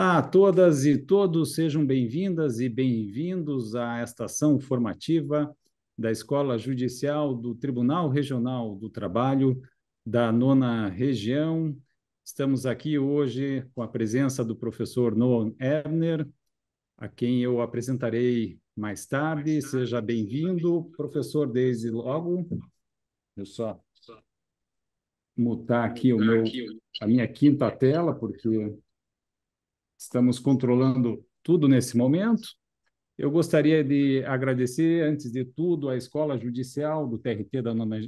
Ah, todas e todos sejam bem-vindas e bem-vindos a esta ação formativa da Escola Judicial do Tribunal Regional do Trabalho da Nona Região. Estamos aqui hoje com a presença do professor Noam Erner, a quem eu apresentarei mais tarde. Seja bem-vindo, professor, desde logo. Eu só mutar aqui o meu, a minha quinta tela, porque estamos controlando tudo nesse momento. Eu gostaria de agradecer, antes de tudo, à Escola Judicial do TRT da Nona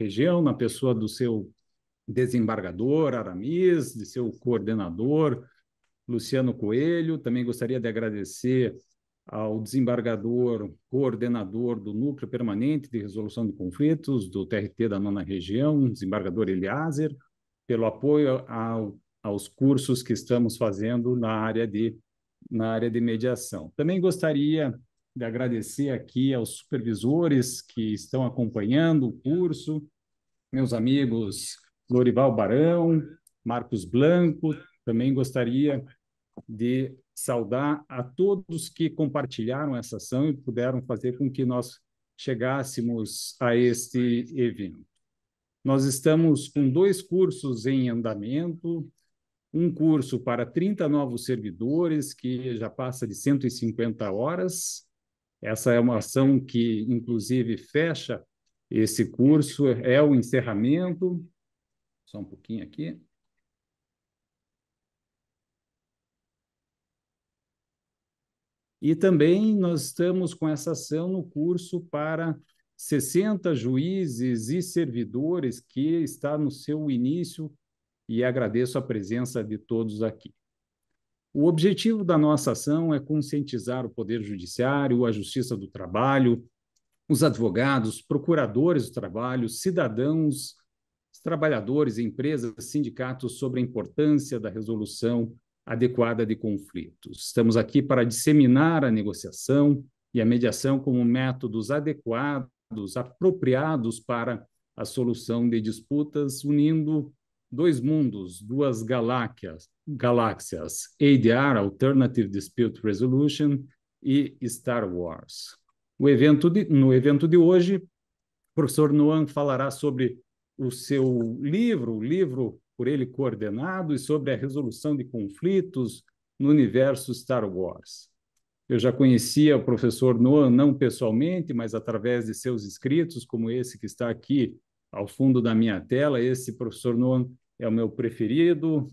Região, na pessoa do seu desembargador Aramis, de seu coordenador Luciano Coelho. Também gostaria de agradecer ao desembargador coordenador do Núcleo Permanente de Resolução de Conflitos do TRT da Nona Região, desembargador Eliaser, pelo apoio ao aos cursos que estamos fazendo na área de, na área de mediação. Também gostaria de agradecer aqui aos supervisores que estão acompanhando o curso, meus amigos Lorival Barão, Marcos Blanco, também gostaria de saudar a todos que compartilharam essa ação e puderam fazer com que nós chegássemos a este evento. Nós estamos com dois cursos em andamento, um curso para 30 novos servidores, que já passa de 150 horas. Essa é uma ação que, inclusive, fecha esse curso, é o encerramento. Só um pouquinho aqui. E também nós estamos com essa ação no curso para 60 juízes e servidores que está no seu início e agradeço a presença de todos aqui. O objetivo da nossa ação é conscientizar o Poder Judiciário, a Justiça do Trabalho, os advogados, procuradores do trabalho, cidadãos, trabalhadores, empresas, sindicatos sobre a importância da resolução adequada de conflitos. Estamos aqui para disseminar a negociação e a mediação como métodos adequados, apropriados para a solução de disputas, unindo dois mundos, duas galáxias, galáxias, ADR, Alternative Dispute Resolution, e Star Wars. Evento de, no evento de hoje, o professor Noan falará sobre o seu livro, o livro por ele coordenado, e sobre a resolução de conflitos no universo Star Wars. Eu já conhecia o professor Noan, não pessoalmente, mas através de seus escritos, como esse que está aqui ao fundo da minha tela. Esse professor Noan é o meu preferido.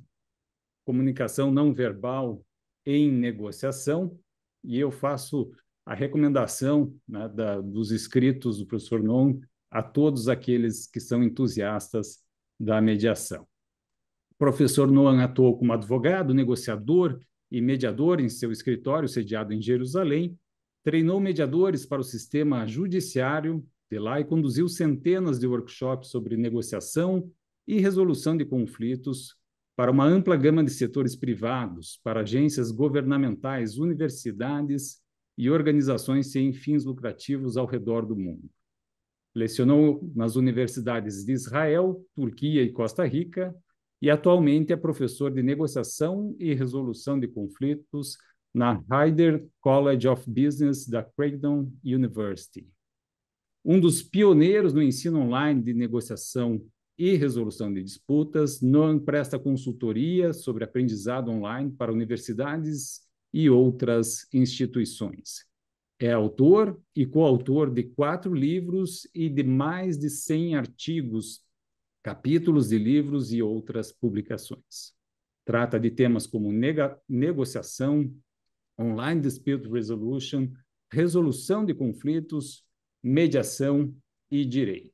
Comunicação não verbal em negociação. E eu faço a recomendação né, da, dos escritos do professor Noan a todos aqueles que são entusiastas da mediação. O professor Noan atuou como advogado, negociador e mediador em seu escritório sediado em Jerusalém, treinou mediadores para o sistema judiciário de lá e conduziu centenas de workshops sobre negociação e resolução de conflitos para uma ampla gama de setores privados, para agências governamentais, universidades e organizações sem fins lucrativos ao redor do mundo. Lecionou nas universidades de Israel, Turquia e Costa Rica e atualmente é professor de negociação e resolução de conflitos na Haider College of Business da Creighton University um dos pioneiros no ensino online de negociação e resolução de disputas, Noam presta consultoria sobre aprendizado online para universidades e outras instituições. É autor e coautor de quatro livros e de mais de 100 artigos, capítulos de livros e outras publicações. Trata de temas como negociação, online dispute resolution, resolução de conflitos, mediação e direito.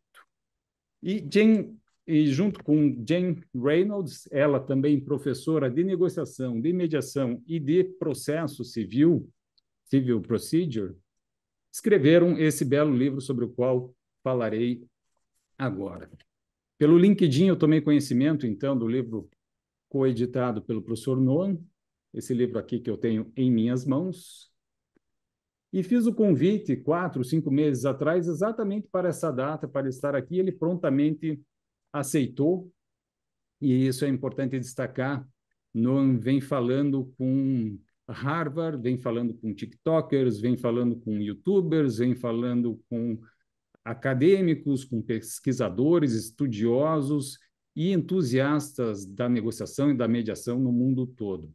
E, Jane, e junto com Jane Reynolds, ela também professora de negociação, de mediação e de processo civil, Civil Procedure, escreveram esse belo livro sobre o qual falarei agora. Pelo LinkedIn, eu tomei conhecimento, então, do livro coeditado pelo professor Noan, esse livro aqui que eu tenho em minhas mãos, e fiz o convite quatro, cinco meses atrás, exatamente para essa data, para estar aqui. Ele prontamente aceitou, e isso é importante destacar. vem falando com Harvard, vem falando com TikTokers, vem falando com YouTubers, vem falando com acadêmicos, com pesquisadores, estudiosos e entusiastas da negociação e da mediação no mundo todo.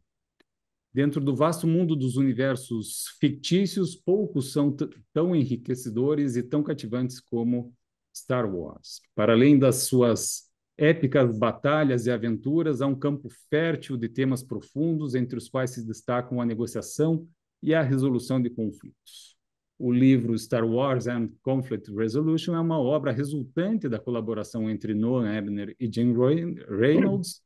Dentro do vasto mundo dos universos fictícios, poucos são tão enriquecedores e tão cativantes como Star Wars. Para além das suas épicas batalhas e aventuras, há um campo fértil de temas profundos, entre os quais se destacam a negociação e a resolução de conflitos. O livro Star Wars and Conflict Resolution é uma obra resultante da colaboração entre Noah Ebner e Jim Reynolds,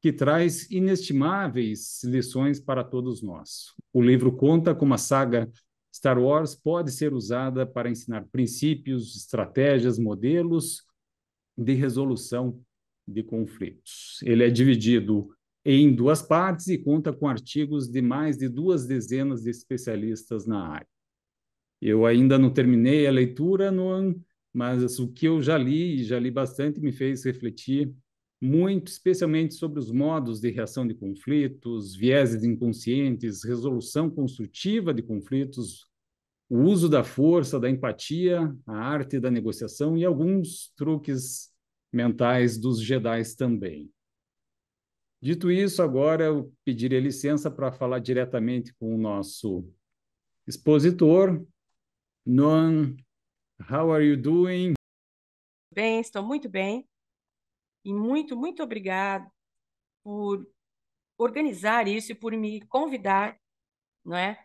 que traz inestimáveis lições para todos nós. O livro conta como a saga Star Wars pode ser usada para ensinar princípios, estratégias, modelos de resolução de conflitos. Ele é dividido em duas partes e conta com artigos de mais de duas dezenas de especialistas na área. Eu ainda não terminei a leitura, Noan, mas o que eu já li, e já li bastante, me fez refletir muito especialmente sobre os modos de reação de conflitos, vieses inconscientes, resolução construtiva de conflitos, o uso da força, da empatia, a arte da negociação e alguns truques mentais dos Jedi também. Dito isso, agora eu pediria licença para falar diretamente com o nosso expositor. Noam, how are you doing? Bem, estou muito bem. E muito, muito obrigado por organizar isso e por me convidar, não é,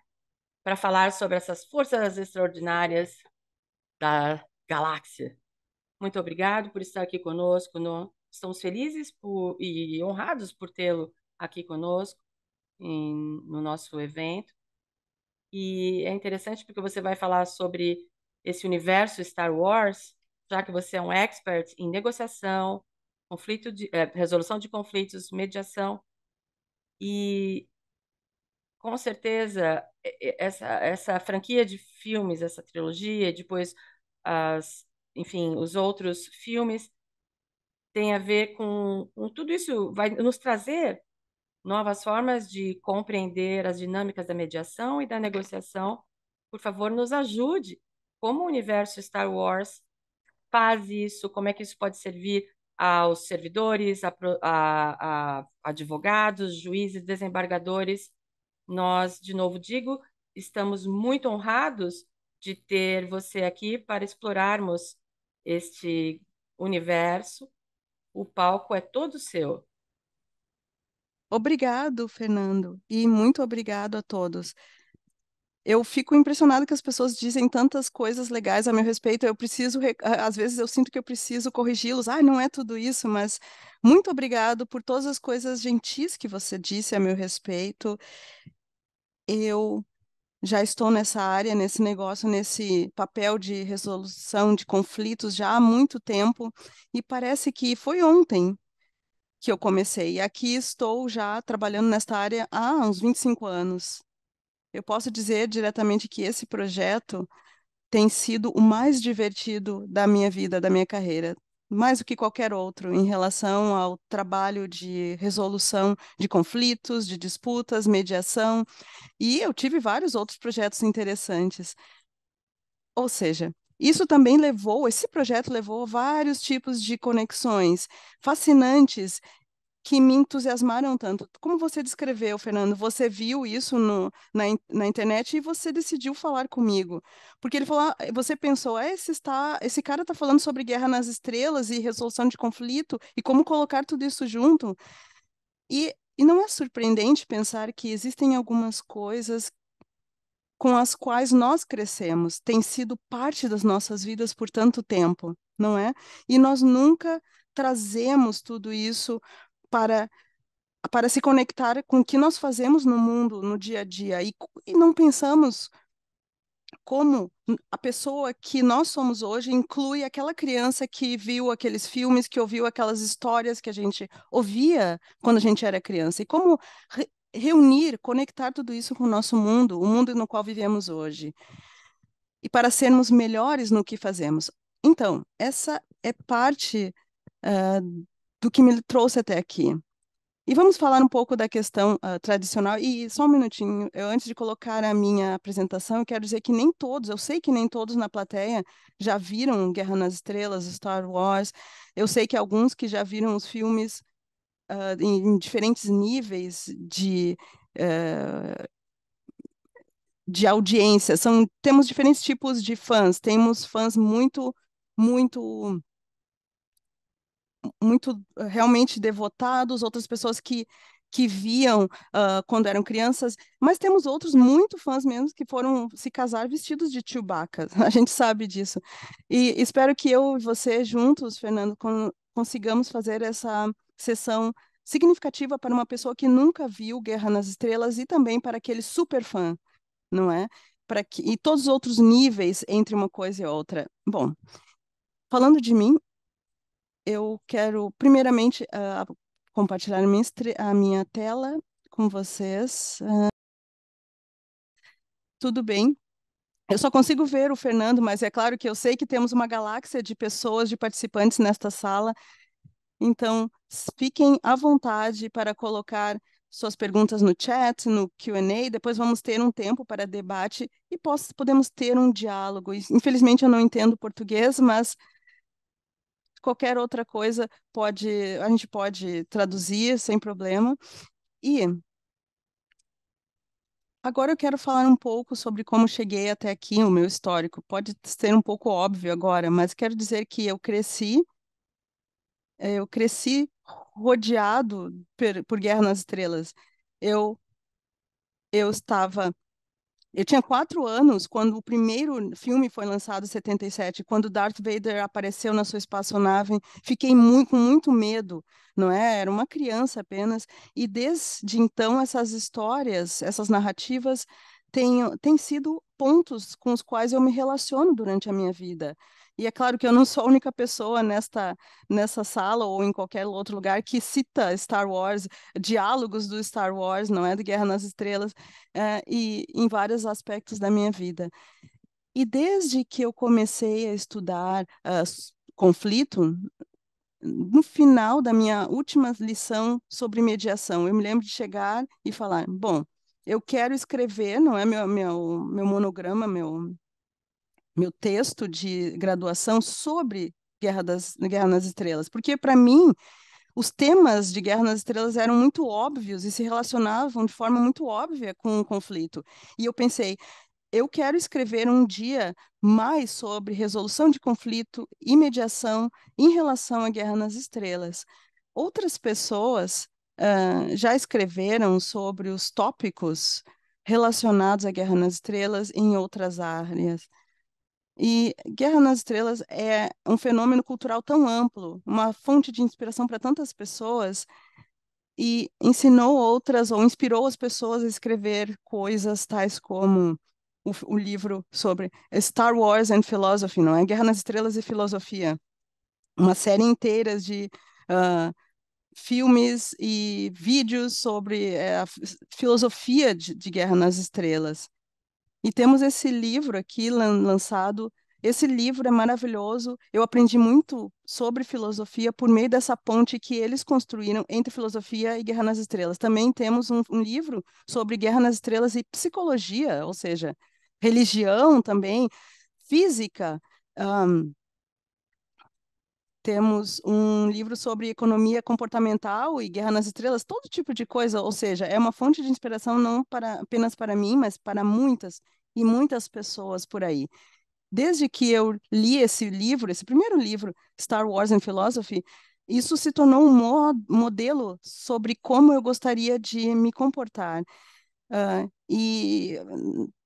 para falar sobre essas forças extraordinárias da galáxia. Muito obrigado por estar aqui conosco. No... Estamos felizes por... e honrados por tê-lo aqui conosco em... no nosso evento. E é interessante porque você vai falar sobre esse universo Star Wars, já que você é um expert em negociação, conflito de, é, resolução de conflitos, mediação. E com certeza essa essa franquia de filmes, essa trilogia, depois as, enfim, os outros filmes tem a ver com, com tudo isso vai nos trazer novas formas de compreender as dinâmicas da mediação e da negociação. Por favor, nos ajude. Como o universo Star Wars faz isso? Como é que isso pode servir aos servidores, a, a, a advogados, juízes, desembargadores. Nós, de novo digo, estamos muito honrados de ter você aqui para explorarmos este universo. O palco é todo seu. Obrigado, Fernando, e muito obrigado a todos eu fico impressionada que as pessoas dizem tantas coisas legais a meu respeito. Eu preciso, às vezes eu sinto que eu preciso corrigi-los. Ah, não é tudo isso, mas muito obrigado por todas as coisas gentis que você disse a meu respeito. Eu já estou nessa área, nesse negócio, nesse papel de resolução de conflitos já há muito tempo e parece que foi ontem que eu comecei. E aqui estou já trabalhando nesta área há uns 25 anos. Eu posso dizer diretamente que esse projeto tem sido o mais divertido da minha vida, da minha carreira, mais do que qualquer outro, em relação ao trabalho de resolução de conflitos, de disputas, mediação. E eu tive vários outros projetos interessantes. Ou seja, isso também levou, esse projeto levou a vários tipos de conexões fascinantes que me entusiasmaram tanto. Como você descreveu, Fernando, você viu isso no, na, na internet e você decidiu falar comigo. Porque ele falou, ah, eh, você pensou, é, esse, está, esse cara está falando sobre guerra nas estrelas e resolução de conflito e como colocar tudo isso junto. E, e não é surpreendente pensar que existem algumas coisas com as quais nós crescemos, têm sido parte das nossas vidas por tanto tempo, não é? E nós nunca trazemos tudo isso para para se conectar com o que nós fazemos no mundo, no dia a dia, e, e não pensamos como a pessoa que nós somos hoje inclui aquela criança que viu aqueles filmes, que ouviu aquelas histórias que a gente ouvia quando a gente era criança, e como re reunir, conectar tudo isso com o nosso mundo, o mundo no qual vivemos hoje, e para sermos melhores no que fazemos. Então, essa é parte uh, do que me trouxe até aqui. E vamos falar um pouco da questão uh, tradicional. E só um minutinho, eu, antes de colocar a minha apresentação, eu quero dizer que nem todos, eu sei que nem todos na plateia já viram Guerra nas Estrelas, Star Wars. Eu sei que alguns que já viram os filmes uh, em, em, diferentes níveis de. Uh, de audiência, são temos diferentes tipos de fãs, temos fãs muito muito muito eh, realmente devotados, outras pessoas que que viam uh, quando eram crianças, mas temos outros muito fãs mesmo que foram se casar vestidos de Chewbacca, a gente sabe disso. E espero que eu e você juntos, Fernando, con consigamos fazer essa sessão significativa para uma pessoa que nunca viu Guerra nas Estrelas e também para aquele super fã, não é? Para que e todos os outros níveis entre uma coisa e outra. Bom, falando de mim, eu quero, primeiramente, uh, compartilhar a minha, a minha, tela com vocês. Uh, tudo bem? Eu só consigo ver o Fernando, mas é claro que eu sei que temos uma galáxia de pessoas, de participantes nesta sala. Então, fiquem à vontade para colocar suas perguntas no chat, no Q&A, depois vamos ter um tempo para debate e podemos ter um diálogo. Infelizmente eu não entendo português, mas Qualquer outra coisa pode, a gente pode traduzir sem problema. E Agora eu quero falar um pouco sobre como cheguei até aqui, o meu histórico. Pode ser um pouco óbvio agora, mas quero dizer que eu cresci, eh, eu cresci rodeado por, por Guerra nas Estrelas. Eu, eu estava eu tinha quatro anos quando o primeiro filme foi lançado, em 77, quando Darth Vader apareceu na sua espaçonave. Fiquei muito, com muito medo, não é? Era uma criança apenas. E desde então, essas histórias, essas narrativas, têm, têm sido pontos com os quais eu me relaciono durante a minha vida. E é claro que eu não sou a única pessoa nesta, nessa sala ou em qualquer outro lugar que cita Star Wars, diálogos do Star Wars, não é? de Guerra nas Estrelas, é, e em vários aspectos da minha vida. E desde que eu comecei a estudar uh, conflito, no final da minha última lição sobre mediação, eu me lembro de chegar e falar: bom, eu quero escrever, não é meu, meu, meu monograma, meu, meu texto de graduação sobre Guerra, das, Guerra nas Estrelas, porque para mim os temas de Guerra nas Estrelas eram muito óbvios e se relacionavam de forma muito óbvia com o conflito. E eu pensei, eu quero escrever um dia mais sobre resolução de conflito e mediação em relação à Guerra nas Estrelas. Outras pessoas uh, já escreveram sobre os tópicos relacionados à Guerra nas Estrelas em outras áreas. E Guerra nas Estrelas é um fenômeno cultural tão amplo, uma fonte de inspiração para tantas pessoas e ensinou outras ou inspirou as pessoas a escrever coisas tais como o, o livro sobre Star Wars and Philosophy, não é? Guerra nas Estrelas e Filosofia, uma série inteira de uh, filmes e vídeos sobre uh, a filosofia de, de Guerra nas Estrelas. E temos esse livro aqui lançado. Esse livro é maravilhoso. Eu aprendi muito sobre filosofia por meio dessa ponte que eles construíram entre filosofia e Guerra nas Estrelas. Também temos um, um livro sobre Guerra nas Estrelas e psicologia, ou seja, religião também, física, um, temos um livro sobre economia comportamental e guerra nas estrelas, todo tipo de coisa, ou seja, é uma fonte de inspiração não para, apenas para mim, mas para muitas e muitas pessoas por aí. Desde que eu li esse livro, esse primeiro livro, Star Wars and Philosophy, isso se tornou um modelo sobre como eu gostaria de me comportar. Uh, e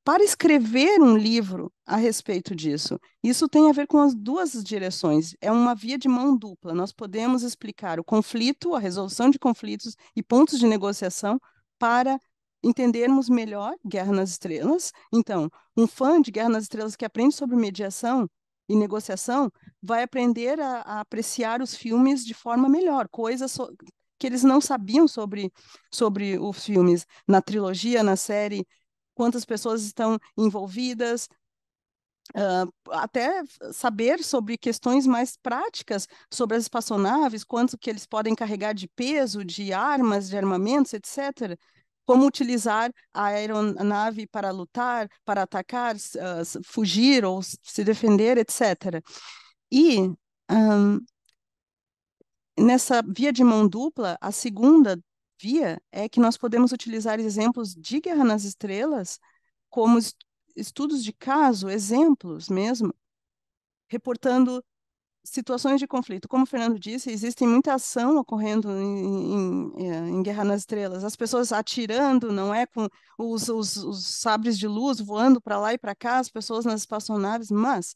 para escrever um livro a respeito disso. Isso tem a ver com as duas direções, é uma via de mão dupla. Nós podemos explicar o conflito, a resolução de conflitos e pontos de negociação para entendermos melhor Guerra nas Estrelas. Então, um fã de Guerra nas Estrelas que aprende sobre mediação e negociação vai aprender a, a apreciar os filmes de forma melhor, coisas so que eles não sabiam sobre, sobre os filmes na trilogia, na série quantas pessoas estão envolvidas, Uh, até saber sobre questões mais práticas sobre as espaçonaves, quanto que eles podem carregar de peso, de armas, de armamentos, etc. Como utilizar a aeronave para lutar, para atacar, uh, fugir ou se defender, etc. E um, ah, nessa via de mão dupla, a segunda via é que nós podemos utilizar exemplos de Guerra nas Estrelas como estudos de caso, exemplos mesmo, reportando situações de conflito. Como o Fernando disse, existe muita ação ocorrendo em, em, em, eh, Guerra nas Estrelas. As pessoas atirando, não é? Com os, os, os sabres de luz voando para lá e para cá, as pessoas nas espaçonaves, mas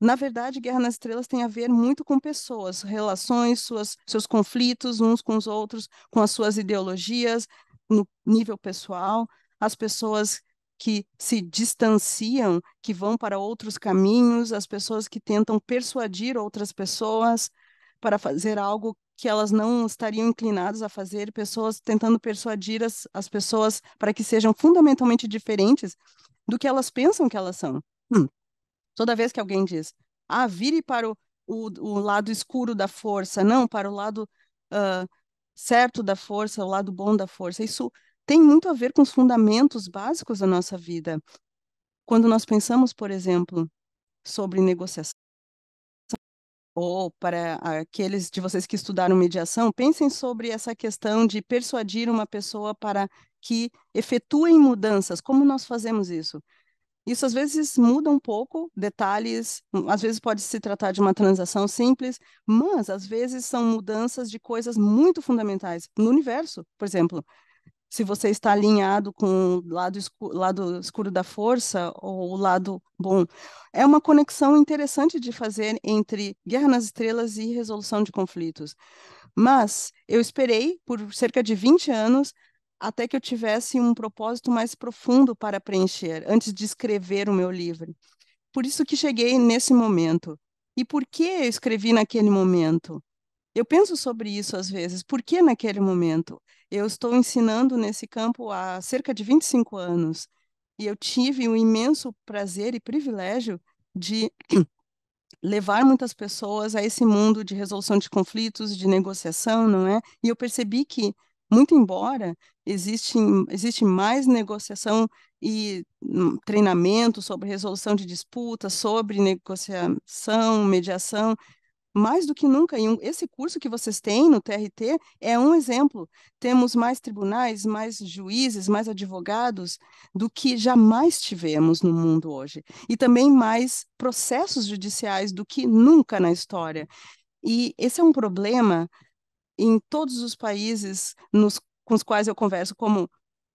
na verdade, Guerra nas Estrelas tem a ver muito com pessoas, relações, suas, seus conflitos uns com os outros, com as suas ideologias, no nível pessoal, as pessoas que se distanciam, que vão para outros caminhos, as pessoas que tentam persuadir outras pessoas para fazer algo que elas não estariam inclinadas a fazer, pessoas tentando persuadir as, as pessoas para que sejam fundamentalmente diferentes do que elas pensam que elas são. Hum. Toda vez que alguém diz, ah, vire para o, o, o lado escuro da força, não, para o lado uh, certo da força, o lado bom da força, isso tem muito a ver com os fundamentos básicos da nossa vida. Quando nós pensamos, por exemplo, sobre negociação, ou para aqueles de vocês que estudaram mediação, pensem sobre essa questão de persuadir uma pessoa para que efetuem mudanças. Como nós fazemos isso? Isso às vezes muda um pouco, detalhes, hum, às vezes pode se tratar de uma transação simples, mas às vezes são mudanças de coisas muito fundamentais no universo, por exemplo. Se você está alinhado com o lado, escuro, lado escuro da força ou o lado bom. É uma conexão interessante de fazer entre Guerra nas Estrelas e resolução de conflitos. Mas eu esperei por cerca de 20 anos até que eu tivesse um propósito mais profundo para preencher antes de escrever o meu livro. Por isso que cheguei nesse momento. E por que eu escrevi naquele momento? Eu penso sobre isso às vezes. Por que naquele momento? Eu estou ensinando nesse campo há cerca de 25 anos e eu tive o imenso prazer e privilégio de levar muitas pessoas a esse mundo de resolução de conflitos, de negociação, não é? E eu percebi que muito embora existe, existe mais negociação e hum, treinamento sobre resolução de disputas, sobre negociação, mediação, mais do que nunca. E esse curso que vocês têm no TRT é um exemplo. Temos mais tribunais, mais juízes, mais advogados do que jamais tivemos no mundo hoje. E também mais processos judiciais do que nunca na história. E esse é um problema em todos os países nos, com os quais eu converso, como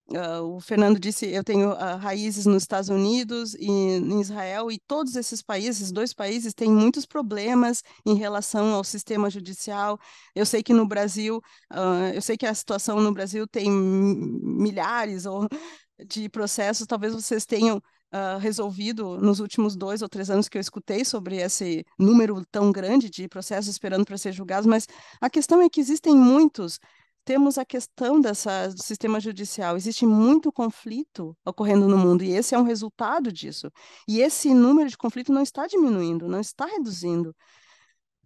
Uh, o Fernando disse, eu tenho uh, raízes nos Estados Unidos e em Israel, e todos esses países, dois países, têm muitos problemas em relação ao sistema judicial. Eu sei que no Brasil, uh, eu sei que a situação no Brasil tem milhares ou, de processos, talvez vocês tenham uh, resolvido nos últimos dois ou três anos que eu escutei sobre esse número tão grande de processos esperando para ser julgados, mas a questão é que existem muitos. Temos a questão dessa, do sistema judicial. Existe muito conflito ocorrendo no mundo, e esse é um resultado disso. E esse número de conflito não está diminuindo, não está reduzindo.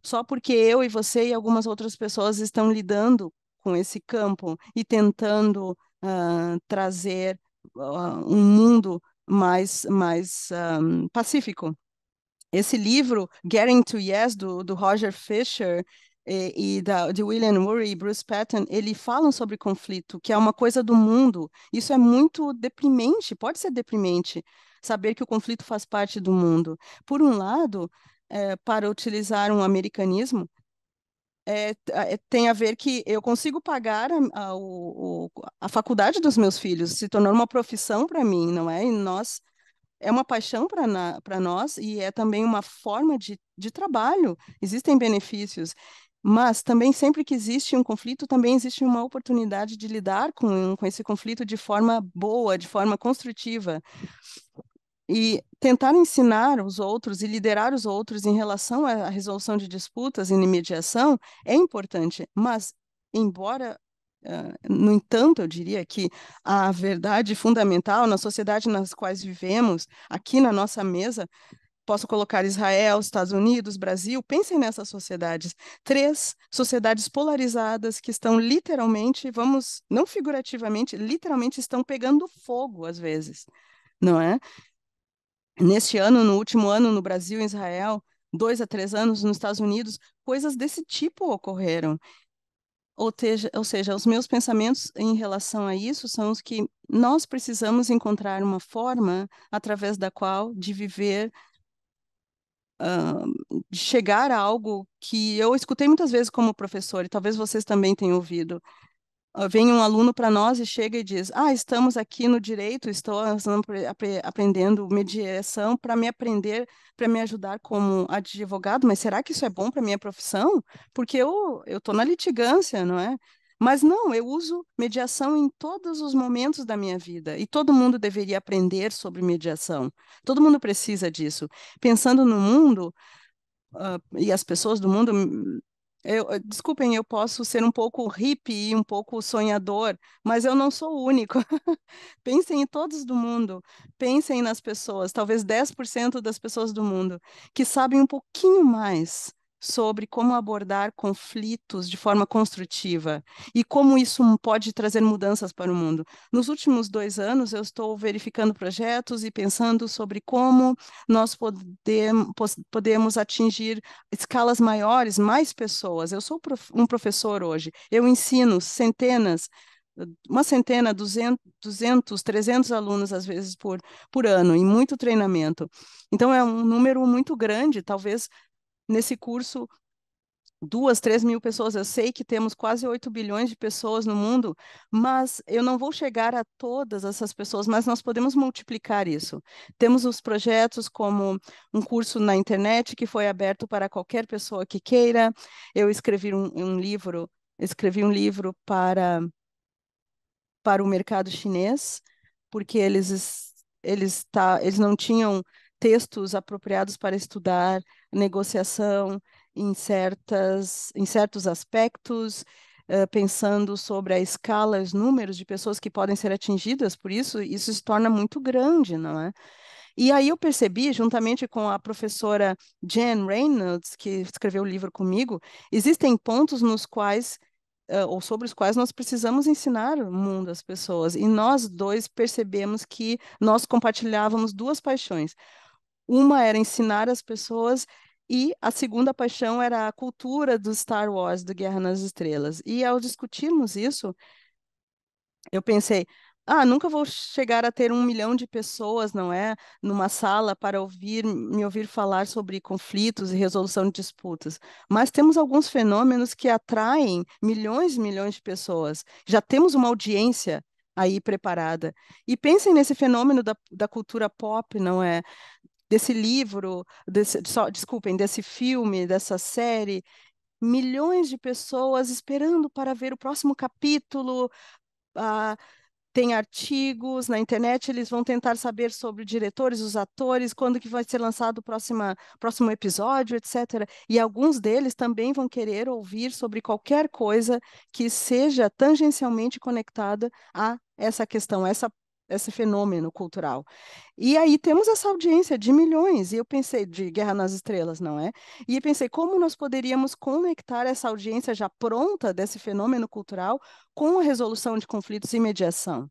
Só porque eu e você e algumas outras pessoas estão lidando com esse campo e tentando uh, trazer uh, um mundo mais, mais um, ah, pacífico. Esse livro, Getting to Yes, do, do Roger Fisher, e, eh, e, da, de William Murray e Bruce Patton, eles falam sobre conflito, que é uma coisa do mundo. Isso é muito deprimente, pode ser deprimente, saber que o conflito faz parte do mundo. Por um lado, é, para utilizar um americanismo, é, é, tem a ver que eu consigo pagar a, a, o, a faculdade dos meus filhos, se tornou uma profissão para mim, não é? E nós é uma paixão para nós e é também uma forma de, de trabalho. Existem benefícios, mas também sempre que existe um conflito, também existe uma oportunidade de lidar com, com esse conflito de forma boa, de forma construtiva. E tentar ensinar os outros e liderar os outros em relação à resolução de disputas e mediação é importante, mas, embora Uh, no entanto, eu diria que a verdade fundamental na sociedade nas quais vivemos, aqui na nossa mesa, posso colocar Israel, Estados Unidos, Brasil, pensem nessas sociedades. Três sociedades polarizadas que estão literalmente, vamos, não figurativamente, literalmente estão pegando fogo às vezes, não é? neste ano, no último ano, no Brasil, em Israel, dois a três anos nos Estados Unidos, coisas desse tipo ocorreram. Ou, teja, ou seja, os meus pensamentos em relação a isso são os que nós precisamos encontrar uma forma através da qual de viver, uh, de chegar a algo que eu escutei muitas vezes como professor, e talvez vocês também tenham ouvido vem um aluno para nós e chega e diz: Ah, estamos aqui no direito, estou aprendendo mediação para me aprender, para me ajudar como advogado, mas será que isso é bom para minha profissão? Porque eu estou na litigância, não é? Mas não, eu uso mediação em todos os momentos da minha vida e todo mundo deveria aprender sobre mediação. Todo mundo precisa disso. Pensando no mundo, Uh, e as pessoas do mundo hum, eu, eh, desculpem, eu posso ser um pouco hippie e um pouco sonhador, mas eu não sou o único. Pensem em todos do mundo, pensem nas pessoas, talvez 10% das pessoas do mundo, que sabem um pouquinho mais sobre como abordar conflitos de forma construtiva e como isso pode trazer mudanças para o mundo. Nos últimos dois anos, eu estou verificando projetos e pensando sobre como nós podemos, podemos atingir escalas maiores, mais pessoas. Eu sou um professor hoje, eu ensino centenas uma centena, 200, 300 alunos, às vezes, por, por ano, em muito treinamento. Então, é um número muito grande, talvez nesse curso duas, três mil pessoas. Eu sei que temos quase 8 bilhões de pessoas no mundo, mas eu não vou chegar a todas essas pessoas, mas nós podemos multiplicar isso. Temos os projetos como um curso na internet que foi aberto para qualquer pessoa que queira. Eu escrevi um, um livro, escrevi um livro para para o mercado chinês, porque eles eles tá, eles não tinham textos apropriados para estudar negociação em, certas, em certos aspectos, uh, pensando sobre a escala, os números de pessoas que podem ser atingidas por isso, isso se torna muito grande, não é? E aí eu percebi, juntamente com a professora Jen Reynolds, que escreveu o livro comigo, existem pontos nos quais uh, ou sobre os quais nós precisamos ensinar o mundo às pessoas. E nós dois percebemos que nós compartilhávamos duas paixões. Uma era ensinar as pessoas e a segunda paixão era a cultura do Star Wars, do Guerra nas Estrelas. E ao discutirmos isso, eu pensei, ah, nunca vou chegar a ter um milhão de pessoas, não é, numa sala para ouvir me ouvir falar sobre conflitos e resolução de disputas. Mas temos alguns fenômenos que atraem milhões e milhões de pessoas. Já temos uma audiência aí preparada. E pensem nesse fenômeno da, da cultura pop, não é? desse livro, desse, só, desculpem, desse filme, dessa série, milhões de pessoas esperando para ver o próximo capítulo. Ah, tem artigos na internet, eles vão tentar saber sobre os diretores, os atores, quando que vai ser lançado o próxima, próximo episódio, etc. E alguns deles também vão querer ouvir sobre qualquer coisa que seja tangencialmente conectada a essa questão, a essa esse fenômeno cultural. E aí temos essa audiência de milhões, e eu pensei, de Guerra nas Estrelas, não é? E pensei, como nós poderíamos conectar essa audiência já pronta desse fenômeno cultural com a resolução de conflitos e mediação?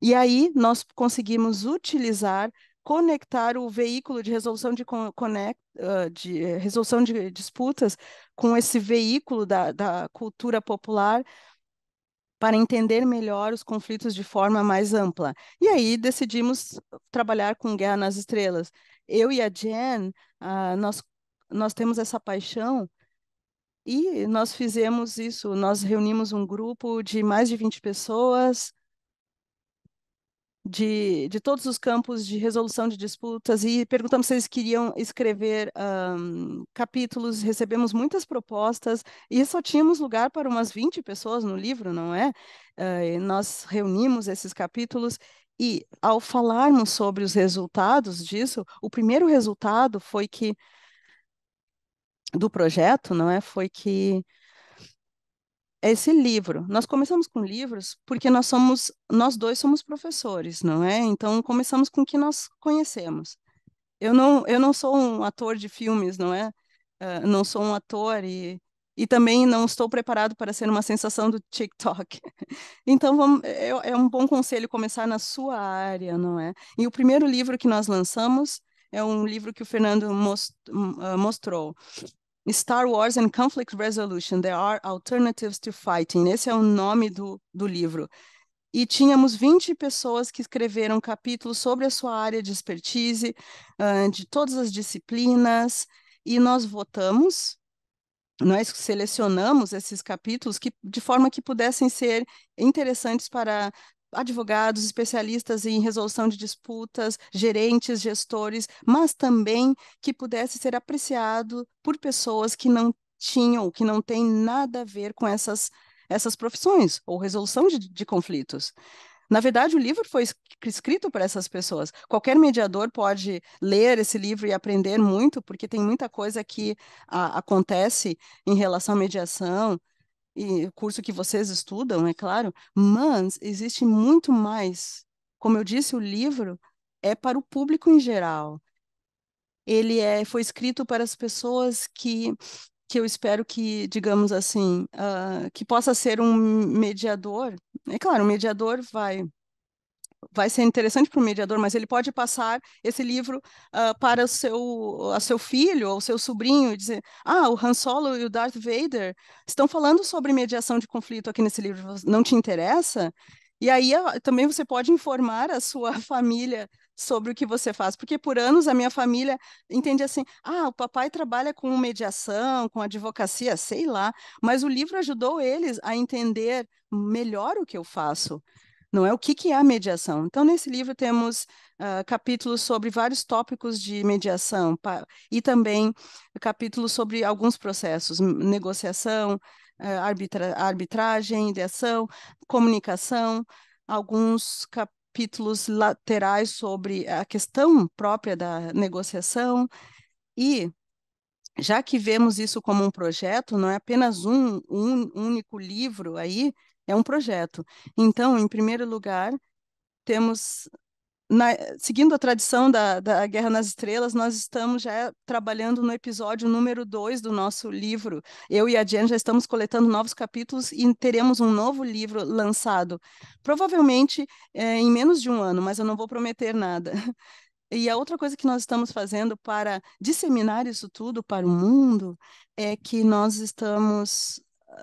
E aí nós conseguimos utilizar conectar o veículo de resolução de, conect, de, eh, resolução de disputas com esse veículo da, da cultura popular para entender melhor os conflitos de forma mais ampla. E aí decidimos trabalhar com Guerra nas Estrelas. Eu e a Jen, uh, nós, nós temos essa paixão e nós fizemos isso, nós reunimos um grupo de mais de 20 pessoas de, de todos os campos de resolução de disputas e perguntamos se eles queriam escrever um, capítulos. Recebemos muitas propostas e só tínhamos lugar para umas 20 pessoas no livro, não é? Uh, nós reunimos esses capítulos e, ao falarmos sobre os resultados disso, o primeiro resultado foi que do projeto, não é? Foi que esse livro. Nós começamos com livros porque nós somos, nós dois somos professores, não é? Então começamos com o que nós conhecemos. Eu não, eu não sou um ator de filmes, não é? Uh, não sou um ator e, e também não estou preparado para ser uma sensação do TikTok. Então vamos, é, é um bom conselho começar na sua área, não é? E o primeiro livro que nós lançamos é um livro que o Fernando most, uh, mostrou. Star Wars and Conflict Resolution: There Are Alternatives to Fighting. Esse é o nome do, do livro. E tínhamos 20 pessoas que escreveram capítulos sobre a sua área de expertise, uh, de todas as disciplinas, e nós votamos nós selecionamos esses capítulos que, de forma que pudessem ser interessantes para advogados, especialistas em resolução de disputas, gerentes, gestores, mas também que pudesse ser apreciado por pessoas que não tinham, que não têm nada a ver com essas, essas profissões ou resolução de, de conflitos. Na verdade, o livro foi escrito para essas pessoas. Qualquer mediador pode ler esse livro e aprender muito, porque tem muita coisa que a, acontece em relação à mediação, e curso que vocês estudam, é claro, mas existe muito mais. Como eu disse, o livro é para o público em geral. Ele é, foi escrito para as pessoas que, que eu espero que, digamos assim, uh, que possa ser um mediador. É claro, o mediador vai vai ser interessante para o mediador, mas ele pode passar esse livro uh, para o seu, a seu filho ou seu sobrinho e dizer: Ah, o Han Solo e o Darth Vader estão falando sobre mediação de conflito aqui nesse livro, não te interessa? E aí ah, também você pode informar a sua família sobre o que você faz, porque por anos a minha família entende assim: ah, o papai trabalha com mediação, com advocacia, sei lá, mas o livro ajudou eles a entender melhor o que eu faço não é? O que, que é a mediação? Então, nesse livro temos uh, capítulos sobre vários tópicos de mediação e também capítulos sobre alguns processos, hum, negociação, uh, arbitra arbitragem, ideação, comunicação, alguns capítulos laterais sobre a questão própria da negociação e já que vemos isso como um projeto, não é apenas um, um único livro aí, é um projeto. Então, em primeiro lugar, temos na, seguindo a tradição da, da Guerra nas Estrelas, nós estamos já trabalhando no episódio número 2 do nosso livro. Eu e a Jen já estamos coletando novos capítulos e teremos um novo livro lançado, provavelmente é, em menos de um ano, mas eu não vou prometer nada. E a outra coisa que nós estamos fazendo para disseminar isso tudo para o mundo é que nós estamos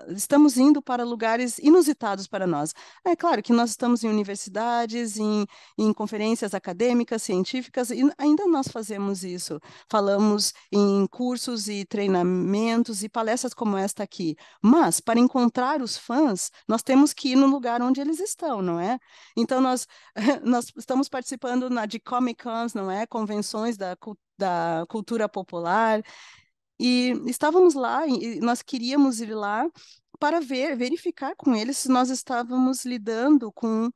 estamos indo para lugares inusitados para nós. É claro que nós estamos em universidades, em, em conferências acadêmicas, científicas, e ainda nós fazemos isso. Falamos em cursos e treinamentos e palestras como esta aqui. Mas, para encontrar os fãs, nós temos que ir no lugar onde eles estão, não é? Então, nós, nós estamos participando na, de Comic Cons, não é? Convenções da, da cultura popular e estávamos lá e nós queríamos ir lá para ver, verificar com eles se nós estávamos lidando com,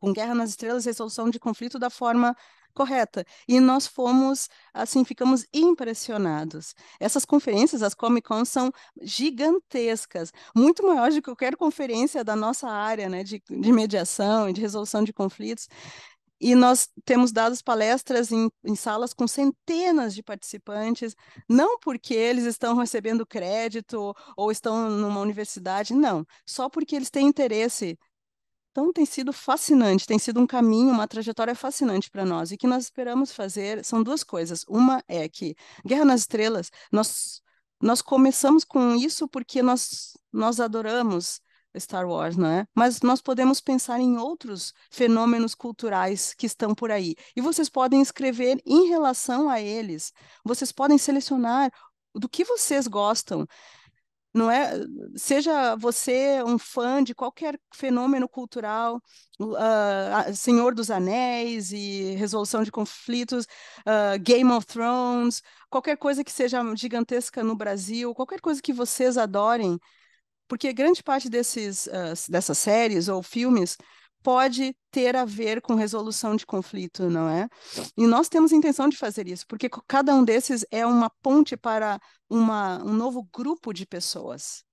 com Guerra nas Estrelas, resolução de conflito da forma correta. E nós fomos, assim, ficamos impressionados. Essas conferências, as Comic Con, são gigantescas, muito maiores do que qualquer conferência da nossa área, né, de, de mediação e de resolução de conflitos. E nós temos dado palestras em, em, salas com centenas de participantes, não porque eles estão recebendo crédito ou estão numa universidade, não, só porque eles têm interesse. Então tem sido fascinante, tem sido um caminho, uma trajetória fascinante para nós. E o que nós esperamos fazer são duas coisas. Uma é que Guerra nas Estrelas, nós, nós começamos com isso porque nós, nós adoramos Star Wars, não é? Mas nós podemos pensar em outros fenômenos culturais que estão por aí. E vocês podem escrever em relação a eles. Vocês podem selecionar do que vocês gostam. Não é, seja você um fã de qualquer fenômeno cultural, uh, Senhor dos Anéis e resolução de conflitos, uh, Game of Thrones, qualquer coisa que seja gigantesca no Brasil, qualquer coisa que vocês adorem, porque grande parte desses, uh, dessas séries ou filmes pode ter a ver com resolução de conflito, não é? E nós temos intenção de fazer isso, porque cada um desses é uma ponte para uma, um novo grupo de pessoas.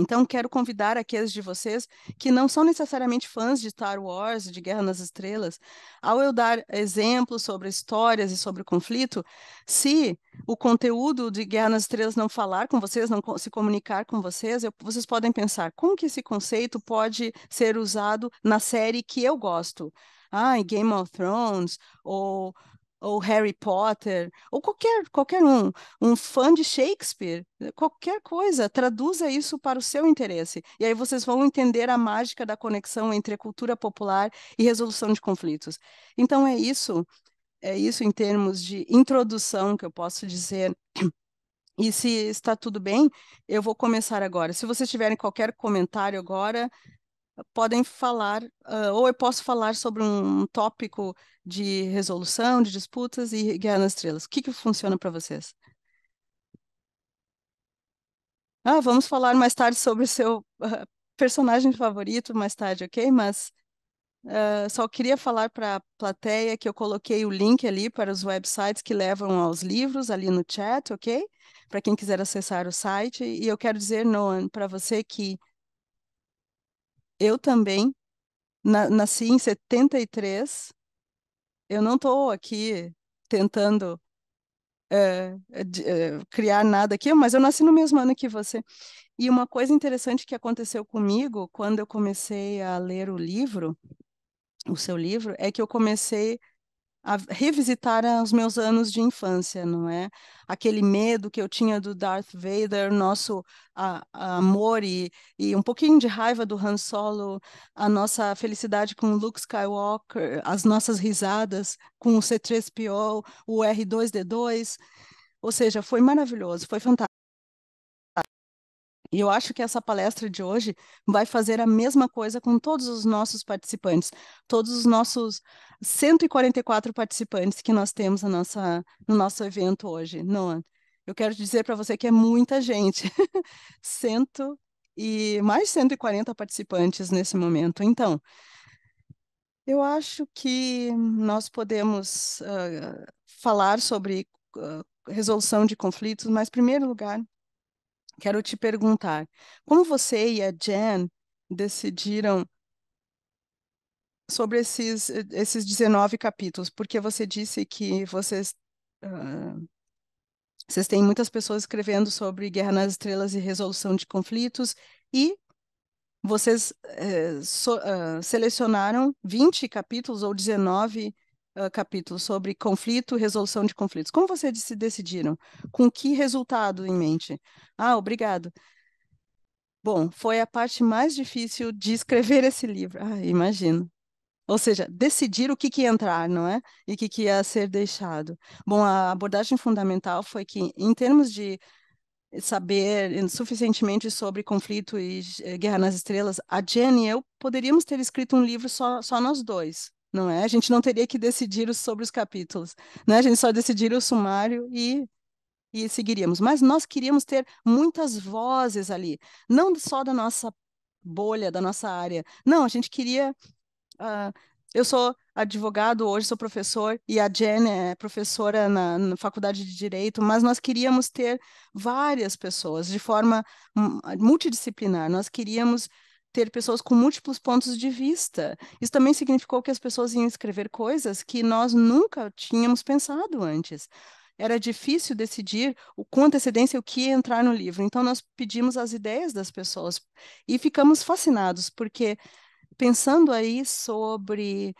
Então, quero convidar aqueles de vocês que não são necessariamente fãs de Star Wars, de Guerra nas Estrelas, ao eu dar exemplos sobre histórias e sobre conflito, se o conteúdo de Guerra nas Estrelas não falar com vocês, não se comunicar com vocês, eu, vocês podem pensar como que esse conceito pode ser usado na série que eu gosto ah, Game of Thrones, ou ou Harry Potter, ou qualquer, qualquer um, um fã de Shakespeare, né, qualquer coisa, traduza isso para o seu interesse. E aí vocês vão entender a mágica da conexão entre cultura popular e resolução de conflitos. Então é isso, é isso em termos de introdução que eu posso dizer. E se está tudo bem, eu vou começar agora. Se vocês tiverem qualquer comentário agora, podem falar, uh, ou eu posso falar sobre um tópico de resolução de disputas e Guerra nas Estrelas. O que, que funciona para vocês? Ah, vamos falar mais tarde sobre seu uh, personagem favorito, mais tarde, ok? Mas uh, só queria falar para a plateia que eu coloquei o link ali para os websites que levam aos livros ali no chat, ok? Para quem quiser acessar o site. E eu quero dizer, Noan, para você que eu também na, nasci em 73 eu não estou aqui tentando eh, eh, criar nada aqui, mas eu nasci no mesmo ano que você. E uma coisa interessante que aconteceu comigo quando eu comecei a ler o livro, o seu livro, é que eu comecei a revisitar os meus anos de infância, não é? Aquele medo que eu tinha do Darth Vader, nosso a, a amor e, e, um pouquinho de raiva do Han Solo, a nossa felicidade com Luke Skywalker, as nossas risadas com o C3PO, o R2D2. Ou seja, foi maravilhoso, foi fantástico. E eu acho que essa palestra de hoje vai fazer a mesma coisa com todos os nossos participantes, todos os nossos 144 participantes que nós temos na nossa, no nosso evento hoje, Noan. Eu quero dizer para você que é muita gente, cento e mais 140 participantes nesse momento. Então, eu acho que nós podemos uh, falar sobre uh, resolução de conflitos, mas, em primeiro lugar, quero te perguntar: como você e a Jen decidiram sobre esses, eh, esses 19 capítulos? Porque você disse que vocês. Uh, vocês têm muitas pessoas escrevendo sobre Guerra nas Estrelas e resolução de conflitos, e vocês eh, so, uh, selecionaram 20 capítulos ou 19 capítulos ah, capítulo sobre conflito, resolução de conflitos. Como vocês se decidiram? Com que resultado em mente? Ah, obrigado. Bom, foi a parte mais difícil de escrever esse livro. Ah, imagino. Ou seja, decidir o que, que entrar, não é? E o que, que ia ser deixado. Bom, a abordagem fundamental foi que, em termos de saber suficientemente sobre conflito e eh, guerra nas estrelas, a Jenny e eu poderíamos ter escrito um livro só, só nós dois não é? A gente não teria que decidir sobre os capítulos, né? A gente só decidiria o sumário e e seguiríamos. Mas nós queríamos ter muitas vozes ali, não só da nossa bolha, da nossa área. Não, a gente queria. Uh, eu sou advogado hoje, sou professor, e a Jen é professora na, na, faculdade de Direito, mas nós queríamos ter várias pessoas de forma hum, multidisciplinar, nós queríamos ter pessoas com múltiplos pontos de vista. Isso também significou que as pessoas iam escrever coisas que nós nunca tínhamos pensado antes. Era difícil decidir com antecedência o que ia entrar no livro. Então, nós pedimos as ideias das pessoas e ficamos fascinados, porque pensando aí sobre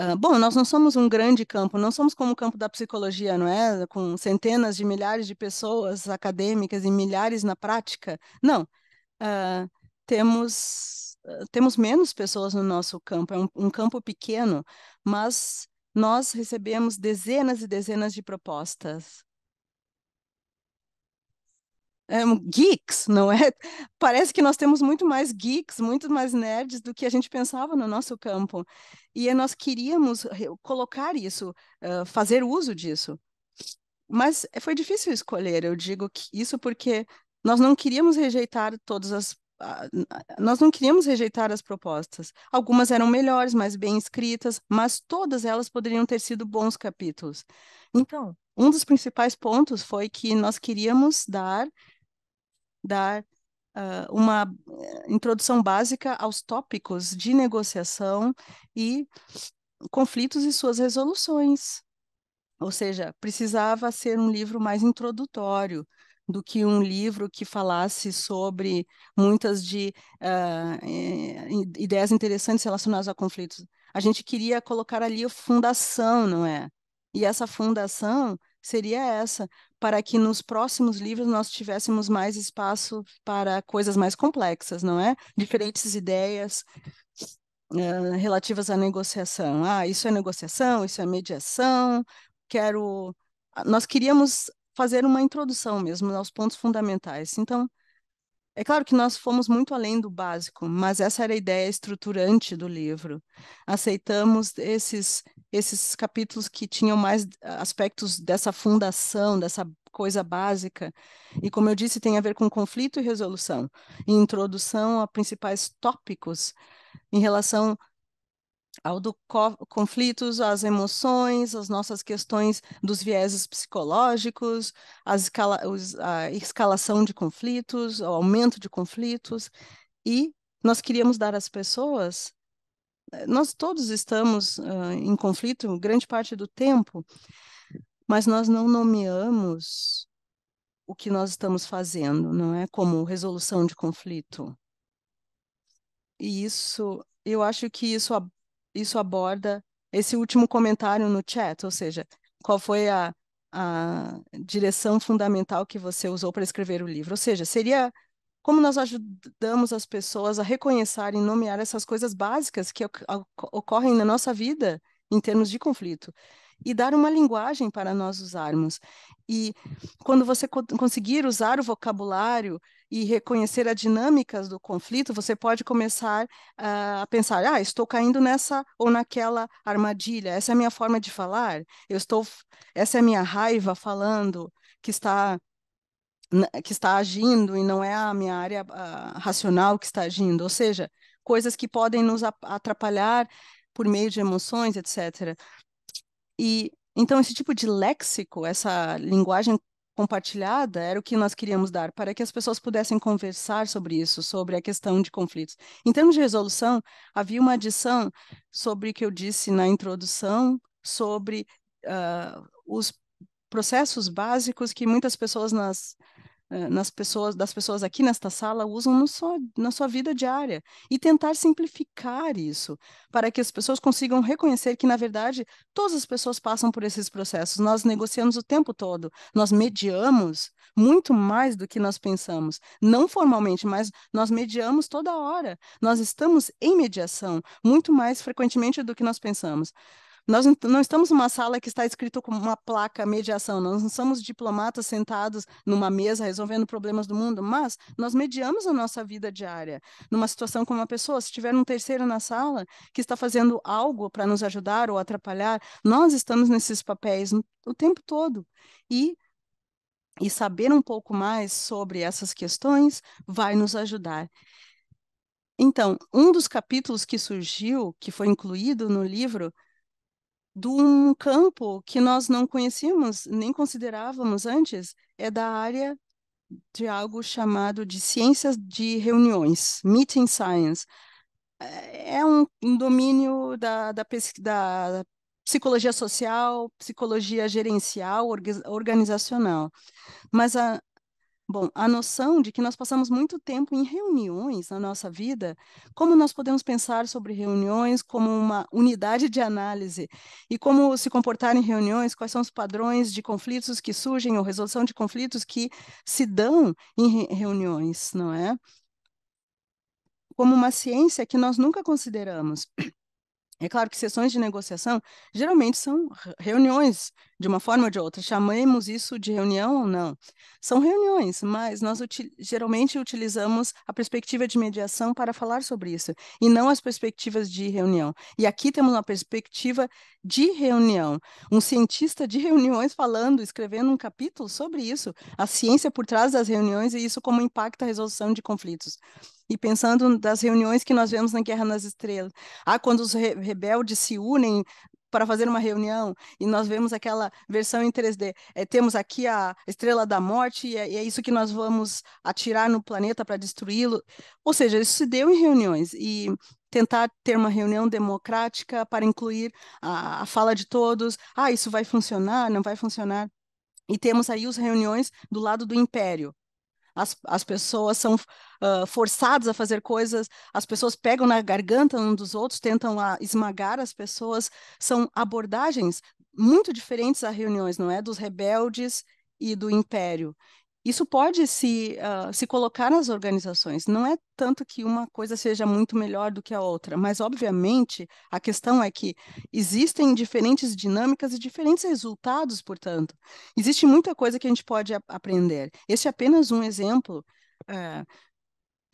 Uh, bom, nós não somos um grande campo, não somos como o campo da psicologia, não é? Com centenas de milhares de pessoas acadêmicas e milhares na prática. Não. Uh, temos, temos menos pessoas no nosso campo, é um, um campo pequeno, mas nós recebemos dezenas e dezenas de propostas é um, geeks, não é? Parece que nós temos muito mais geeks, muito mais nerds do que a gente pensava no nosso campo. E é, nós queríamos colocar isso, uh, fazer uso disso. Mas eh, foi difícil escolher, eu digo isso porque nós não queríamos rejeitar todas as nós não queríamos rejeitar as propostas. Algumas eram melhores, mais bem escritas, mas todas elas poderiam ter sido bons capítulos. Então, um dos principais pontos foi que nós queríamos dar dar uh, uma eh, introdução básica aos tópicos de negociação e conflitos e suas resoluções. Ou seja, precisava ser um livro mais introdutório, do que um livro que falasse sobre muitas de uh, ideias interessantes relacionadas a conflitos. A gente queria colocar ali a fundação, não é? E essa fundação seria essa, para que nos próximos livros nós tivéssemos mais espaço para coisas mais complexas, não é? Diferentes ideias uh, relativas à negociação. Ah, isso é negociação, isso é mediação, quero. Ah, nós queríamos fazer uma introdução mesmo né, aos pontos fundamentais. Então, é claro que nós fomos muito além do básico, mas essa era a ideia estruturante do livro. Aceitamos esses, esses capítulos que tinham mais aspectos dessa fundação, dessa coisa básica. E, como eu disse, tem a ver com conflito e resolução, e introdução a principais tópicos em relação ao do co conflitos, às emoções, as nossas questões dos vieses psicológicos, escala os, a escalação de conflitos, o aumento de conflitos, e nós queríamos dar às pessoas. Eh, nós todos estamos uh, em conflito grande parte do tempo, mas nós não nomeamos o que nós estamos fazendo, não é? Como resolução de conflito. E isso, eu acho que isso isso aborda esse último comentário no chat, ou seja, qual foi a, a direção fundamental que você usou para escrever o livro? Ou seja, seria como nós ajudamos as pessoas a reconhecerem e nomear essas coisas básicas que ocorrem na nossa vida em termos de conflito e dar uma linguagem para nós usarmos. E quando você conseguir usar o vocabulário e reconhecer as dinâmicas do conflito, você pode começar uh, a pensar: ah, estou caindo nessa ou naquela armadilha, essa é a minha forma de falar, eu estou, essa é a minha raiva falando que está que está agindo e não é a minha área uh, racional que está agindo, ou seja, coisas que podem nos atrapalhar por meio de emoções, etc. E então, esse tipo de léxico, essa linguagem compartilhada era o que nós queríamos dar, para que as pessoas pudessem conversar sobre isso, sobre a questão de conflitos. Em termos de resolução, havia uma adição sobre o que eu disse na introdução, sobre uh, os processos básicos que muitas pessoas nas eh, nas pessoas, das pessoas aqui nesta sala usam no sua, na sua vida diária e tentar simplificar isso para que as pessoas consigam reconhecer que, na verdade, todas as pessoas passam por esses processos. Nós negociamos o tempo todo, nós mediamos muito mais do que nós pensamos, não formalmente, mas nós mediamos toda hora. Nós estamos em mediação muito mais frequentemente do que nós pensamos. Nós não estamos numa sala que está escrito com uma placa mediação, nós não somos diplomatas sentados numa mesa resolvendo problemas do mundo, mas nós mediamos a nossa vida diária. Numa situação com uma pessoa, se tiver um terceiro na sala que está fazendo algo para nos ajudar ou atrapalhar, nós estamos nesses papéis o tempo todo. E e saber um pouco mais sobre essas questões vai nos ajudar. Então, um dos capítulos que surgiu, que foi incluído no livro, de um campo que nós não conhecíamos, nem considerávamos antes, é da área de algo chamado de ciências de reuniões, meeting science. É, é um, um domínio da, da, da, psicologia social, psicologia gerencial, organizacional. Mas a, Bom, a noção de que nós passamos muito tempo em reuniões na nossa vida, como nós podemos pensar sobre reuniões como uma unidade de análise e como se comportar em reuniões, quais são os padrões de conflitos que surgem ou resolução de conflitos que se dão em reuniões, não é? Como uma ciência que nós nunca consideramos é claro que sessões de negociação geralmente são reuniões, de uma forma ou de outra, chamemos isso de reunião ou não. São reuniões, mas nós util geralmente utilizamos a perspectiva de mediação para falar sobre isso, e não as perspectivas de reunião. E aqui temos uma perspectiva de reunião. Um cientista de reuniões falando, escrevendo um capítulo sobre isso, a ciência por trás das reuniões e isso como impacta a resolução de conflitos. E pensando das reuniões que nós vemos na Guerra nas Estrelas. Ah, quando os re rebeldes se unem para fazer uma reunião e nós vemos aquela versão em 3D. É, temos aqui a estrela da morte e é, e é, isso que nós vamos atirar no planeta para destruí-lo. Ou seja, isso se deu em reuniões e tentar ter uma reunião democrática para incluir a, a fala de todos. Ah, isso vai funcionar? Não vai funcionar? E temos aí as reuniões do lado do império, as, as pessoas são uh, forçadas a fazer coisas, as pessoas pegam na garganta um dos outros, tentam esmagar as pessoas, são abordagens muito diferentes a reuniões, não é? Dos rebeldes e do império. Isso pode se, uh, se colocar nas organizações. Não é tanto que uma coisa seja muito melhor do que a outra, mas, obviamente, a questão é que existem diferentes dinâmicas e diferentes resultados, portanto. Existe muita coisa que a gente pode aprender. Este é apenas um exemplo. Uh,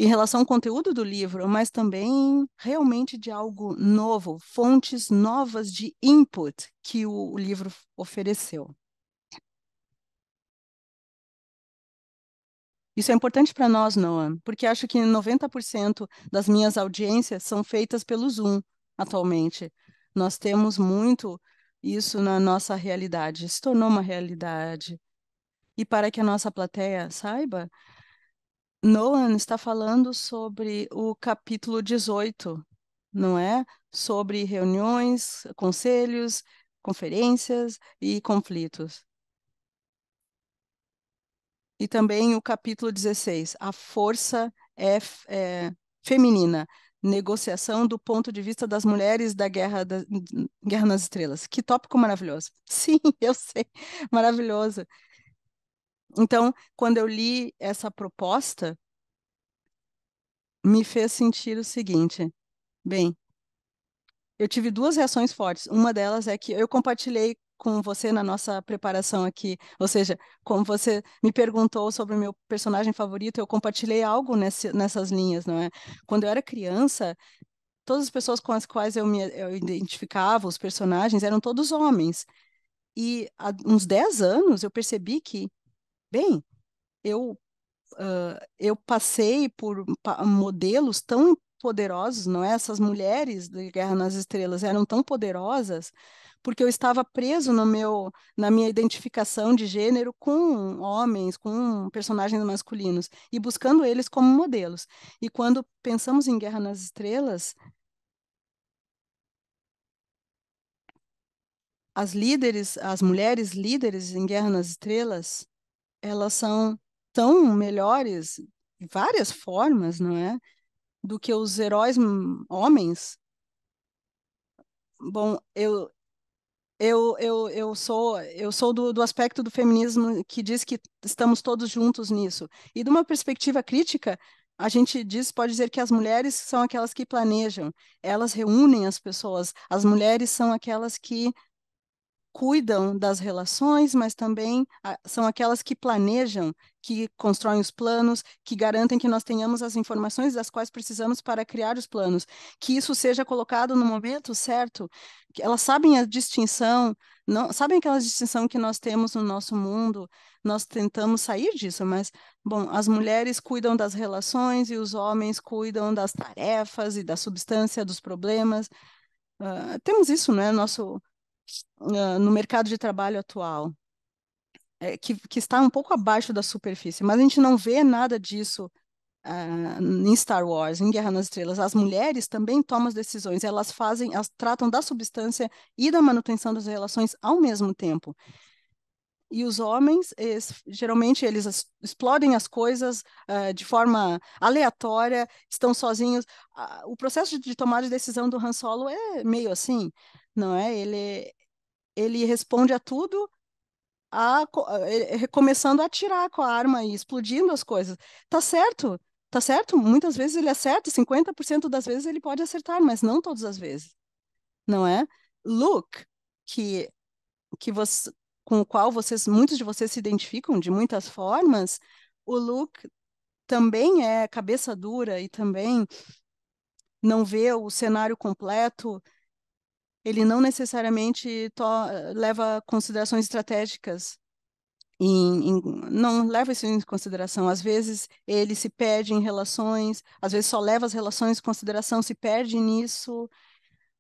em relação ao conteúdo do livro, mas também realmente de algo novo, fontes novas de input que o, o livro ofereceu. Isso é importante para nós, Noam, porque acho que 90% das minhas audiências são feitas pelo Zoom atualmente. Nós temos muito isso na nossa realidade, se tornou uma realidade. E para que a nossa plateia saiba, Noam está falando sobre o capítulo 18, não é? Sobre reuniões, conselhos, conferências e conflitos e também o capítulo 16, a força é, é feminina, negociação do ponto de vista das mulheres da guerra, da, guerra nas estrelas. Que tópico maravilhoso. Sim, eu sei, maravilhoso. Então, quando eu li essa proposta, me fez sentir o seguinte: bem, eu tive duas reações fortes. Uma delas é que eu compartilhei com você na nossa preparação aqui. Ou seja, como você me perguntou sobre o meu personagem favorito, eu compartilhei algo nesse, nessas linhas, não é? Quando eu era criança, todas as pessoas com as quais eu me eu identificava, os personagens, eram todos homens. E há uns 10 anos eu percebi que, bem, eu, uh, eu passei por modelos tão poderosos, não é? Essas mulheres de Guerra nas Estrelas eram tão poderosas porque eu estava preso no meu, na minha identificação de gênero com homens, com personagens masculinos, e buscando eles como modelos. E quando pensamos em Guerra nas Estrelas, as líderes, as mulheres líderes em Guerra nas Estrelas, elas são tão melhores de várias formas, não é? Do que os heróis hum, homens. Bom, eu eu, eu, eu sou eu sou do, do aspecto do feminismo que diz que estamos todos juntos nisso. E de uma perspectiva crítica, a gente diz, pode dizer que as mulheres são aquelas que planejam, elas reúnem as pessoas, as mulheres são aquelas que cuidam das relações, mas também ah, são aquelas que planejam, que constroem os planos, que garantem que nós tenhamos as informações das quais precisamos para criar os planos, que isso seja colocado no momento certo. Elas sabem a distinção, não, sabem aquela distinção que nós temos no nosso mundo. Nós tentamos sair disso, mas bom, as mulheres cuidam das relações e os homens cuidam das tarefas e da substância dos problemas. Uh, temos isso, não é? Nosso no mercado de trabalho atual, é, que, que, está um pouco abaixo da superfície, mas a gente não vê nada disso uh, em Star Wars, em Guerra nas Estrelas. As mulheres também tomam as decisões, elas fazem, elas tratam da substância e da manutenção das relações ao mesmo tempo. E os homens, eles, geralmente, eles explodem as coisas uh, de forma aleatória, estão sozinhos. Uh, o processo de, de tomada de decisão do Han Solo é meio assim, não é? Ele ele responde a tudo a, é, começando a atirar com a arma e explodindo as coisas. Tá certo, tá certo, muitas vezes ele acerta, 50% das vezes ele pode acertar, mas não todas as vezes, não é? Luke, que, que você, com o qual vocês, muitos de vocês se identificam de muitas formas, o Luke também é cabeça dura e também não vê o cenário completo, ele não necessariamente eh, leva considerações estratégicas em, em, não leva isso em consideração. Às vezes ele se perde em relações, às vezes só leva as relações em consideração, se perde nisso.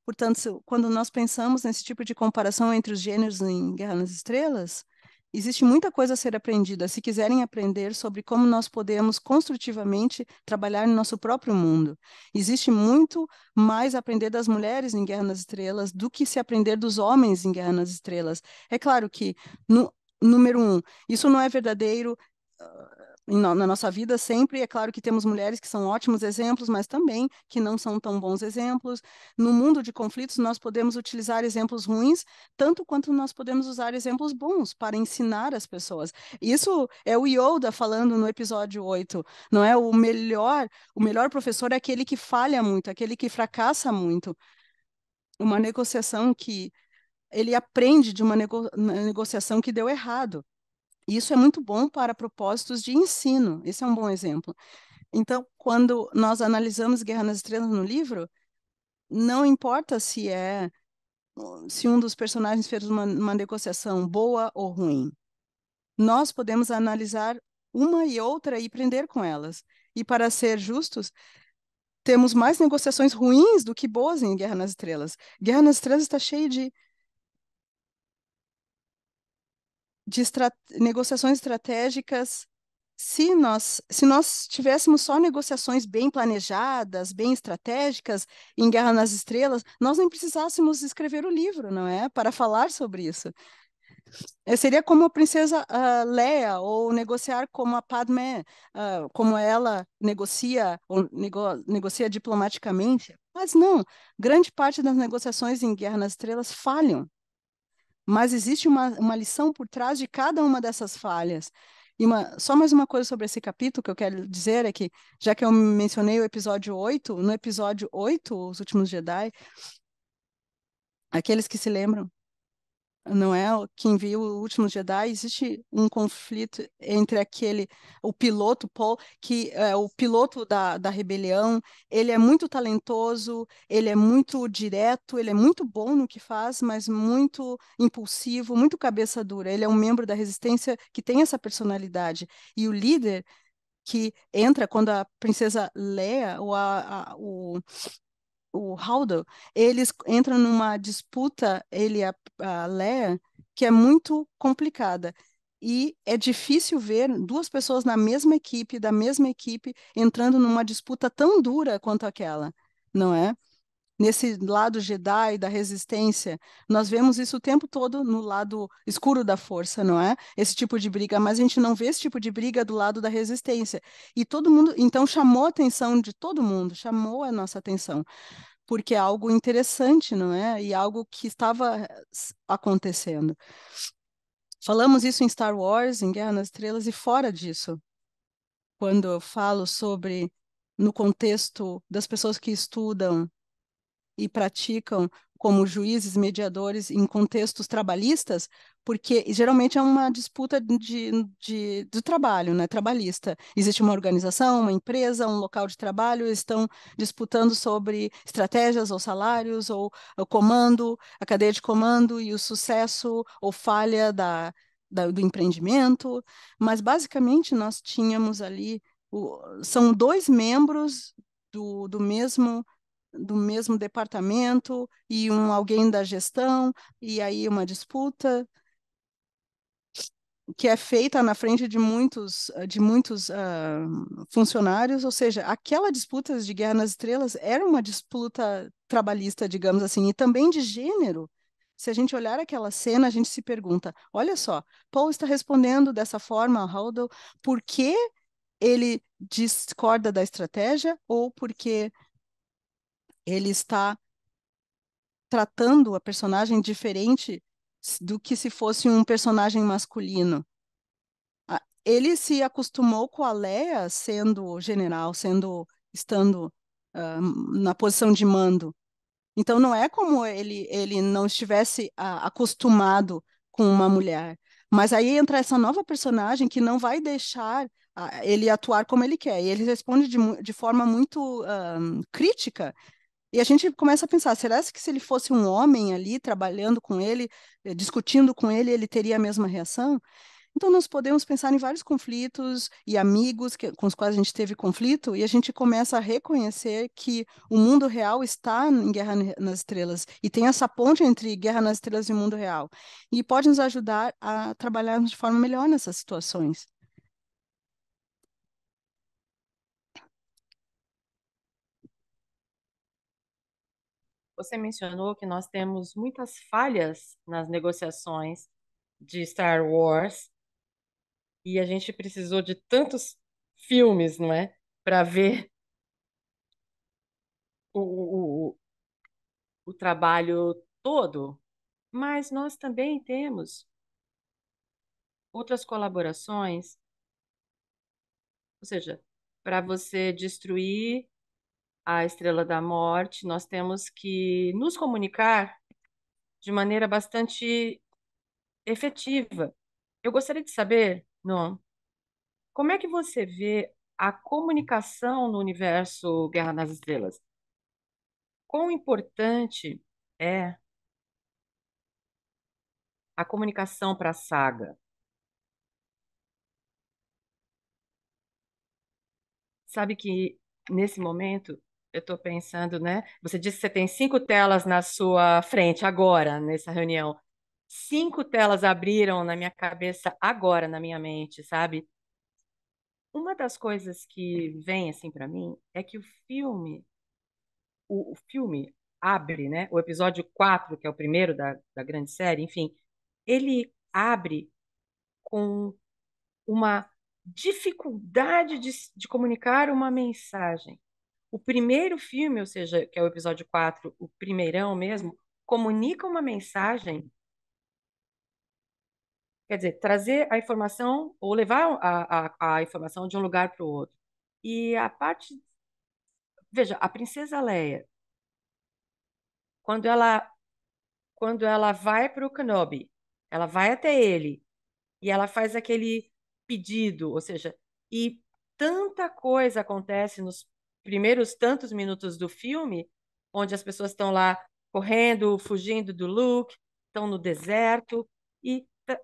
Portanto, quando nós pensamos nesse tipo de comparação entre os gêneros em Guerra nas Estrelas, existe muita coisa a ser aprendida. Se quiserem aprender sobre como nós podemos construtivamente trabalhar no nosso próprio mundo, existe muito mais a aprender das mulheres em Guerra nas Estrelas do que se aprender dos homens em Guerra nas Estrelas. É claro que, no, número um, isso não é verdadeiro ah, na nossa vida sempre. É claro que temos mulheres que são ótimos exemplos, mas também que não são tão bons exemplos. No mundo de conflitos, nós podemos utilizar exemplos ruins, tanto quanto nós podemos usar exemplos bons para ensinar as pessoas. Isso é o Yoda falando no episódio 8, não é? O melhor, o melhor professor é aquele que falha muito, aquele que fracassa muito. Uma negociação que ele aprende de uma nego negociação que deu errado. Isso é muito bom para propósitos de ensino, esse é um bom exemplo. Então, quando nós analisamos Guerra nas Estrelas no livro, não importa se é se um dos personagens fez uma, uma negociação boa ou ruim. Nós podemos analisar uma e outra e prender com elas. E para ser justos, temos mais negociações ruins do que boas em Guerra nas Estrelas. Guerra nas Estrelas está cheio de de negociações estratégicas, se nós, se nós tivéssemos só negociações bem planejadas, bem estratégicas, em Guerra nas Estrelas, nós nem precisássemos escrever o livro, não é? Para falar sobre isso. É, seria como a princesa uh, Leia, ou negociar como a Padmé, uh, como ela negocia, ou nego, negocia diplomaticamente. Mas não, grande parte das negociações em Guerra nas Estrelas falham mas existe uma, uma lição por trás de cada uma dessas falhas. E uma, só mais uma coisa sobre esse capítulo que eu quero dizer é que, já que eu mencionei o episódio 8, no episódio 8, Os Últimos Jedi, aqueles que se lembram, não é? Quem viu o último Jedi existe um conflito entre aquele o piloto Paul que é o piloto da, da rebelião, ele é muito talentoso, ele é muito direto, ele é muito bom no que faz, mas muito impulsivo, muito cabeça dura. Ele é um membro da resistência que tem essa personalidade e o líder que entra quando a princesa Leia ou a, a, o, o Haldo, eles entram numa disputa, ele e a, a Leia, que é muito complicada. E é difícil ver duas pessoas na mesma equipe, da mesma equipe, entrando numa disputa tão dura quanto aquela, não é? nesse lado Jedi da resistência. Nós vemos isso o tempo todo no lado escuro da força, não é? Esse tipo de briga, mas a gente não vê esse tipo de briga do lado da resistência. E todo mundo, então chamou a atenção de todo mundo, chamou a nossa atenção. Porque é algo interessante, não é? E algo que estava acontecendo. Falamos isso em Star Wars, em Guerra nas Estrelas e fora disso. Quando eu falo sobre no contexto das pessoas que estudam e praticam como juízes mediadores em contextos trabalhistas, porque geralmente é uma disputa de, de, de, trabalho, né, trabalhista. Existe uma organização, uma empresa, um local de trabalho, estão disputando sobre estratégias ou salários ou o comando, a cadeia de comando e o sucesso ou falha da, da do empreendimento. Mas basicamente nós tínhamos ali, o, são dois membros do, do mesmo do mesmo departamento e um alguém da gestão e aí uma disputa que é feita na frente de muitos ah, de muitos uh, funcionários, ou seja, aquela disputa de Guerra nas Estrelas era uma disputa trabalhista, digamos assim, e também de gênero. Se a gente olhar aquela cena, a gente se pergunta: olha só, Paul está respondendo dessa forma a Haldol, por que ele discorda da estratégia ou porque ele está tratando a personagem diferente do que se fosse um personagem masculino. Ele se acostumou com a Leia sendo general, sendo estando uh, na posição de mando. Então não é como ele ele não estivesse uh, acostumado com uma mulher. Mas aí entra essa nova personagem que não vai deixar uh, ele atuar como ele quer. E ele responde de, de forma muito crítica e a gente começa a pensar, será que se ele fosse um homem ali, trabalhando com ele, eh, discutindo com ele, ele teria a mesma reação? Então, nós podemos pensar em vários conflitos e amigos que, com os quais a gente teve conflito, e a gente começa a reconhecer que o mundo real está em Guerra nas Estrelas, e tem essa ponte entre Guerra nas Estrelas e o mundo real, e pode nos ajudar a trabalharmos de forma melhor nessas situações. Você mencionou que nós temos muitas falhas nas negociações de Star Wars e a gente precisou de tantos filmes, não é? Para ver o, o, o, trabalho todo. Mas nós também temos outras colaborações, ou seja, para você destruir a Estrela da Morte, nós temos que nos comunicar de maneira bastante efetiva. Eu gostaria de saber, Noam, como é que você vê a comunicação no universo Guerra nas Estrelas? Quão importante é a comunicação para a saga? Sabe que nesse momento eu estou pensando, né? Você disse que você tem cinco telas na sua frente agora, nessa reunião. Cinco telas abriram na minha cabeça agora, na minha mente, sabe? Uma das coisas que vem assim para mim é que o filme, o, o, filme abre, né? O episódio 4, que é o primeiro da, da grande série, enfim, ele abre com uma dificuldade de, de comunicar uma mensagem. O primeiro filme, ou seja, que é o episódio 4, o primeirão mesmo, comunica uma mensagem. Quer dizer, trazer a informação ou levar a, a, a informação de um lugar para o outro. E a parte. Veja, a princesa Leia, quando ela, quando ela vai para o Kenobi, ela vai até ele e ela faz aquele pedido, ou seja, e tanta coisa acontece nos primeiros tantos minutos do filme, onde as pessoas estão lá correndo, fugindo do Luke, estão no deserto e tá,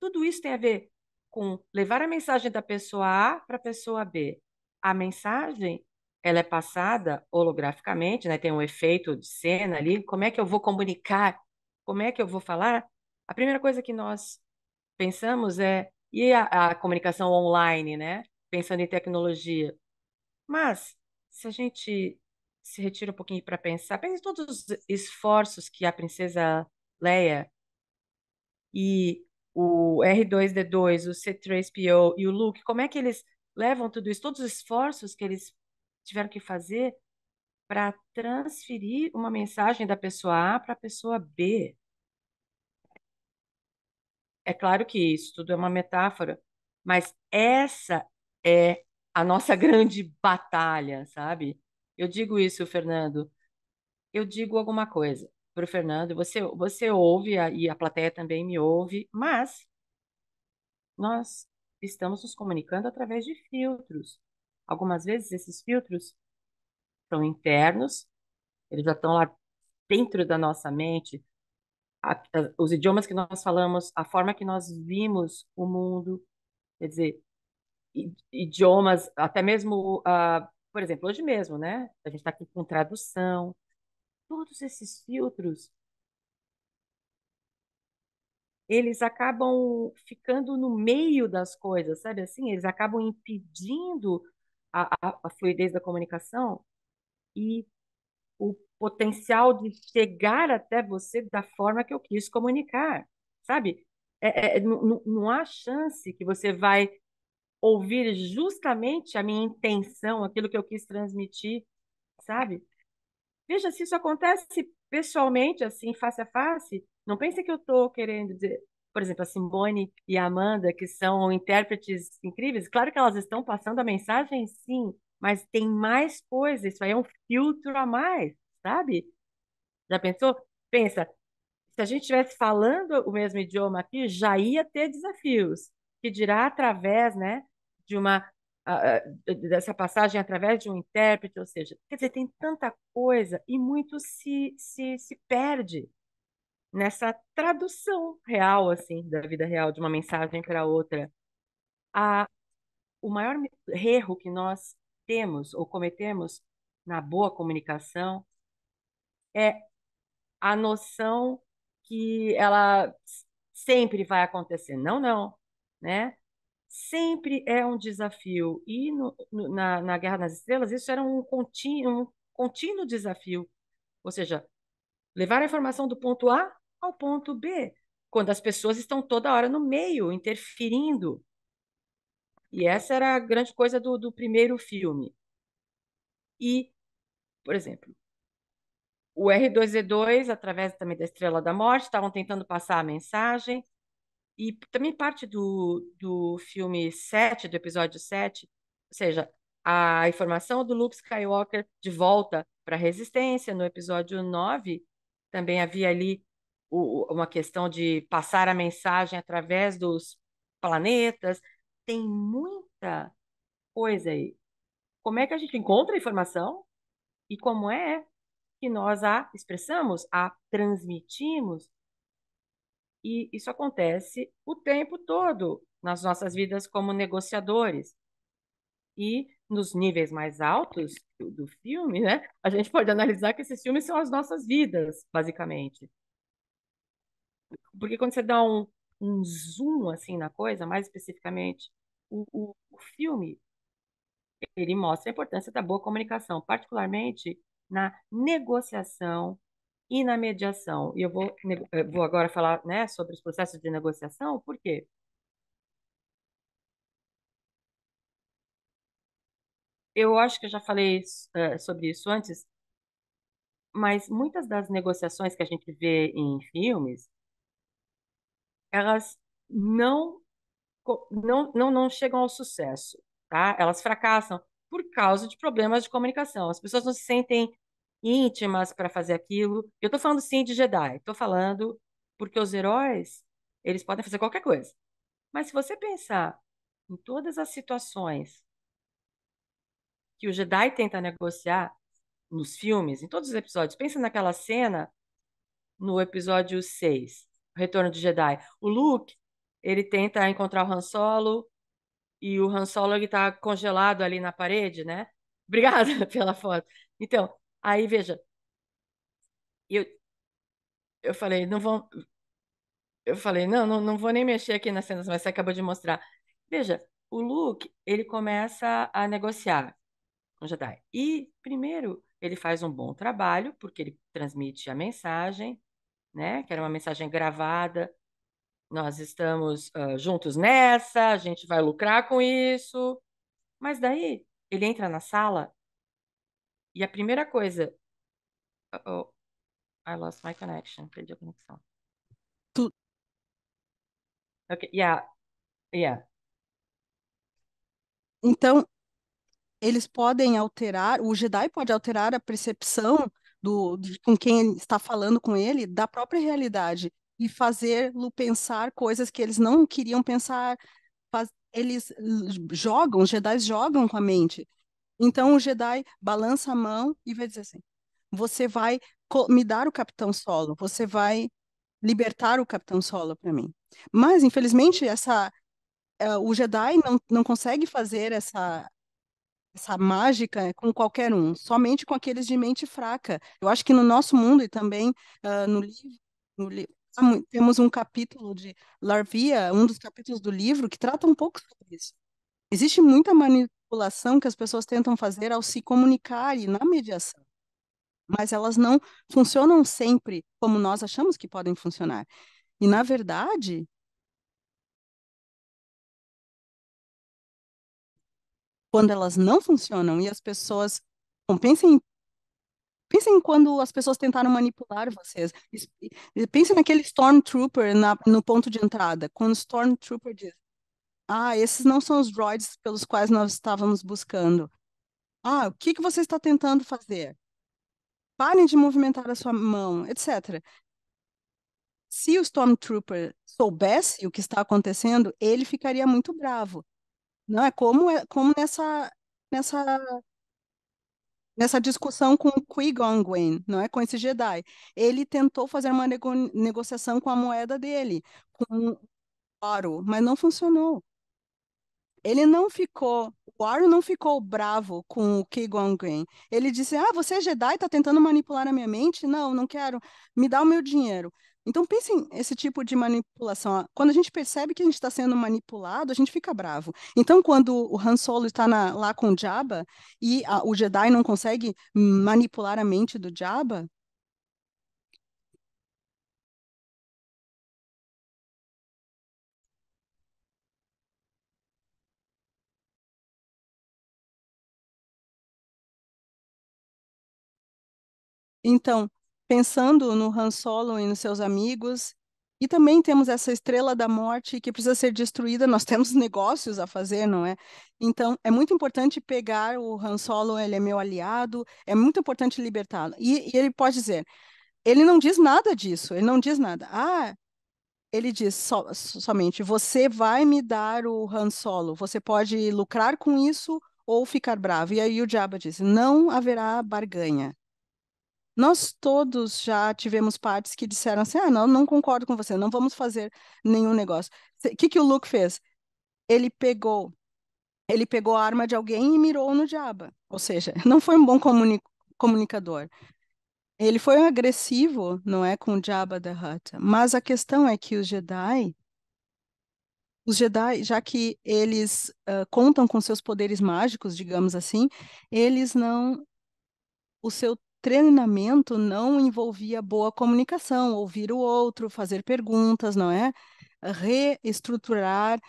tudo isso tem a ver com levar a mensagem da pessoa A para a pessoa B. A mensagem ela é passada holograficamente, né? Tem um efeito de cena ali. Como é que eu vou comunicar? Como é que eu vou falar? A primeira coisa que nós pensamos é e a, a comunicação online, né? Pensando em tecnologia. Mas se a gente se retira um pouquinho para pensar, em todos os esforços que a princesa Leia e o R2D2, o C3PO e o Luke, como é que eles levam tudo isso, todos os esforços que eles tiveram que fazer para transferir uma mensagem da pessoa A para a pessoa B. É claro que isso tudo é uma metáfora, mas essa é a nossa grande batalha, sabe? Eu digo isso, Fernando. Eu digo alguma coisa para o Fernando. Você, você ouve a, e a plateia também me ouve, mas nós estamos nos comunicando através de filtros. Algumas vezes esses filtros são internos, eles já estão lá dentro da nossa mente. A, a, os idiomas que nós falamos, a forma que nós vimos o mundo, quer dizer, idiomas, até mesmo, uh, por exemplo, hoje mesmo, né? A gente está aqui com tradução, todos esses filtros, eles acabam ficando no meio das coisas, sabe assim? Eles acabam impedindo a, a, a fluidez da comunicação e o potencial de chegar até você da forma que eu quis comunicar, sabe? É, é, é não, não há chance que você vai ouvir justamente a minha intenção, aquilo que eu quis transmitir, sabe? Veja, se isso acontece pessoalmente, assim, face a face, não pense que eu estou querendo dizer, por exemplo, a Simone e a Amanda, que são intérpretes incríveis, claro que elas estão passando a mensagem, sim, mas tem mais coisas. isso aí é um filtro a mais, sabe? Já pensou? Pensa, se a gente estivesse falando o mesmo idioma aqui, já ia ter desafios, que dirá através, né, de uma dessa passagem através de um intérprete, ou seja, quer dizer, tem tanta coisa e muito se, se, se perde nessa tradução real assim da vida real de uma mensagem para outra. A, o maior erro que nós temos ou cometemos na boa comunicação é a noção que ela sempre vai acontecer. Não, não, né? sempre é um desafio. E no, no, na, na Guerra nas Estrelas, isso era um contínuo, um contínuo desafio. Ou seja, levar a informação do ponto A ao ponto B, quando as pessoas estão toda hora no meio, interferindo. E essa era a grande coisa do, do primeiro filme. E, por exemplo, o R2-D2, através também da Estrela da Morte, estavam tentando passar a mensagem, e também parte do, do filme 7, do episódio 7, ou seja, a informação do Luke Skywalker de volta para a Resistência, no episódio 9, também havia ali o, uma questão de passar a mensagem através dos planetas. Tem muita coisa aí. Como é que a gente encontra a informação e como é que nós a expressamos, a transmitimos e isso acontece o tempo todo nas nossas vidas como negociadores. E nos níveis mais altos do, filme, né? A gente pode analisar que esses filmes são as nossas vidas, basicamente. Porque quando você dá um, um zoom assim na coisa, mais especificamente, o, o, o filme ele mostra a importância da boa comunicação, particularmente na negociação e na mediação. E eu vou, eu eh, vou agora falar né, sobre os processos de negociação, por quê? Eu acho que eu já falei uh, sobre isso antes, mas muitas das negociações que a gente vê em filmes, elas não, não, não, não chegam ao sucesso, tá? Elas fracassam por causa de problemas de comunicação. As pessoas não se sentem íntimas para fazer aquilo. Eu estou falando sim de Jedi, estou falando porque os heróis, eles podem fazer qualquer coisa. Mas se você pensar em todas as situações que o Jedi tenta negociar nos filmes, em todos os episódios, pensa naquela cena no episódio 6, Retorno de Jedi. O Luke, ele tenta encontrar o Han Solo e o Han Solo está congelado ali na parede, né? Obrigada pela foto. Então, Aí, veja, eu, eu falei, não vão. Eu falei, não, não, não vou nem mexer aqui nas cenas, mas você acabou de mostrar. Veja, o Luke, ele começa a negociar com o Jedi. E, primeiro, ele faz um bom trabalho, porque ele transmite a mensagem, né? Que era uma mensagem gravada. Nós estamos uh, juntos nessa, a gente vai lucrar com isso. Mas daí ele entra na sala e a primeira coisa. Uh oh, I lost my connection. Perdi a conexão. Tu... Ok, yeah. Yeah. Então, eles podem alterar, o Jedi pode alterar a percepção do, de, com quem está falando com ele da própria realidade e fazê-lo pensar coisas que eles não queriam pensar. Faz, eles jogam, os Jedi jogam com a mente. Então o Jedi balança a mão e vai dizer assim: você vai me dar o Capitão Solo, você vai libertar o Capitão Solo para mim. Mas infelizmente essa uh, o Jedi não, não consegue fazer essa essa mágica com qualquer um, somente com aqueles de mente fraca. Eu acho que no nosso mundo e também uh, no livro, no temos um capítulo de Larvia, um dos capítulos do livro, que trata um pouco sobre isso. Existe muita mani manipulação que as pessoas tentam fazer ao se comunicarem na mediação. Mas elas não funcionam sempre como nós achamos que podem funcionar. E, na verdade, quando elas não funcionam e as pessoas. Bom, pensem, pensem quando as pessoas tentaram manipular vocês. Pensem naquele Stormtrooper na, no ponto de entrada, quando o Stormtrooper diz: ah, esses não são os droids pelos quais nós estávamos buscando. Ah, o que, que você está tentando fazer? Parem de movimentar a sua mão, etc. Se o Stormtrooper soubesse o que está acontecendo, ele ficaria muito bravo. Não é como, é, como nessa, nessa nessa discussão com o Qui-Gon Gwen, não é com esse Jedi. Ele tentou fazer uma nego negociação com a moeda dele, com o oro, mas não funcionou ele não ficou, o Aaron não ficou bravo com o Qui-Gon Ele disse, ah, você é Jedi, está tentando manipular a minha mente? Não, não quero, me dá o meu dinheiro. Então pensem esse tipo de manipulação. Quando a gente percebe que a gente está sendo manipulado, a gente fica bravo. Então quando o Han Solo está na, lá com o Jabba e a, o Jedi não consegue manipular a mente do Jabba, Então, pensando no Han Solo e nos seus amigos, e também temos essa estrela da morte que precisa ser destruída, nós temos negócios a fazer, não é? Então, é muito importante pegar o Han Solo, ele é meu aliado, é muito importante libertá-lo. E, e, ele pode dizer, ele não diz nada disso, ele não diz nada. Ah, ele diz so, somente, você vai me dar o Han Solo, você pode lucrar com isso ou ficar bravo. E aí o Jabba diz, não haverá barganha. Nós todos já tivemos partes que disseram assim: ah, não, não concordo com você, não vamos fazer nenhum negócio. O que, que o Luke fez? Ele pegou ele pegou a arma de alguém e mirou no diabo. Ou seja, não foi um bom comuni comunicador. Ele foi um agressivo, não é, com o Jabba da Hutt. Mas a questão é que os Jedi, os Jedi, já que eles uh, contam com seus poderes mágicos, digamos assim, eles não, o seu treinamento não envolvia boa comunicação, ouvir o outro, fazer perguntas, não é? Reestruturar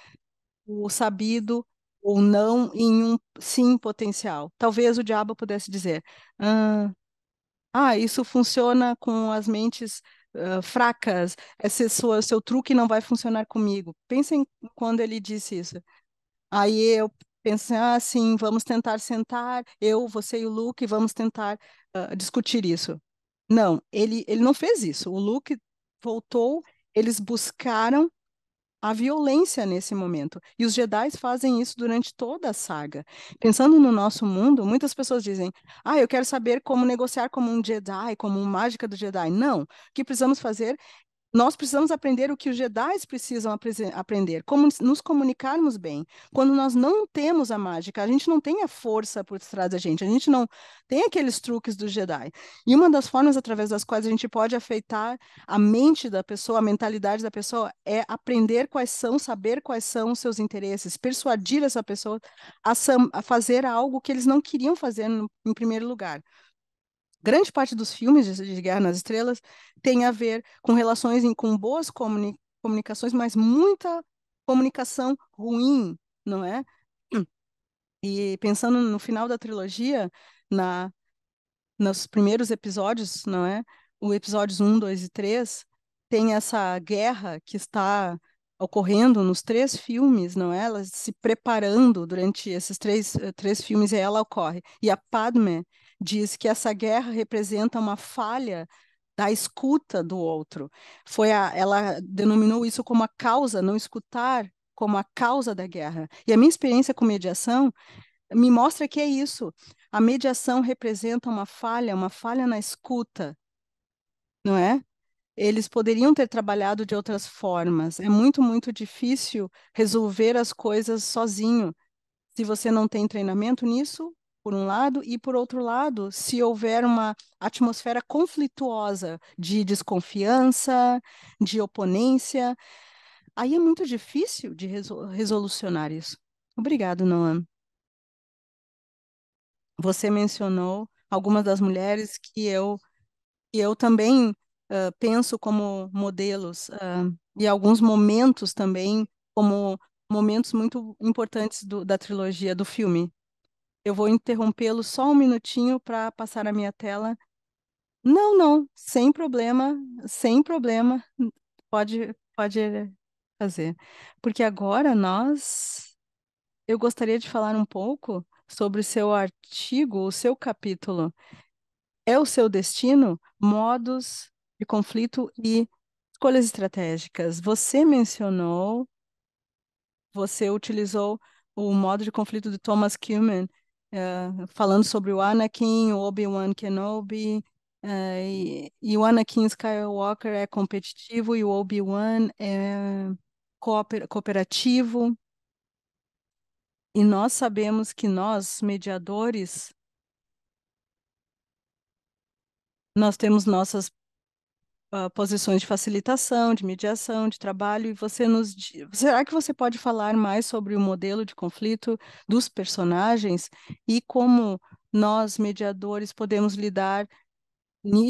o sabido ou não em um sim potencial. Talvez o diabo pudesse dizer: ah, ah isso funciona com as mentes uh, fracas, esse sua, seu truque não vai funcionar comigo. Pensem quando ele disse isso. Aí eu pensar assim, ah, vamos tentar sentar, eu, você e o Luke, vamos tentar uh, discutir isso. Não, ele, ele não fez isso. O Luke voltou, eles buscaram a violência nesse momento. E os Jedi fazem isso durante toda a saga. Pensando no nosso mundo, muitas pessoas dizem: "Ah, eu quero saber como negociar como um Jedi, como um mágica do Jedi". Não, o que precisamos fazer nós precisamos aprender o que os Jedi precisam aprender, como nos comunicarmos bem. Quando nós não temos a mágica, a gente não tem a força por trás da gente, a gente não tem aqueles truques do Jedi. E uma das formas através das quais a gente pode afetar a mente da pessoa, a mentalidade da pessoa, é aprender quais são, saber quais são os seus interesses, persuadir essa pessoa a, a fazer algo que eles não queriam fazer no, em primeiro lugar grande parte dos filmes de, de Guerra nas Estrelas tem a ver com relações em, com boas comuni comunicações, mas muita comunicação ruim, não é? E pensando no final da trilogia, na nos primeiros episódios, não é? O episódios 1, 2 e 3 tem essa guerra que está ocorrendo nos três filmes, não é? Ela se preparando durante esses três, eh, três filmes e ela ocorre. E a Padme, diz que essa guerra representa uma falha da escuta do outro. Foi a, ela denominou isso como a causa, não escutar como a causa da guerra. E a minha experiência com mediação me mostra que é isso. A mediação representa uma falha, uma falha na escuta, não é? Eles poderiam ter trabalhado de outras formas. É muito, muito difícil resolver as coisas sozinho. Se você não tem treinamento nisso, por um lado, e por outro lado, se houver uma atmosfera conflituosa de desconfiança, de oponência, aí é muito difícil de resol resolucionar isso. Obrigado, Noam. Você mencionou algumas das mulheres que eu, que eu também uh, penso como modelos, uh, e alguns momentos também como momentos muito importantes do, da trilogia do filme. Eu vou interrompê-lo só um minutinho para passar a minha tela. Não, não, sem problema, sem problema, pode, pode fazer. Porque agora nós. Eu gostaria de falar um pouco sobre o seu artigo, o seu capítulo. É o seu destino? Modos de conflito e escolhas estratégicas. Você mencionou, você utilizou o modo de conflito de Thomas Kuhlman uh, falando sobre o Anakin, o Obi-Wan Kenobi, uh, e, e, o Anakin Skywalker é competitivo e o Obi-Wan é cooper, cooperativo. E nós sabemos que nós, mediadores, nós temos nossas uh, posições de facilitação, de mediação, de trabalho, e você nos. Será que você pode falar mais sobre o modelo de conflito dos personagens e como nós, mediadores, podemos lidar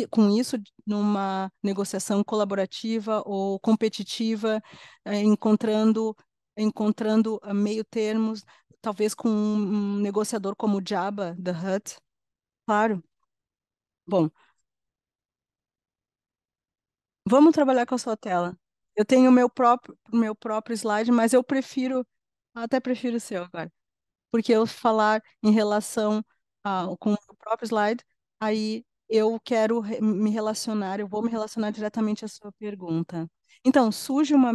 com isso numa negociação colaborativa ou competitiva, eh, encontrando encontrando ah, meio termos, talvez com um negociador como o Jabba the Hutt? Claro. Bom, Vamos trabalhar com a sua tela. Eu tenho o meu próprio, meu próprio slide, mas eu prefiro, até prefiro o seu agora. Porque eu falar em relação a ah, com o próprio slide, aí eu quero me relacionar, eu vou me relacionar diretamente à sua pergunta. Então, surge uma,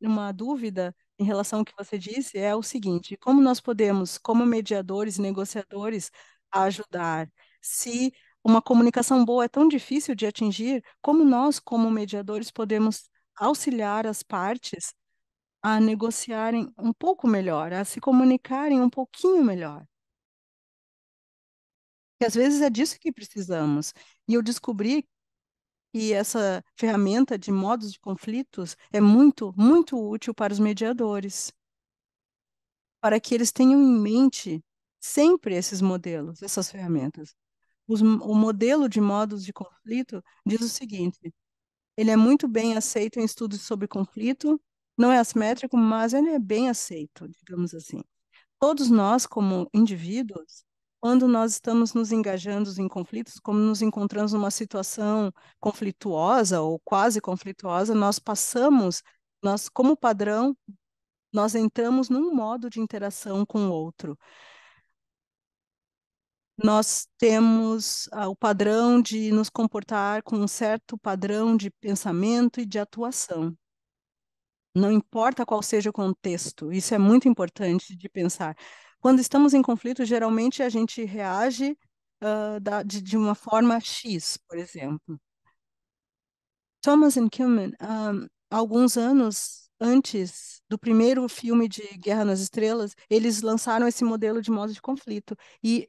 uma dúvida em relação ao que você disse, é o seguinte, como nós podemos, como mediadores e negociadores, ajudar? Se uma comunicação boa é tão difícil de atingir, como nós, como mediadores, podemos auxiliar as partes a negociarem um pouco melhor, a se comunicarem um pouquinho melhor. E às vezes é disso que precisamos. E eu descobri que essa ferramenta de modos de conflitos é muito, muito útil para os mediadores, para que eles tenham em mente sempre esses modelos, essas ferramentas os, o modelo de modos de conflito diz o seguinte: ele é muito bem aceito em estudos sobre conflito, não é assimétrico, mas ele é bem aceito, digamos assim. Todos nós, como indivíduos, quando nós estamos nos engajando em conflitos, como nos encontramos numa situação conflituosa ou quase conflituosa, nós passamos, nós como padrão, nós entramos num modo de interação com o outro nós temos ah, o padrão de nos comportar com um certo padrão de pensamento e de atuação. Não importa qual seja o contexto, isso é muito importante de pensar. Quando estamos em conflito, geralmente a gente reage uh, da, de, de, uma forma X, por exemplo. Thomas and Kuhlman, um, ah, alguns anos antes do primeiro filme de Guerra nas Estrelas, eles lançaram esse modelo de modo de conflito. E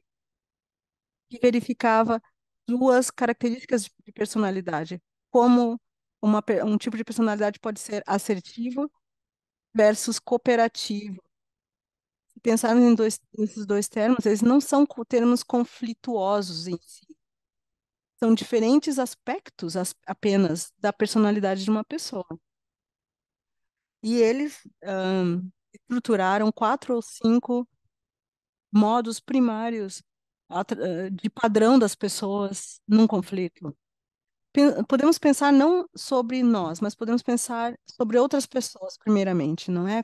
que verificava duas características de personalidade, como uma, um tipo de personalidade pode ser assertivo versus cooperativo. Se pensarmos em dois, esses dois termos, eles não são termos conflituosos em si. São diferentes aspectos as, apenas da personalidade de uma pessoa. E eles um, estruturaram quatro ou cinco modos primários de padrão das pessoas num conflito. Podemos pensar não sobre nós, mas podemos pensar sobre outras pessoas, primeiramente, não é?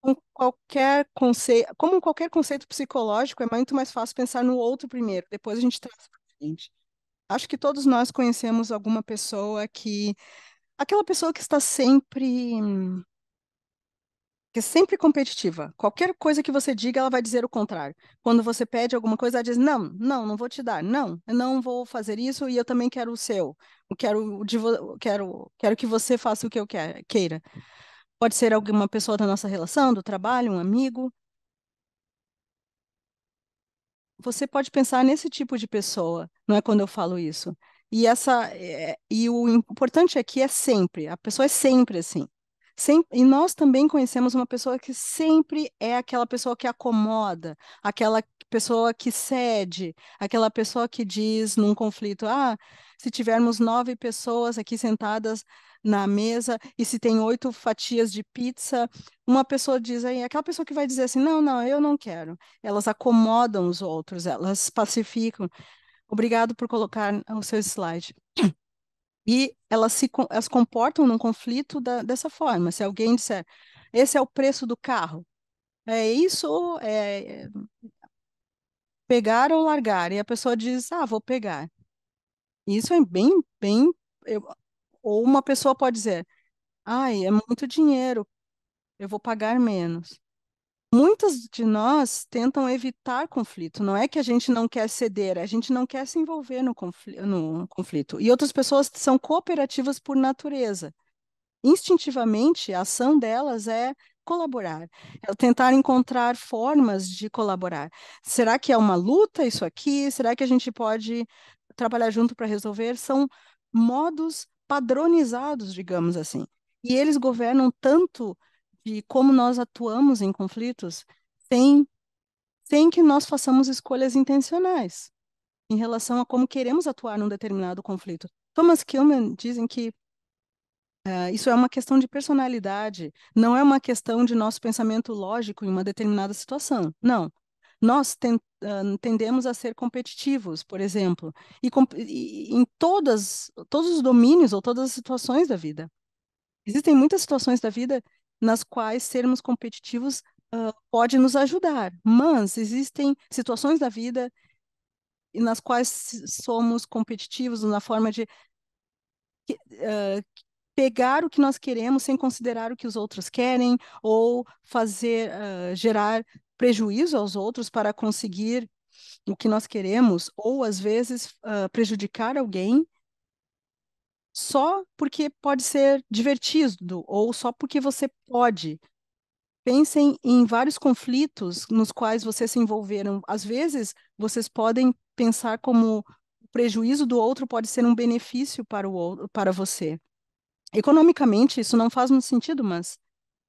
Com qualquer conceito, como qualquer conceito psicológico, é muito mais fácil pensar no outro primeiro, depois a gente traz para frente. Acho que todos nós conhecemos alguma pessoa que. Aquela pessoa que está sempre é sempre competitiva. Qualquer coisa que você diga, ela vai dizer o contrário. Quando você pede alguma coisa, ela diz: não, não, não vou te dar, não, eu não vou fazer isso e eu também quero o seu. Eu quero, quero, quero que você faça o que eu queira. Pode ser alguma pessoa da nossa relação, do trabalho, um amigo. Você pode pensar nesse tipo de pessoa, não é quando eu falo isso. E essa eh, e o importante aqui é sempre, a pessoa é sempre assim e nós também conhecemos uma pessoa que sempre é aquela pessoa que acomoda, aquela pessoa que cede, aquela pessoa que diz num conflito: ah, se tivermos nove pessoas aqui sentadas na mesa e se tem oito fatias de pizza, uma pessoa diz aí, aquela pessoa que vai dizer assim: não, não, eu não quero. Elas acomodam os outros, elas pacificam. Obrigado por colocar o seu slide. E elas se elas comportam num conflito da, dessa forma. Se alguém disser, esse é o preço do carro, é isso, é, é, pegar ou largar. E a pessoa diz, ah, vou pegar. Isso é bem, bem. Eu, ou uma pessoa pode dizer, ai, é muito dinheiro, eu vou pagar menos. Muitas de nós tentam evitar conflito. Não é que a gente não quer ceder, a gente não quer se envolver no conflito. No conflito. E outras pessoas são cooperativas por natureza. Instintivamente, a ação delas é colaborar, é tentar encontrar formas de colaborar. Será que é uma luta isso aqui? Será que a gente pode trabalhar junto para resolver? São modos padronizados, digamos assim. E eles governam tanto de como nós atuamos em conflitos sem, sem que nós façamos escolhas intencionais em relação a como queremos atuar num determinado conflito. Thomas Kilman dizem que uh, isso é uma questão de personalidade, não é uma questão de nosso pensamento lógico em uma determinada situação. Não. Nós ten, uh, tendemos a ser competitivos, por exemplo, e, comp e em todas, todos os domínios ou todas as situações da vida. Existem muitas situações da vida nas quais sermos competitivos uh, pode nos ajudar, mas existem situações da vida nas quais somos competitivos na forma de uh, pegar o que nós queremos sem considerar o que os outros querem ou fazer uh, gerar prejuízo aos outros para conseguir o que nós queremos ou às vezes uh, prejudicar alguém só porque pode ser divertido ou só porque você pode. Pensem em vários conflitos nos quais vocês se envolveram. Às vezes, vocês podem pensar como o prejuízo do outro pode ser um benefício para, o, outro, para você. Economicamente, isso não faz muito sentido, mas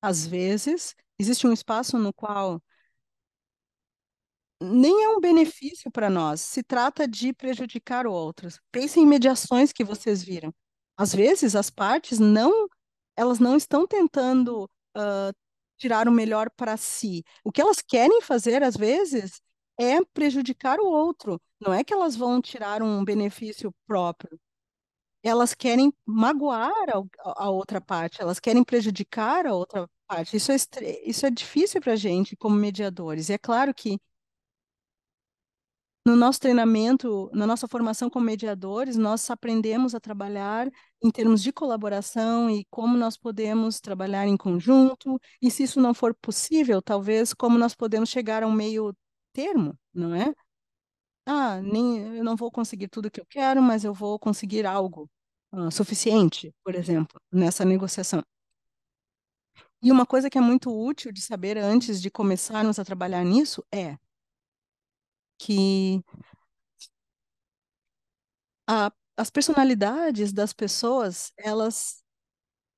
às vezes existe um espaço no qual nem é um benefício para nós, se trata de prejudicar o outro. Pensem em mediações que vocês viram às vezes as partes não elas não estão tentando uh, tirar o melhor para si. O que elas querem fazer às vezes é prejudicar o outro. Não é que elas vão tirar um benefício próprio. Elas querem magoar a, a outra parte, elas querem prejudicar a outra parte. Isso é, isso é difícil para a gente como mediadores. E é claro que no nosso treinamento, na nossa formação como mediadores, nós aprendemos a trabalhar em termos de colaboração e como nós podemos trabalhar em conjunto, e se isso não for possível, talvez como nós podemos chegar a um meio termo, não é? Ah, nem, eu não vou conseguir tudo que eu quero, mas eu vou conseguir algo uh, suficiente, por exemplo, nessa negociação. E uma coisa que é muito útil de saber antes de começarmos a trabalhar nisso é que a, as personalidades das pessoas, elas,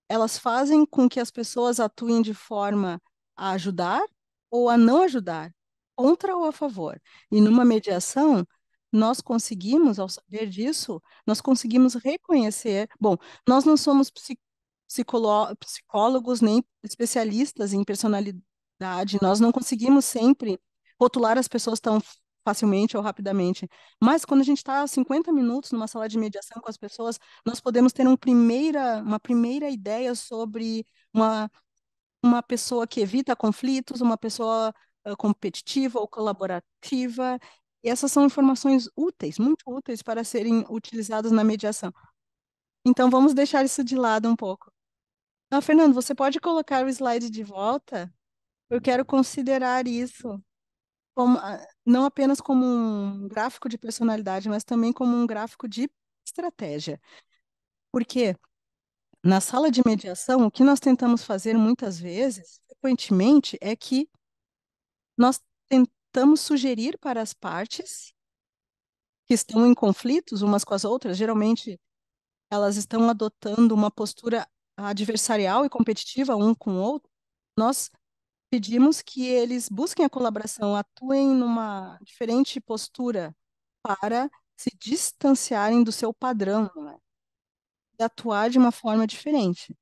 elas fazem com que as pessoas atuem de forma a ajudar ou a não ajudar, contra ou a favor. E numa mediação, nós conseguimos, ao saber disso, nós conseguimos reconhecer. Bom, nós não somos psicólogos nem especialistas em personalidade, nós não conseguimos sempre rotular as pessoas tão facilmente ou rapidamente. Mas quando a gente está 50 minutos numa sala de mediação com as pessoas, nós podemos ter um primeira, uma primeira ideia sobre uma, uma pessoa que evita conflitos, uma pessoa uh, competitiva ou colaborativa. E essas são informações úteis, muito úteis para serem utilizadas na mediação. Então vamos deixar isso de lado um pouco. Ah, Fernando, você pode colocar o slide de volta? Eu quero considerar isso como, ah, não apenas como um gráfico de personalidade, mas também como um gráfico de estratégia. Porque na sala de mediação, o que nós tentamos fazer muitas vezes, frequentemente, é que nós tentamos sugerir para as partes que estão em conflitos umas com as outras, geralmente elas estão adotando uma postura adversarial e competitiva um com o outro, nós pedimos que eles busquem a colaboração, atuem numa diferente postura para se distanciarem do seu padrão né? e atuar de uma forma diferente.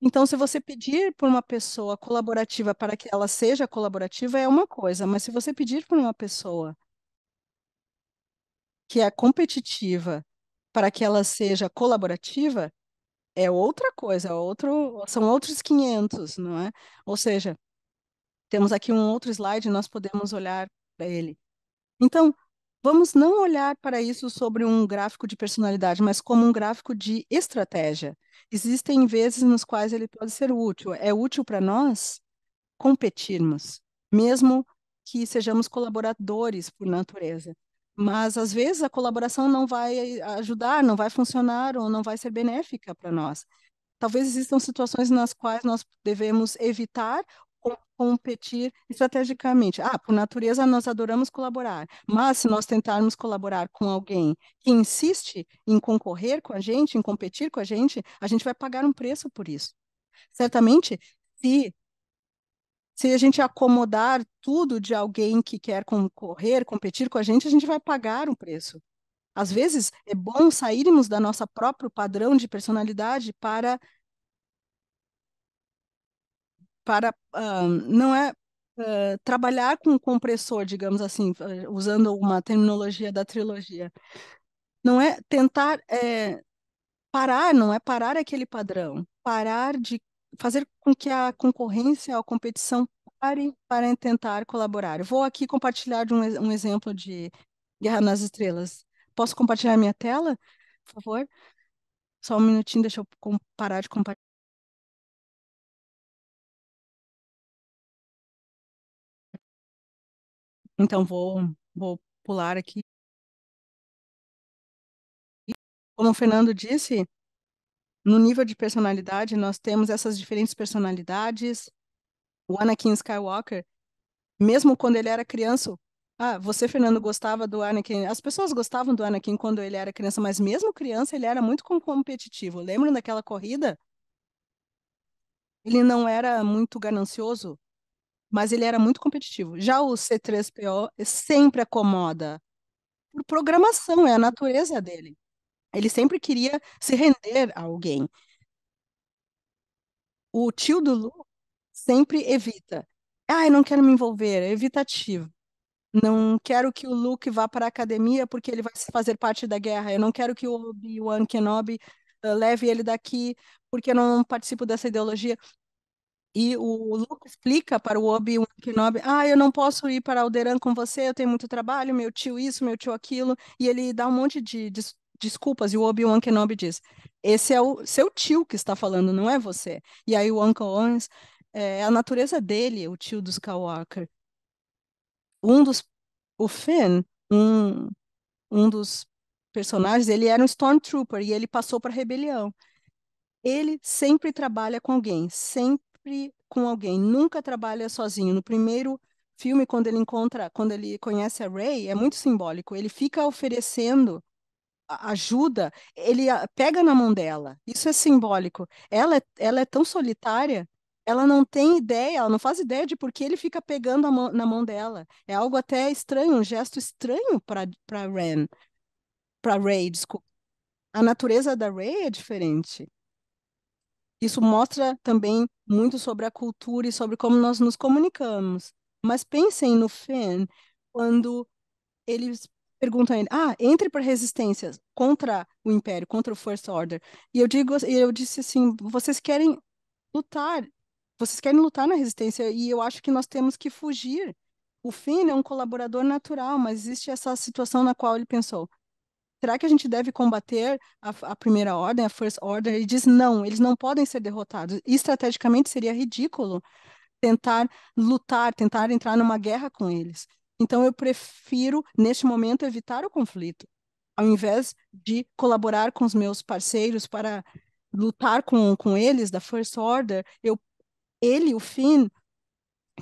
Então, se você pedir por uma pessoa colaborativa para que ela seja colaborativa é uma coisa, mas se você pedir por uma pessoa que é competitiva para que ela seja colaborativa, é outra coisa, é outro, são outros 500, não é? Ou seja, temos aqui um outro slide, nós podemos olhar para ele. Então, vamos não olhar para isso sobre um gráfico de personalidade, mas como um gráfico de estratégia. Existem vezes nos quais ele pode ser útil. É útil para nós competirmos, mesmo que sejamos colaboradores por natureza mas às vezes a colaboração não vai ajudar, não vai funcionar ou não vai ser benéfica para nós. Talvez existam situações nas quais nós devemos evitar competir estrategicamente. Ah, por natureza nós adoramos colaborar, mas se nós tentarmos colaborar com alguém que insiste em concorrer com a gente, em competir com a gente, a gente vai pagar um preço por isso. Certamente, se se a gente acomodar tudo de alguém que quer concorrer, competir com a gente, a gente vai pagar um preço. Às vezes, é bom sairmos da nossa próprio padrão de personalidade para para uh, não é uh, trabalhar com compressor, digamos assim, ah, usando uma terminologia da trilogia. Não é tentar é, parar, não é parar aquele padrão, parar de fazer com que a concorrência, a competição pare para tentar colaborar. Vou aqui compartilhar um, um exemplo de Guerra nas Estrelas. Posso compartilhar minha tela, por favor? Só um minutinho, deixa eu parar de compartilhar. Então, vou, vou pular aqui. Como o Fernando disse, no nível de personalidade, nós temos essas diferentes personalidades. O Anakin Skywalker, mesmo quando ele era criança, ah, você, Fernando, gostava do Anakin. As pessoas gostavam do Anakin quando ele era criança, mas mesmo criança ele era muito competitivo. lembra daquela corrida? Ele não era muito ganancioso, mas ele era muito competitivo. Já o C3PO sempre acomoda. Por programação, é a natureza dele. Ele sempre queria se render a alguém. O tio do Lu sempre evita. Ah, eu não quero me envolver, é evitativo. Não quero que o Luke vá para a academia porque ele vai fazer parte da guerra. Eu não quero que o Obi-Wan Kenobi uh, leve ele daqui porque eu não participo dessa ideologia. E o Luke explica para o Obi-Wan Kenobi, ah, eu não posso ir para Alderan com você, eu tenho muito trabalho, meu tio isso, meu tio aquilo, e ele dá um monte de, de desculpas, e o Obi-Wan Kenobi diz, esse é o seu tio que está falando, não é você. E aí o Uncle Owens, é, é a natureza dele, o tio do Skywalker. Um dos, o Finn, um, um dos personagens, ele era um Stormtrooper e ele passou para a rebelião. Ele sempre trabalha com alguém, sempre com alguém, nunca trabalha sozinho. No primeiro filme, quando ele encontra, quando ele conhece a Rey é muito simbólico. Ele fica oferecendo ajuda, ele pega na mão dela. Isso é simbólico. Ela, é, ela é tão solitária, ela não tem ideia, ela não faz ideia de por que ele fica pegando mão, na mão dela. É algo até estranho, um gesto estranho para Ren. Para Ray, desculpa. A natureza da Ray é diferente. Isso mostra também muito sobre a cultura e sobre como nós nos comunicamos. Mas pensem no Fen quando eles pergunta ainda ah, entre para resistências contra o Império, contra o First Order. E eu digo, eu disse assim, vocês querem lutar, vocês querem lutar na resistência e eu acho que nós temos que fugir. O Finn é um colaborador natural, mas existe essa situação na qual ele pensou. Será que a gente deve combater a, a primeira ordem, a First Order? Ele diz não, eles não podem ser derrotados. Estrategicamente seria ridículo tentar lutar, tentar entrar numa guerra com eles. Então, eu prefiro, neste momento, evitar o conflito, ao invés de colaborar com os meus parceiros para lutar com, com eles da First Order. Eu, ele, o Finn,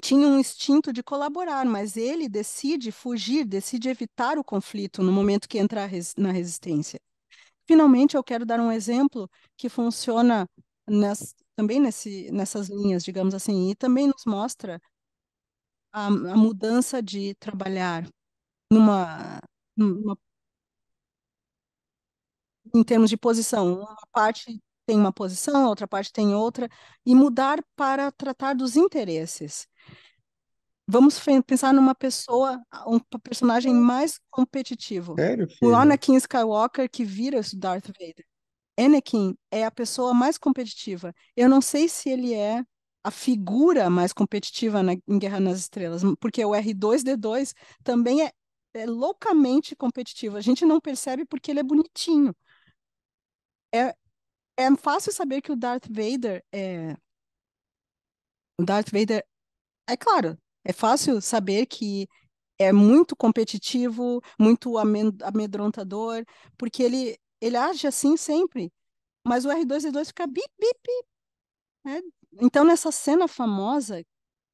tinha um instinto de colaborar, mas ele decide fugir, decide evitar o conflito no momento que entrar res, na resistência. Finalmente, eu quero dar um exemplo que funciona nas, também nesse, nessas linhas, digamos assim, e também nos mostra a, a mudança de trabalhar numa, numa, em termos de posição, uma parte tem uma posição, a outra parte tem outra, e mudar para tratar dos interesses. Vamos pensar numa pessoa, um personagem mais competitivo. Sério, o Anakin Skywalker que vira o Darth Vader. Anakin é a pessoa mais competitiva. Eu não sei se ele é a figura mais competitiva na, em Guerra nas Estrelas, porque o R2D2 também é, é loucamente competitivo. A gente não percebe porque ele é bonitinho. É, é fácil saber que o Darth Vader é. O Darth Vader. É claro, é fácil saber que é muito competitivo, muito amedrontador, porque ele, ele age assim sempre. Mas o R2D2 fica bip, bip, bip. É, então, nessa cena famosa,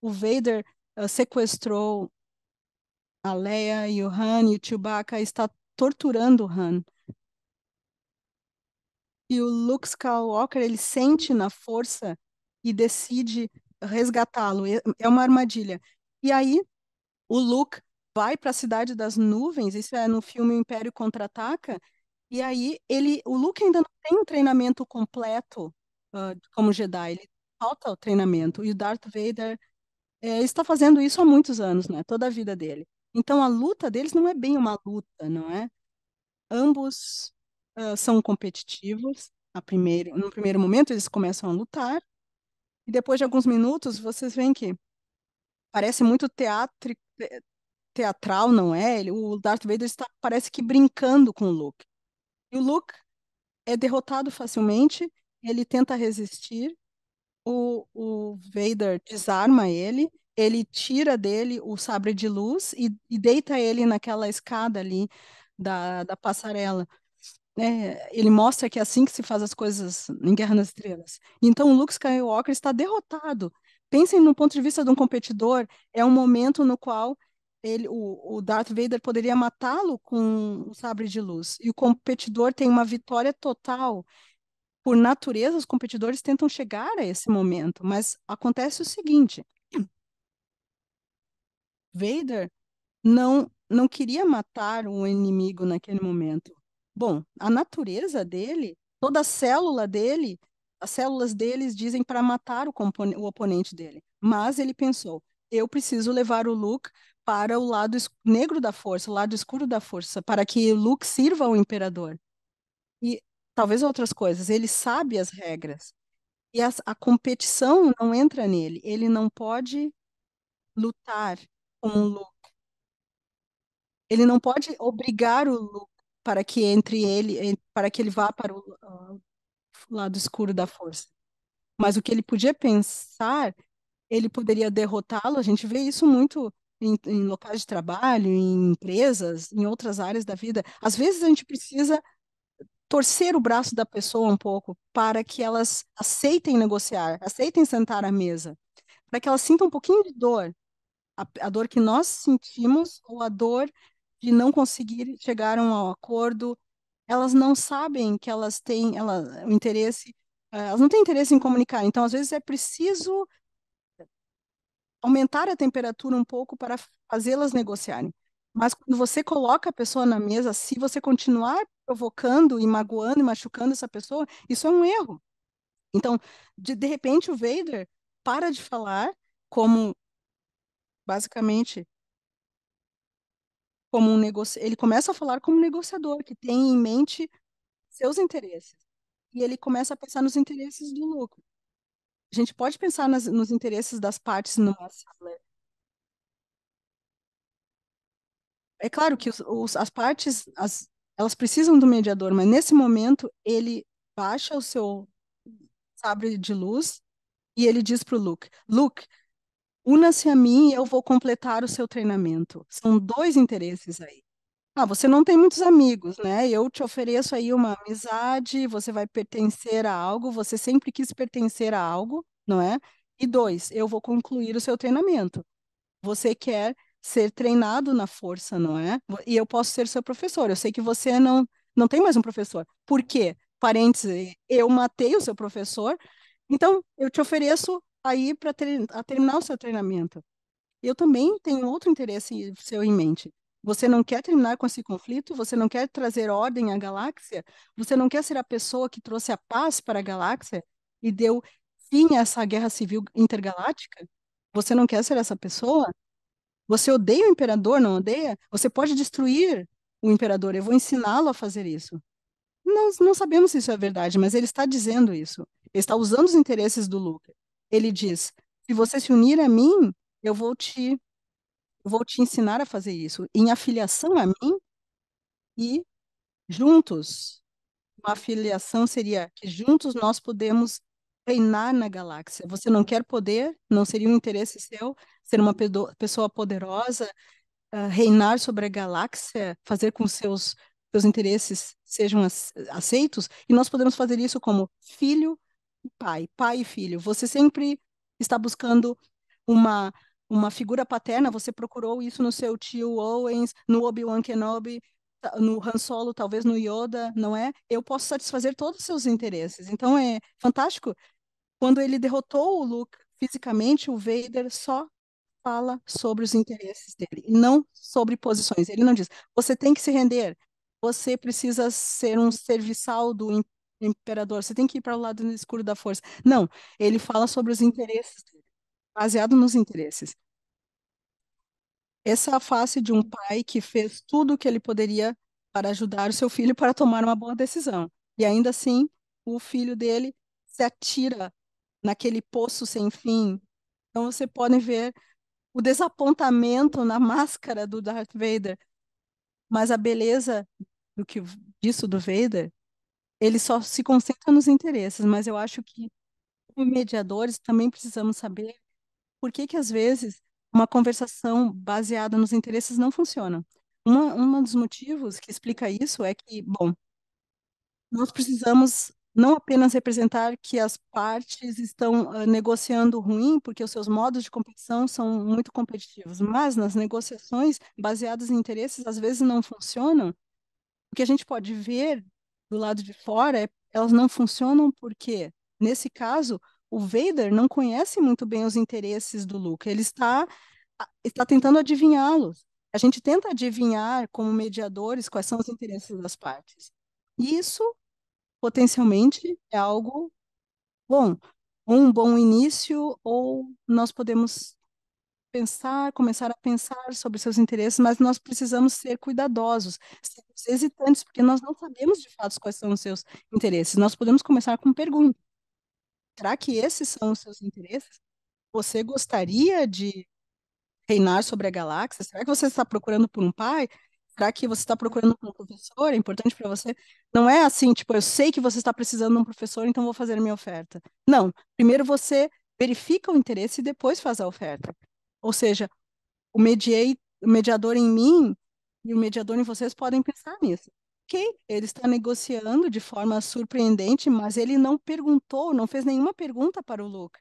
o Vader uh, sequestrou a Leia e o Han, e o Chewbacca está torturando o Han. E o Luke Skywalker, ele sente na força e decide resgatá-lo. É uma armadilha. E aí, o Luke vai para a cidade das nuvens, isso é no filme Império Contra-Ataca, e aí ele, o Luke ainda não tem um treinamento completo uh, como Jedi, ele falta o treinamento. E o Darth Vader é, está fazendo isso há muitos anos, né? Toda a vida dele. Então a luta deles não é bem uma luta, não é? Ambos uh, são competitivos. Primeira, no primeiro momento eles começam a lutar e depois de alguns minutos vocês veem que parece muito teatral, não é? Ele, o Darth Vader está parece que brincando com o Luke. E o Luke é derrotado facilmente, ele tenta resistir o, o Vader desarma ele, ele tira dele o sabre de luz e, e deita ele naquela escada ali da, da passarela. É, ele mostra que é assim que se faz as coisas em Guerra nas Estrelas. Então, o Luke Skywalker está derrotado. Pensem no ponto de vista de um competidor, é um momento no qual ele, o, o Darth Vader poderia matá-lo com um sabre de luz. E o competidor tem uma vitória total por natureza, os competidores tentam chegar a esse momento, mas acontece o seguinte: Vader não não queria matar um inimigo naquele momento. Bom, a natureza dele, toda a célula dele, as células deles dizem para matar o, o oponente dele. Mas ele pensou: eu preciso levar o Luke para o lado negro da força, o lado escuro da força, para que Luke sirva ao imperador talvez outras coisas. Ele sabe as regras. E a, a competição não entra nele. Ele não pode lutar com o Luke. Ele não pode obrigar o Luke para que entre ele, para que ele vá para o uh, lado escuro da força. Mas o que ele podia pensar, ele poderia derrotá-lo. A gente vê isso muito em, em locais de trabalho, em empresas, em outras áreas da vida. Às vezes a gente precisa torcer o braço da pessoa um pouco para que elas aceitem negociar, aceitem sentar à mesa, para que elas sintam um pouquinho de dor, a, a dor que nós sentimos ou a dor de não conseguir chegar a um acordo. Elas não sabem que elas têm elas o interesse, eh, elas não têm interesse em comunicar. Então, às vezes, é preciso aumentar a temperatura um pouco para fazê-las negociarem. Mas quando você coloca a pessoa na mesa, se você continuar provocando e magoando e machucando essa pessoa, isso é um erro. Então, de, de repente, o Vader para de falar como, basicamente, como um negócio. Ele começa a falar como um negociador que tem em mente seus interesses. E ele começa a pensar nos interesses do lucro. A gente pode pensar nas, nos interesses das partes no né? É claro que os, os, as partes, as elas precisam do mediador, mas nesse momento ele baixa o seu sabre de luz e ele diz para o Luke: Luke, una-se a mim e eu vou completar o seu treinamento. São dois interesses aí. Ah, você não tem muitos amigos, né? Eu te ofereço aí uma amizade, você vai pertencer a algo, você sempre quis pertencer a algo, não é? E dois, eu vou concluir o seu treinamento. Você quer ser treinado na força, não é? E eu posso ser seu professor. Eu sei que você não não tem mais um professor. Por quê? Parêntese, eu matei o seu professor, então eu te ofereço aí para ter, terminar o seu treinamento. Eu também tenho outro interesse seu em mente. Você não quer terminar com esse conflito, você não quer trazer ordem à galáxia, você não quer ser a pessoa que trouxe a paz para a galáxia e deu fim a essa guerra civil intergaláctica? Você não quer ser essa pessoa? Você odeia o imperador, não odeia? Você pode destruir o imperador, eu vou ensiná-lo a fazer isso. Não, não sabemos se isso é verdade, mas ele está dizendo isso. Ele está usando os interesses do Luke. Ele diz: se você se unir a mim, eu vou te eu vou te ensinar a fazer isso em afiliação a mim e juntos. Uma afiliação seria que juntos nós podemos reinar na galáxia. Você não quer poder, não seria um interesse seu ser uma pessoa poderosa, uh, reinar sobre a galáxia, fazer com seus seus interesses sejam aceitos, e nós podemos fazer isso como filho e pai, pai e filho. Você sempre está buscando uma uma figura paterna, você procurou isso no seu tio Owens, no Obi-Wan Kenobi, no Han Solo, talvez no Yoda, não é? Eu posso satisfazer todos os seus interesses. Então é fantástico. Quando ele derrotou o Luke fisicamente, o Vader só fala sobre os interesses dele, não sobre posições. Ele não diz: você tem que se render, você precisa ser um serviçal do imperador, você tem que ir para o lado escuro da força. Não, ele fala sobre os interesses dele, baseado nos interesses. Essa face de um pai que fez tudo o que ele poderia para ajudar o seu filho para tomar uma boa decisão. E ainda assim, o filho dele se atira naquele poço sem fim. Então você pode ver o desapontamento na máscara do Darth Vader, mas a beleza do que disso do Vader, ele só se concentra nos interesses, mas eu acho que como mediadores também precisamos saber por que que às vezes uma conversação baseada nos interesses não funciona. Uma, um dos motivos que explica isso é que, bom, nós precisamos não apenas representar que as partes estão uh, negociando ruim, porque os seus modos de competição são muito competitivos, mas nas negociações baseadas em interesses, às vezes não funcionam. O que a gente pode ver do lado de fora é elas não funcionam porque, nesse caso, o Vader não conhece muito bem os interesses do Luke, ele está, está tentando adivinhá-los. A gente tenta adivinhar, como mediadores, quais são os interesses das partes. E isso, potencialmente, é algo bom, um bom início, ou nós podemos pensar, começar a pensar sobre seus interesses, mas nós precisamos ser cuidadosos, sermos hesitantes, porque nós não sabemos de fato quais são os seus interesses. Nós podemos começar com perguntas. Será que esses são os seus interesses? Você gostaria de reinar sobre a galáxia? Será que você está procurando por um pai? Será que você está procurando por um professor? É importante para você? Não é assim, tipo, eu sei que você está precisando de um professor, então vou fazer a minha oferta. Não. Primeiro você verifica o interesse e depois faz a oferta. Ou seja, o, mediei, o mediador em mim e o mediador em vocês podem pensar nisso ok, ele está negociando de forma surpreendente, mas ele não perguntou, não fez nenhuma pergunta para o Luke.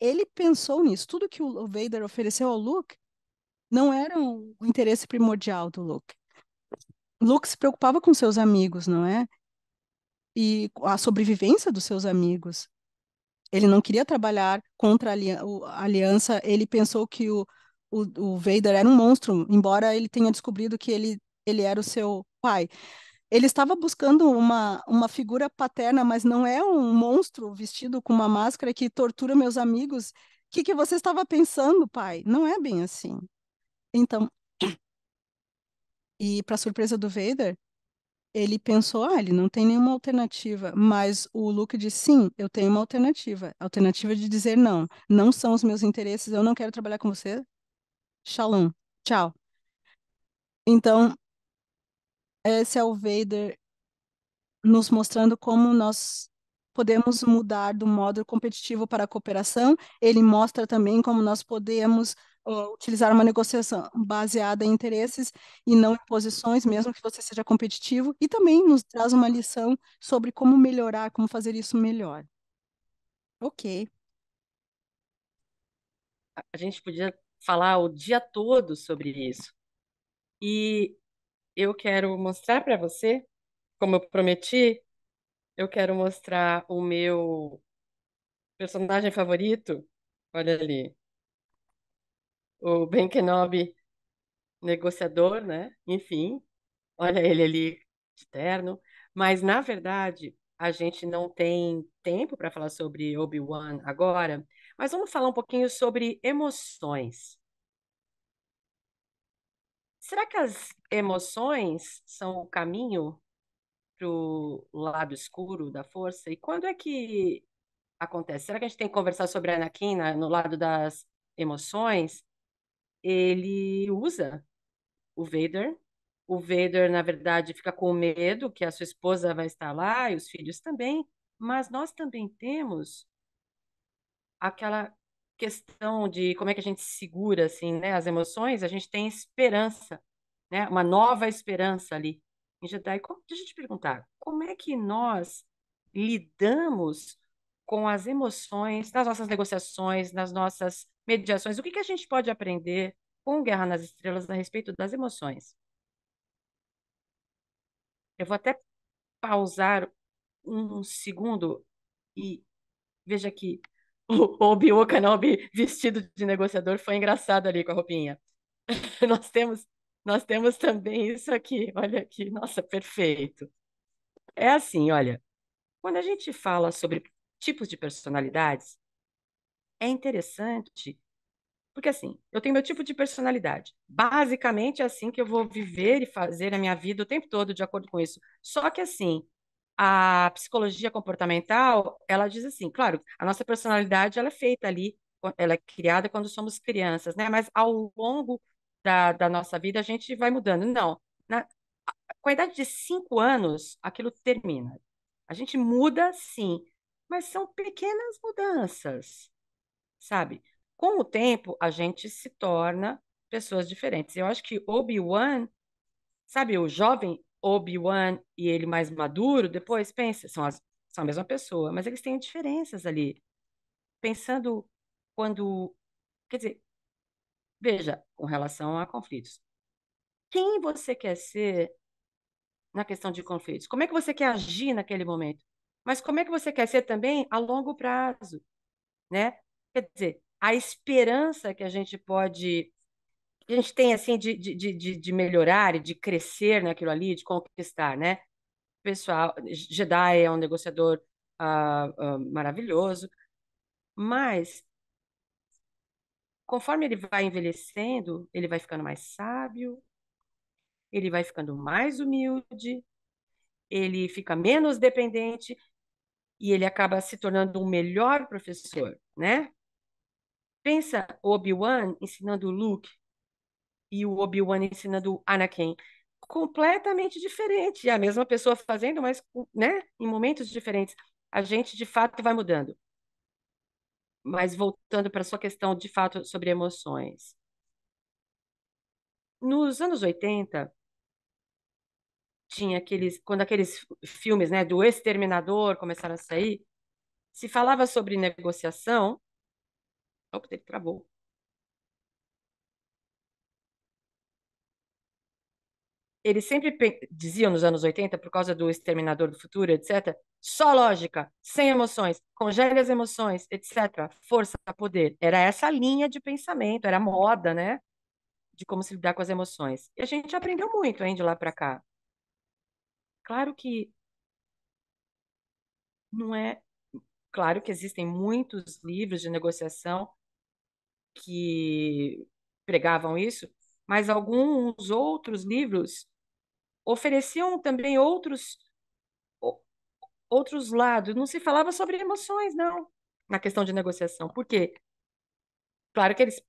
Ele pensou nisso. Tudo que o Vader ofereceu ao Luke não era o interesse primordial do Luke. Luke se preocupava com seus amigos, não é? E a sobrevivência dos seus amigos. Ele não queria trabalhar contra a aliança. Ele pensou que o, o, o Vader era um monstro, embora ele tenha descobrido que ele, ele era o seu pai ele estava buscando uma, uma figura paterna, mas não é um monstro vestido com uma máscara que tortura meus amigos. O que, que você estava pensando, pai? Não é bem assim. Então, e para surpresa do Vader, ele pensou, ah, ele não tem nenhuma alternativa, mas o Luke disse, sim, eu tenho uma alternativa. A alternativa de dizer não, não são os meus interesses, eu não quero trabalhar com você. Shalom, tchau. Então, esse é o Vader nos mostrando como nós podemos mudar do modo competitivo para a cooperação. Ele mostra também como nós podemos uh, utilizar uma negociação baseada em interesses e não em posições, mesmo que você seja competitivo. E também nos traz uma lição sobre como melhorar, como fazer isso melhor. Ok. A gente podia falar o dia todo sobre isso. E eu quero mostrar para você, como eu prometi, eu quero mostrar o meu personagem favorito. Olha ali. O Ben Kenobi, negociador, né? Enfim, olha ele ali de terno. Mas, na verdade, a gente não tem tempo para falar sobre Obi-Wan agora, mas vamos falar um pouquinho sobre emoções. Será que as emoções são o caminho para o lado escuro da força? E quando é que acontece? Será que a gente tem que conversar sobre a Anakin na, no lado das emoções? Ele usa o Vader. O Vader, na verdade, fica com medo que a sua esposa vai estar lá e os filhos também. Mas nós também temos aquela questão de como é que a gente segura assim, né, as emoções, a gente tem esperança, né, uma nova esperança ali. Em Jedi, como, deixa eu te perguntar, como é que nós lidamos com as emoções nas nossas negociações, nas nossas mediações? O que, que a gente pode aprender com Guerra nas Estrelas a respeito das emoções? Eu vou até pausar um segundo e veja que o Obi Kenobi vestido de negociador foi engraçado ali com a roupinha. nós temos nós temos também isso aqui, olha aqui, nossa, perfeito. É assim, olha, quando a gente fala sobre tipos de personalidades, é interessante, porque assim, eu tenho meu tipo de personalidade. Basicamente é assim que eu vou viver e fazer a minha vida o tempo todo de acordo com isso. Só que assim, a psicologia comportamental, ela diz assim, claro, a nossa personalidade ela é feita ali, ela é criada quando somos crianças, né? Mas ao longo da, da nossa vida a gente vai mudando. Não, na, com a idade de cinco anos, aquilo termina. A gente muda, sim, mas são pequenas mudanças, sabe? Com o tempo, a gente se torna pessoas diferentes. Eu acho que Obi-Wan, sabe, o jovem Obi-Wan e ele mais maduro, depois pensa, são, as, são a mesma pessoa, mas eles têm diferenças ali. Pensando quando. Quer dizer, veja, com relação a conflitos. Quem você quer ser na questão de conflitos? Como é que você quer agir naquele momento? Mas como é que você quer ser também a longo prazo? Né? Quer dizer, a esperança que a gente pode a gente tem assim de, de, de, de melhorar e de crescer naquilo ali, de conquistar, né? Pessoal, Jedi é um negociador uh, uh, maravilhoso, mas conforme ele vai envelhecendo, ele vai ficando mais sábio, ele vai ficando mais humilde, ele fica menos dependente e ele acaba se tornando um melhor professor, né? Pensa Obi-Wan ensinando o Luke e o Obi-Wan ensinando o Anakin. Completamente diferente. É a mesma pessoa fazendo, mas né, em momentos diferentes. A gente, de fato, vai mudando. Mas voltando para a sua questão, de fato, sobre emoções. Nos anos 80, tinha aqueles quando aqueles filmes né do exterminador começaram a sair se falava sobre negociação opa ele travou eles sempre diziam nos anos 80, por causa do Exterminador do Futuro, etc., só lógica, sem emoções, congele as emoções, etc., força, poder. Era essa linha de pensamento, era moda, né? De como se lidar com as emoções. E a gente aprendeu muito, hein, de lá para cá. Claro que não é. Claro que existem muitos livros de negociação que pregavam isso, mas alguns outros livros ofereciam também outros outros lados. Não se falava sobre emoções, não, na questão de negociação. Por quê? Claro que eles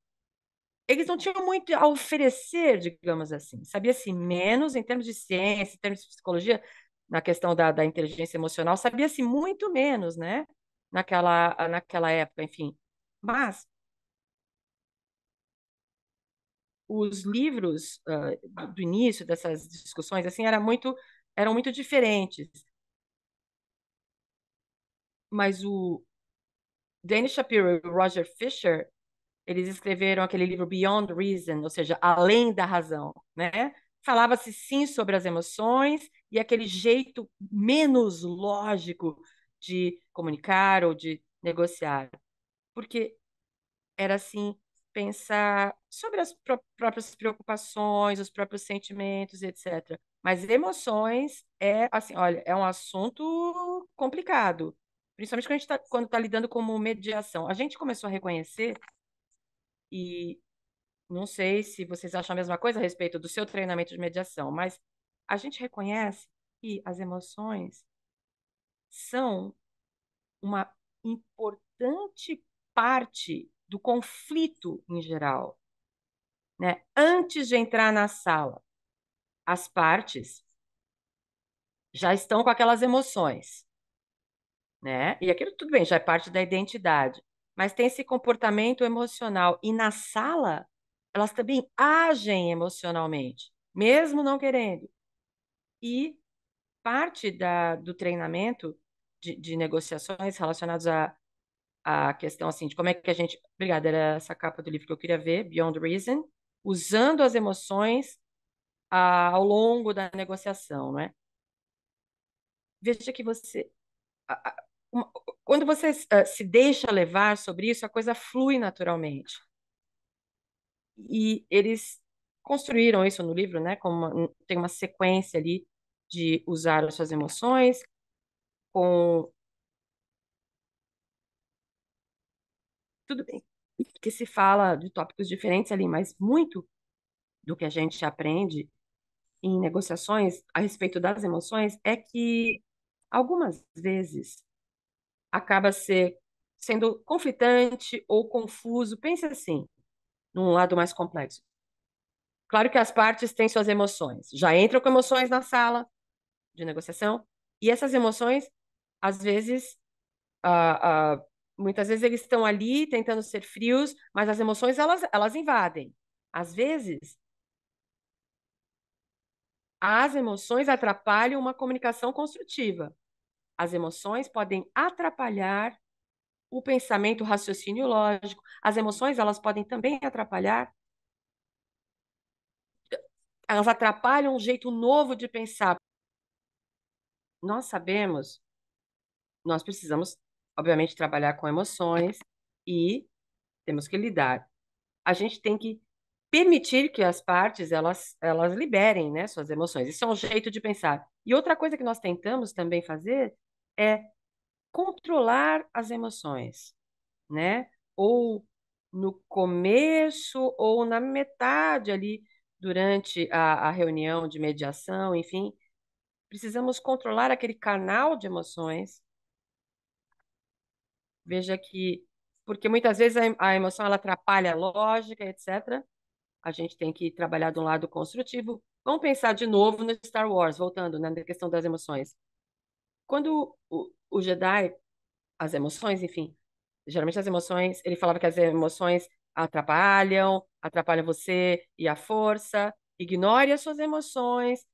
eles não tinham muito a oferecer, digamos assim. Sabia-se menos em termos de ciência, em termos de psicologia, na questão da, da inteligência emocional, sabia-se muito menos, né? Naquela, naquela época, enfim. Mas os livros uh, do início dessas discussões assim era muito eram muito diferentes mas o Dennis Shapiro e o Roger Fisher eles escreveram aquele livro Beyond Reason ou seja além da razão né falava-se sim sobre as emoções e aquele jeito menos lógico de comunicar ou de negociar porque era assim pensar sobre as próprias preocupações, os próprios sentimentos, etc. Mas emoções é assim, olha, é um assunto complicado, principalmente quando a gente tá, quando está lidando como mediação. A gente começou a reconhecer e não sei se vocês acham a mesma coisa a respeito do seu treinamento de mediação, mas a gente reconhece que as emoções são uma importante parte do conflito em geral. Né? Antes de entrar na sala, as partes já estão com aquelas emoções. Né? E aquilo tudo bem, já é parte da identidade, mas tem esse comportamento emocional e na sala elas também agem emocionalmente, mesmo não querendo. E parte da, do treinamento de, de negociações relacionados a, a questão assim de como é que a gente. Obrigada, era essa capa do livro que eu queria ver, Beyond Reason, usando as emoções a, ao longo da negociação, né Veja que você. A, a, uma, quando você eh, se deixa levar sobre isso, a coisa flui naturalmente. E eles construíram isso no livro, né? Como uma, tem uma sequência ali de usar as suas emoções com Tudo bem que se fala de tópicos diferentes ali, mas muito do que a gente aprende em negociações a respeito das emoções é que algumas vezes acaba ser, sendo conflitante ou confuso. Pense assim, num lado mais complexo. Claro que as partes têm suas emoções, já entram com emoções na sala de negociação, e essas emoções, às vezes, uh, uh, Muitas vezes eles estão ali tentando ser frios, mas as emoções elas, elas invadem. Às vezes, as emoções atrapalham uma comunicação construtiva. As emoções podem atrapalhar o pensamento, o raciocínio lógico. As emoções, elas podem também atrapalhar. Elas atrapalham um jeito novo de pensar. Nós sabemos, nós precisamos obviamente, trabalhar com emoções e temos que lidar. A gente tem que permitir que as partes elas, elas liberem né, suas emoções. Isso é um jeito de pensar. E outra coisa que nós tentamos também fazer é controlar as emoções, né? Ou no começo ou na metade ali durante a, a reunião de mediação, enfim, precisamos controlar aquele canal de emoções Veja que, porque muitas vezes a emoção ela atrapalha a lógica, etc. A gente tem que trabalhar de um lado construtivo. Vamos pensar de novo no Star Wars, voltando né, na questão das emoções. Quando o, o Jedi, as emoções, enfim, geralmente as emoções, ele falava que as emoções atrapalham, atrapalham você e a força. Ignore as suas emoções,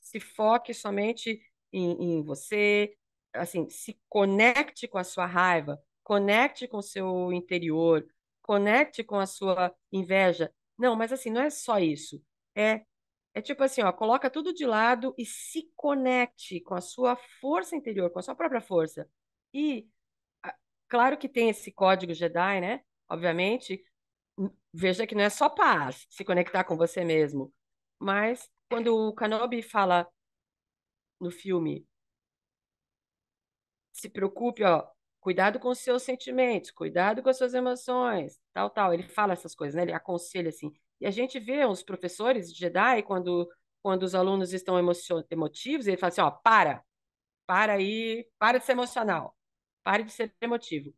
se foque somente em, em, você, assim, se conecte com a sua raiva, conecte com o seu interior, conecte com a sua inveja. Não, mas assim, não é só isso. É é tipo assim, ó, coloca tudo de lado e se conecte com a sua força interior, com a sua própria força. E claro que tem esse código Jedi, né? Obviamente, hum, veja que não é só paz, se conectar com você mesmo, mas quando o Kenobi fala no filme, se preocupe, ó, cuidado com os seus sentimentos, cuidado com as suas emoções, tal, tal. Ele fala essas coisas, né? Ele aconselha assim. E a gente vê os professores de Jedi, quando, quando os alunos estão emotivos, ele fala assim: ó, para, para aí, para de ser emocional, pare de ser emotivo.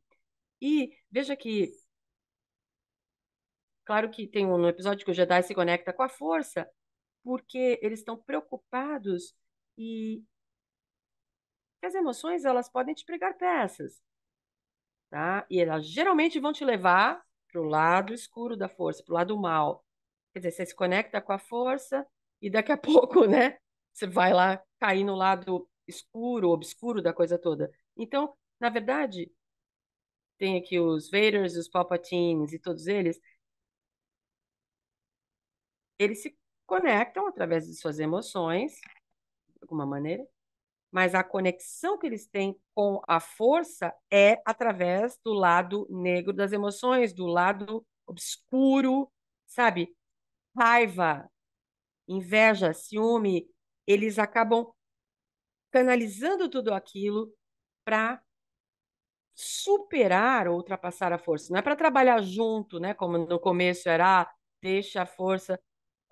E veja que. Claro que tem um episódio que o Jedi se conecta com a força, porque eles estão preocupados e as emoções elas podem te pregar peças tá? E elas geralmente vão te levar para o lado escuro da força, para o lado mal. Quer dizer, você se conecta com a força e daqui a pouco, né? Você vai lá cair no lado escuro, obscuro da coisa toda. Então, na verdade, tem aqui os Vaders, os Palpatines e todos eles. Eles se conectam através de suas emoções, de alguma maneira, mas a conexão que eles têm com a força é através do lado negro das emoções, do lado obscuro, sabe? Raiva, inveja, ciúme, eles acabam canalizando tudo aquilo para superar ou ultrapassar a força. Não é para trabalhar junto, né? Como no começo era, ah, deixa a força,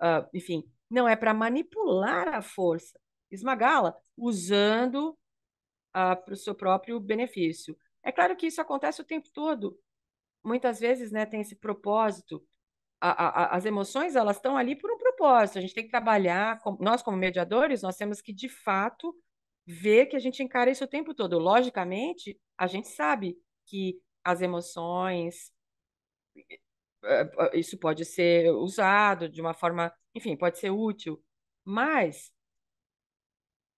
uh, enfim, não é para manipular a força, esmagá-la usando ah, para o seu próprio benefício. É claro que isso acontece o tempo todo. Muitas vezes né, tem esse propósito. A, a, as emoções elas estão ali por um propósito. A gente tem que trabalhar, com, nós como mediadores, nós temos que, de fato, ver que a gente encara isso o tempo todo. Logicamente, a gente sabe que as emoções, eh, eh, isso pode ser usado de uma forma, enfim, pode ser útil, mas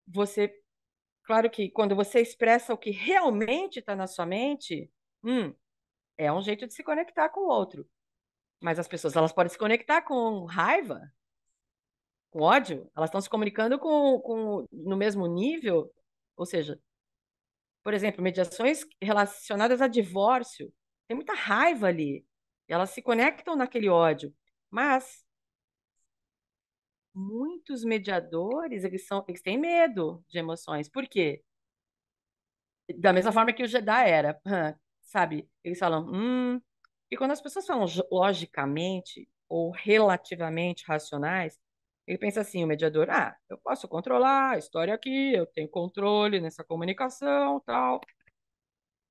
você. Claro que quando você expressa o que realmente está na sua mente, hum, é um jeito de se conectar com o outro. Mas as pessoas elas podem se conectar com raiva, com ódio, elas estão se comunicando com, com no mesmo nível, ou seja, por exemplo, mediações relacionadas a divórcio, tem muita raiva ali, elas se conectam naquele ódio, mas muitos mediadores, eles, são, eles têm medo de emoções. Por quê? Da mesma forma que o Jedi era, sabe? Eles falam, hum... E quando as pessoas falam logicamente ou relativamente racionais, ele pensa assim, o mediador, ah, eu posso controlar a história aqui, eu tenho controle nessa comunicação, tal.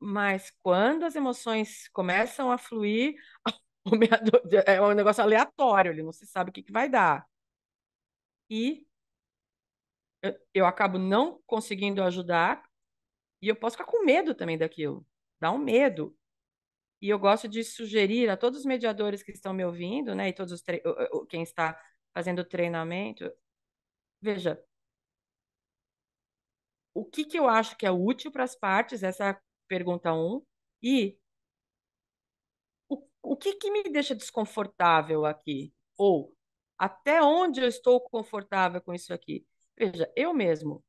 Mas quando as emoções começam a fluir, é um negócio aleatório, ele não se sabe o que, que vai dar e eu, eu acabo não conseguindo ajudar e eu posso ficar com medo também daquilo, dá um medo. E eu gosto de sugerir a todos os mediadores que estão me ouvindo, né, e todos os quem está fazendo o treinamento, veja, o que, que eu acho que é útil para as partes, essa é pergunta um, e o, o que, que me deixa desconfortável aqui? Ou até onde eu estou confortável com isso aqui? Veja, eu mesmo,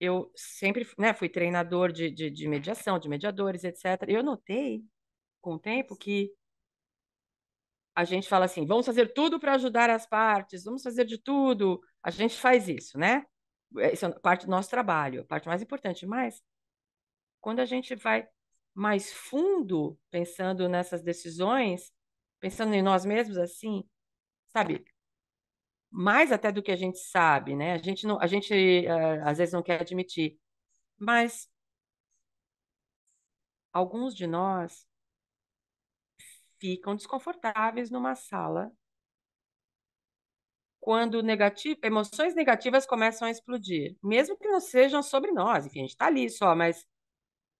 eu sempre né, fui treinador de, de, de mediação, de mediadores, etc. Eu notei com o tempo que a gente fala assim: vamos fazer tudo para ajudar as partes, vamos fazer de tudo. A gente faz isso, né? Isso é parte do nosso trabalho, a parte mais importante. Mas quando a gente vai mais fundo pensando nessas decisões, pensando em nós mesmos assim, sabe, mais até do que a gente sabe, né? A gente não, a gente uh, às vezes não quer admitir, mas alguns de nós ficam desconfortáveis numa sala quando negativo, emoções negativas começam a explodir, mesmo que não sejam sobre nós. Enfim, a gente está ali só, mas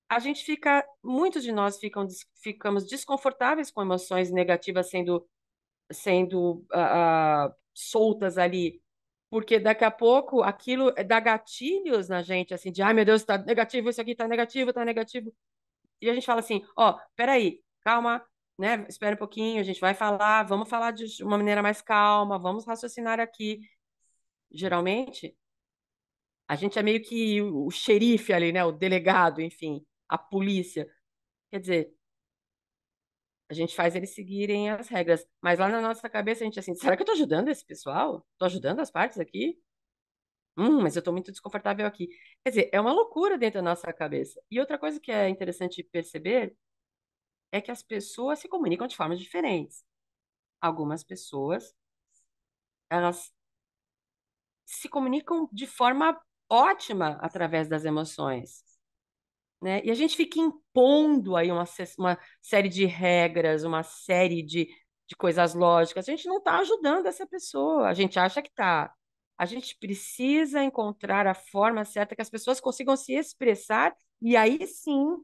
a gente fica, muitos de nós ficam, ficamos desconfortáveis com emoções negativas sendo sendo uh, soltas ali, porque daqui a pouco aquilo é, dá gatilhos na gente, assim, de, ai meu Deus, tá negativo, isso aqui tá negativo, tá negativo. E a gente fala assim, ó, oh, peraí, calma, né, espera um pouquinho, a gente vai falar, vamos falar de uma maneira mais calma, vamos raciocinar aqui. Geralmente, a gente é meio que o xerife ali, né, o delegado, enfim, a polícia. Quer dizer, a gente faz eles seguirem as regras. Mas lá na nossa cabeça a gente assim, será que eu tô ajudando esse pessoal? Tô ajudando as partes aqui? Hum, mas eu tô muito desconfortável aqui. Quer dizer, é uma loucura dentro da nossa cabeça. E outra coisa que é interessante perceber é que as pessoas se comunicam de formas diferentes. Algumas pessoas elas se comunicam de forma ótima através das emoções. Né? E a gente fica impondo aí uma, uma série de regras, uma série de, de coisas lógicas. A gente não está ajudando essa pessoa, a gente acha que está. A gente precisa encontrar a forma certa que as pessoas consigam se expressar e aí sim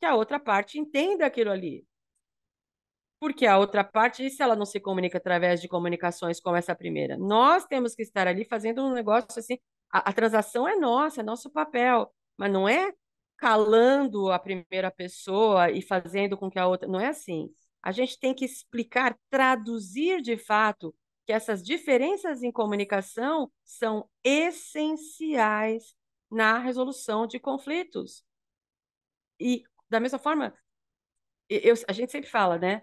que a outra parte entenda aquilo ali. Porque a outra parte, se ela não se comunica através de comunicações como essa primeira, nós temos que estar ali fazendo um negócio assim. A, a transação é nossa, é nosso papel, mas não é calando a primeira pessoa e fazendo com que a outra. Não é assim. A gente tem que explicar, traduzir de fato que essas diferenças em comunicação são essenciais na resolução de conflitos. E, da mesma forma, eu, a gente sempre fala, né?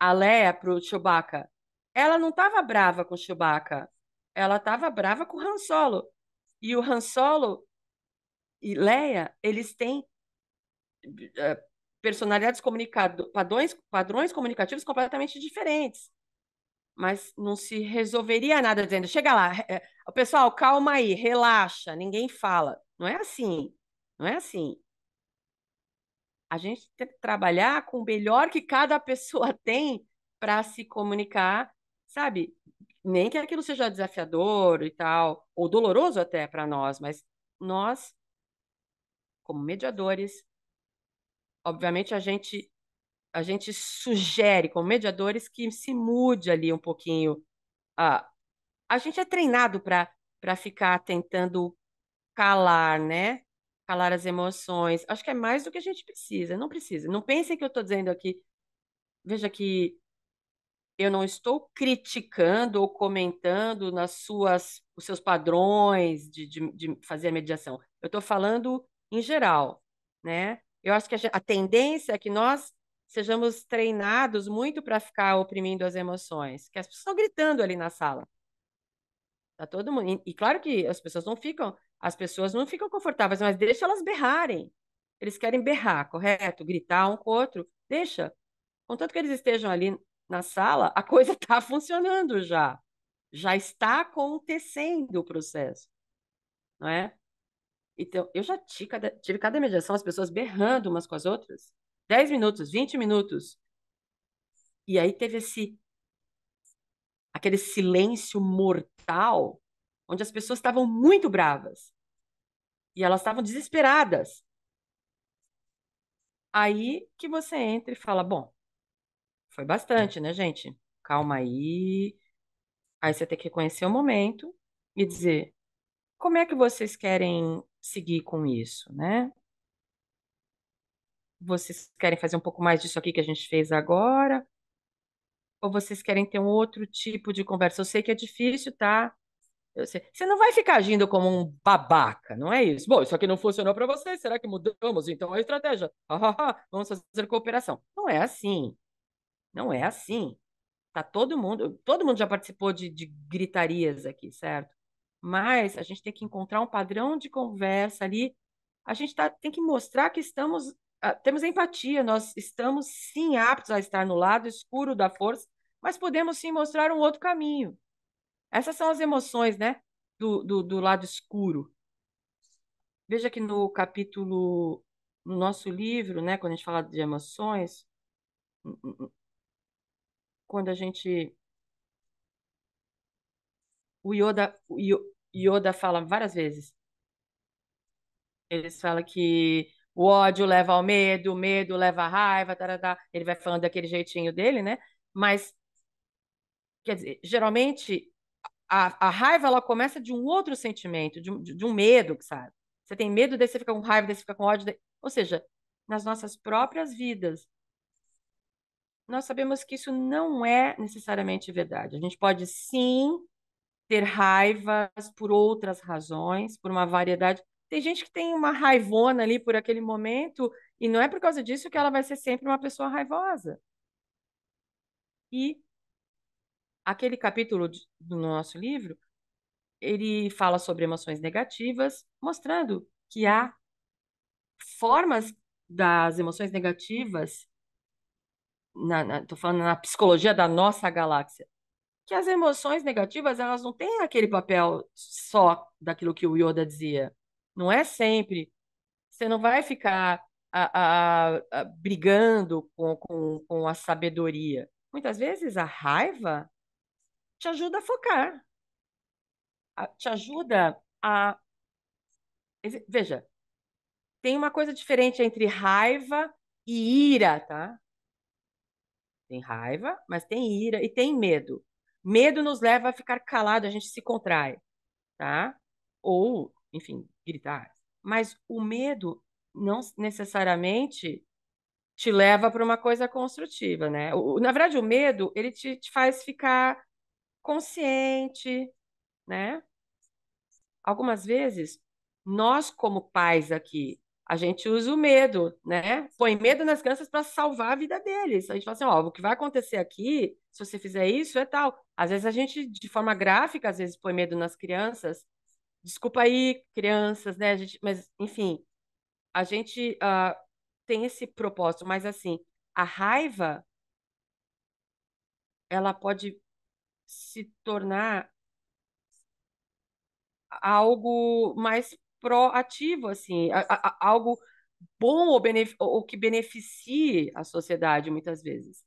A Leia para o Chewbacca, ela não estava brava com o Chewbacca, ela estava brava com o Han Solo. E o Han Solo e Leia, eles têm eh, personalidades comunicadas, padrões, padrões comunicativos completamente diferentes. Mas não se resolveria nada dizendo, chega lá, é, pessoal, calma aí, relaxa, ninguém fala. Não é assim, não é assim. A gente tem que trabalhar com o melhor que cada pessoa tem para se comunicar, sabe? Nem que aquilo seja desafiador e tal, ou doloroso até para nós, mas nós como mediadores, obviamente a gente a gente sugere como mediadores que se mude ali um pouquinho a a gente é treinado para para ficar tentando calar, né? Calar as emoções. Acho que é mais do que a gente precisa. Não precisa. Não pensem que eu estou dizendo aqui. Veja que eu não estou criticando ou comentando nas suas os seus padrões de, de, de fazer a mediação. Eu estou falando em geral, né? Eu acho que a tendência é que nós sejamos treinados muito para ficar oprimindo as emoções, que as pessoas estão gritando ali na sala. Tá todo mundo. E, e, claro que as pessoas não ficam, as pessoas não ficam confortáveis, mas deixa elas berrarem. Eles querem berrar, correto? Gritar um com o outro, deixa. Contanto que eles estejam ali na sala, a coisa está funcionando já. Já está acontecendo o processo, não é? Então, eu já tive cada, tive cada mediação, as pessoas berrando umas com as outras. 10 minutos, 20 minutos. E aí teve esse aquele silêncio mortal, onde as pessoas estavam muito bravas. E elas estavam desesperadas. Aí que você entra e fala: bom, foi bastante, né, gente? Calma aí. Aí você tem que reconhecer o momento e dizer: como é que vocês querem seguir com isso, né? Vocês querem fazer um pouco mais disso aqui que a gente fez agora? Ou vocês querem ter um outro tipo de conversa? Eu sei que é difícil, tá? Você não vai ficar agindo como um babaca, não é isso? Bom, isso aqui não funcionou para vocês, será que mudamos então a estratégia? vamos fazer cooperação. Não é assim. Não é assim. Tá todo mundo, todo mundo já participou de, de gritarias aqui, certo? mas a gente tem que encontrar um padrão de conversa ali. A gente tá, tem que mostrar que estamos ah, temos empatia, nós estamos sim aptos a estar no lado escuro da força, mas podemos sim mostrar um outro caminho. Essas são as emoções, né? Do, do, do lado escuro. Veja que no capítulo, no nosso livro, né? Quando a gente fala de emoções, hum, hum, hum, quando a gente o Yoda, o Yoda fala várias vezes. Eles falam que o ódio leva ao medo, o medo leva à raiva, tá? ele vai falando daquele jeitinho dele, né? Mas, quer dizer, geralmente a, a raiva ela começa de um outro sentimento, de, de, de um medo, sabe? Você tem medo, daí você fica com raiva, daí você fica com ódio. Daí... Ou seja, nas nossas próprias vidas, nós sabemos que isso não é necessariamente verdade. A gente pode sim ter raivas por outras razões, por uma variedade. Tem gente que tem uma raivona ali por aquele momento, e não é por causa disso que ela vai ser sempre uma pessoa raivosa. E aquele capítulo do nosso livro, ele fala sobre emoções negativas, mostrando que há formas das emoções negativas, estou falando na psicologia da nossa galáxia, que as emoções negativas elas não têm aquele papel só daquilo que o Yoda dizia. Não é sempre. Você não vai ficar a, a, a, brigando com, com, com a sabedoria. Muitas vezes a raiva te ajuda a focar, te ajuda a. Veja, tem uma coisa diferente entre raiva e ira, tá? Tem raiva, mas tem ira e tem medo. Medo nos leva a ficar calado, a gente se contrai, tá? Ou, enfim, gritar. Mas o medo não necessariamente te leva para uma coisa construtiva, né? O, na verdade, o medo, ele te, te faz ficar consciente, né? Algumas vezes, nós como pais aqui a gente usa o medo, né? Põe medo nas crianças para salvar a vida deles. A gente fala assim, ó, o que vai acontecer aqui, se você fizer isso, é tal. Às vezes a gente, de forma gráfica, às vezes põe medo nas crianças. Desculpa aí, crianças, né? A gente, mas, enfim, a gente uh, tem esse propósito. Mas, assim, a raiva, ela pode se tornar algo mais proativo, assim, a, a, algo bom ou, ou, que beneficie a sociedade muitas vezes.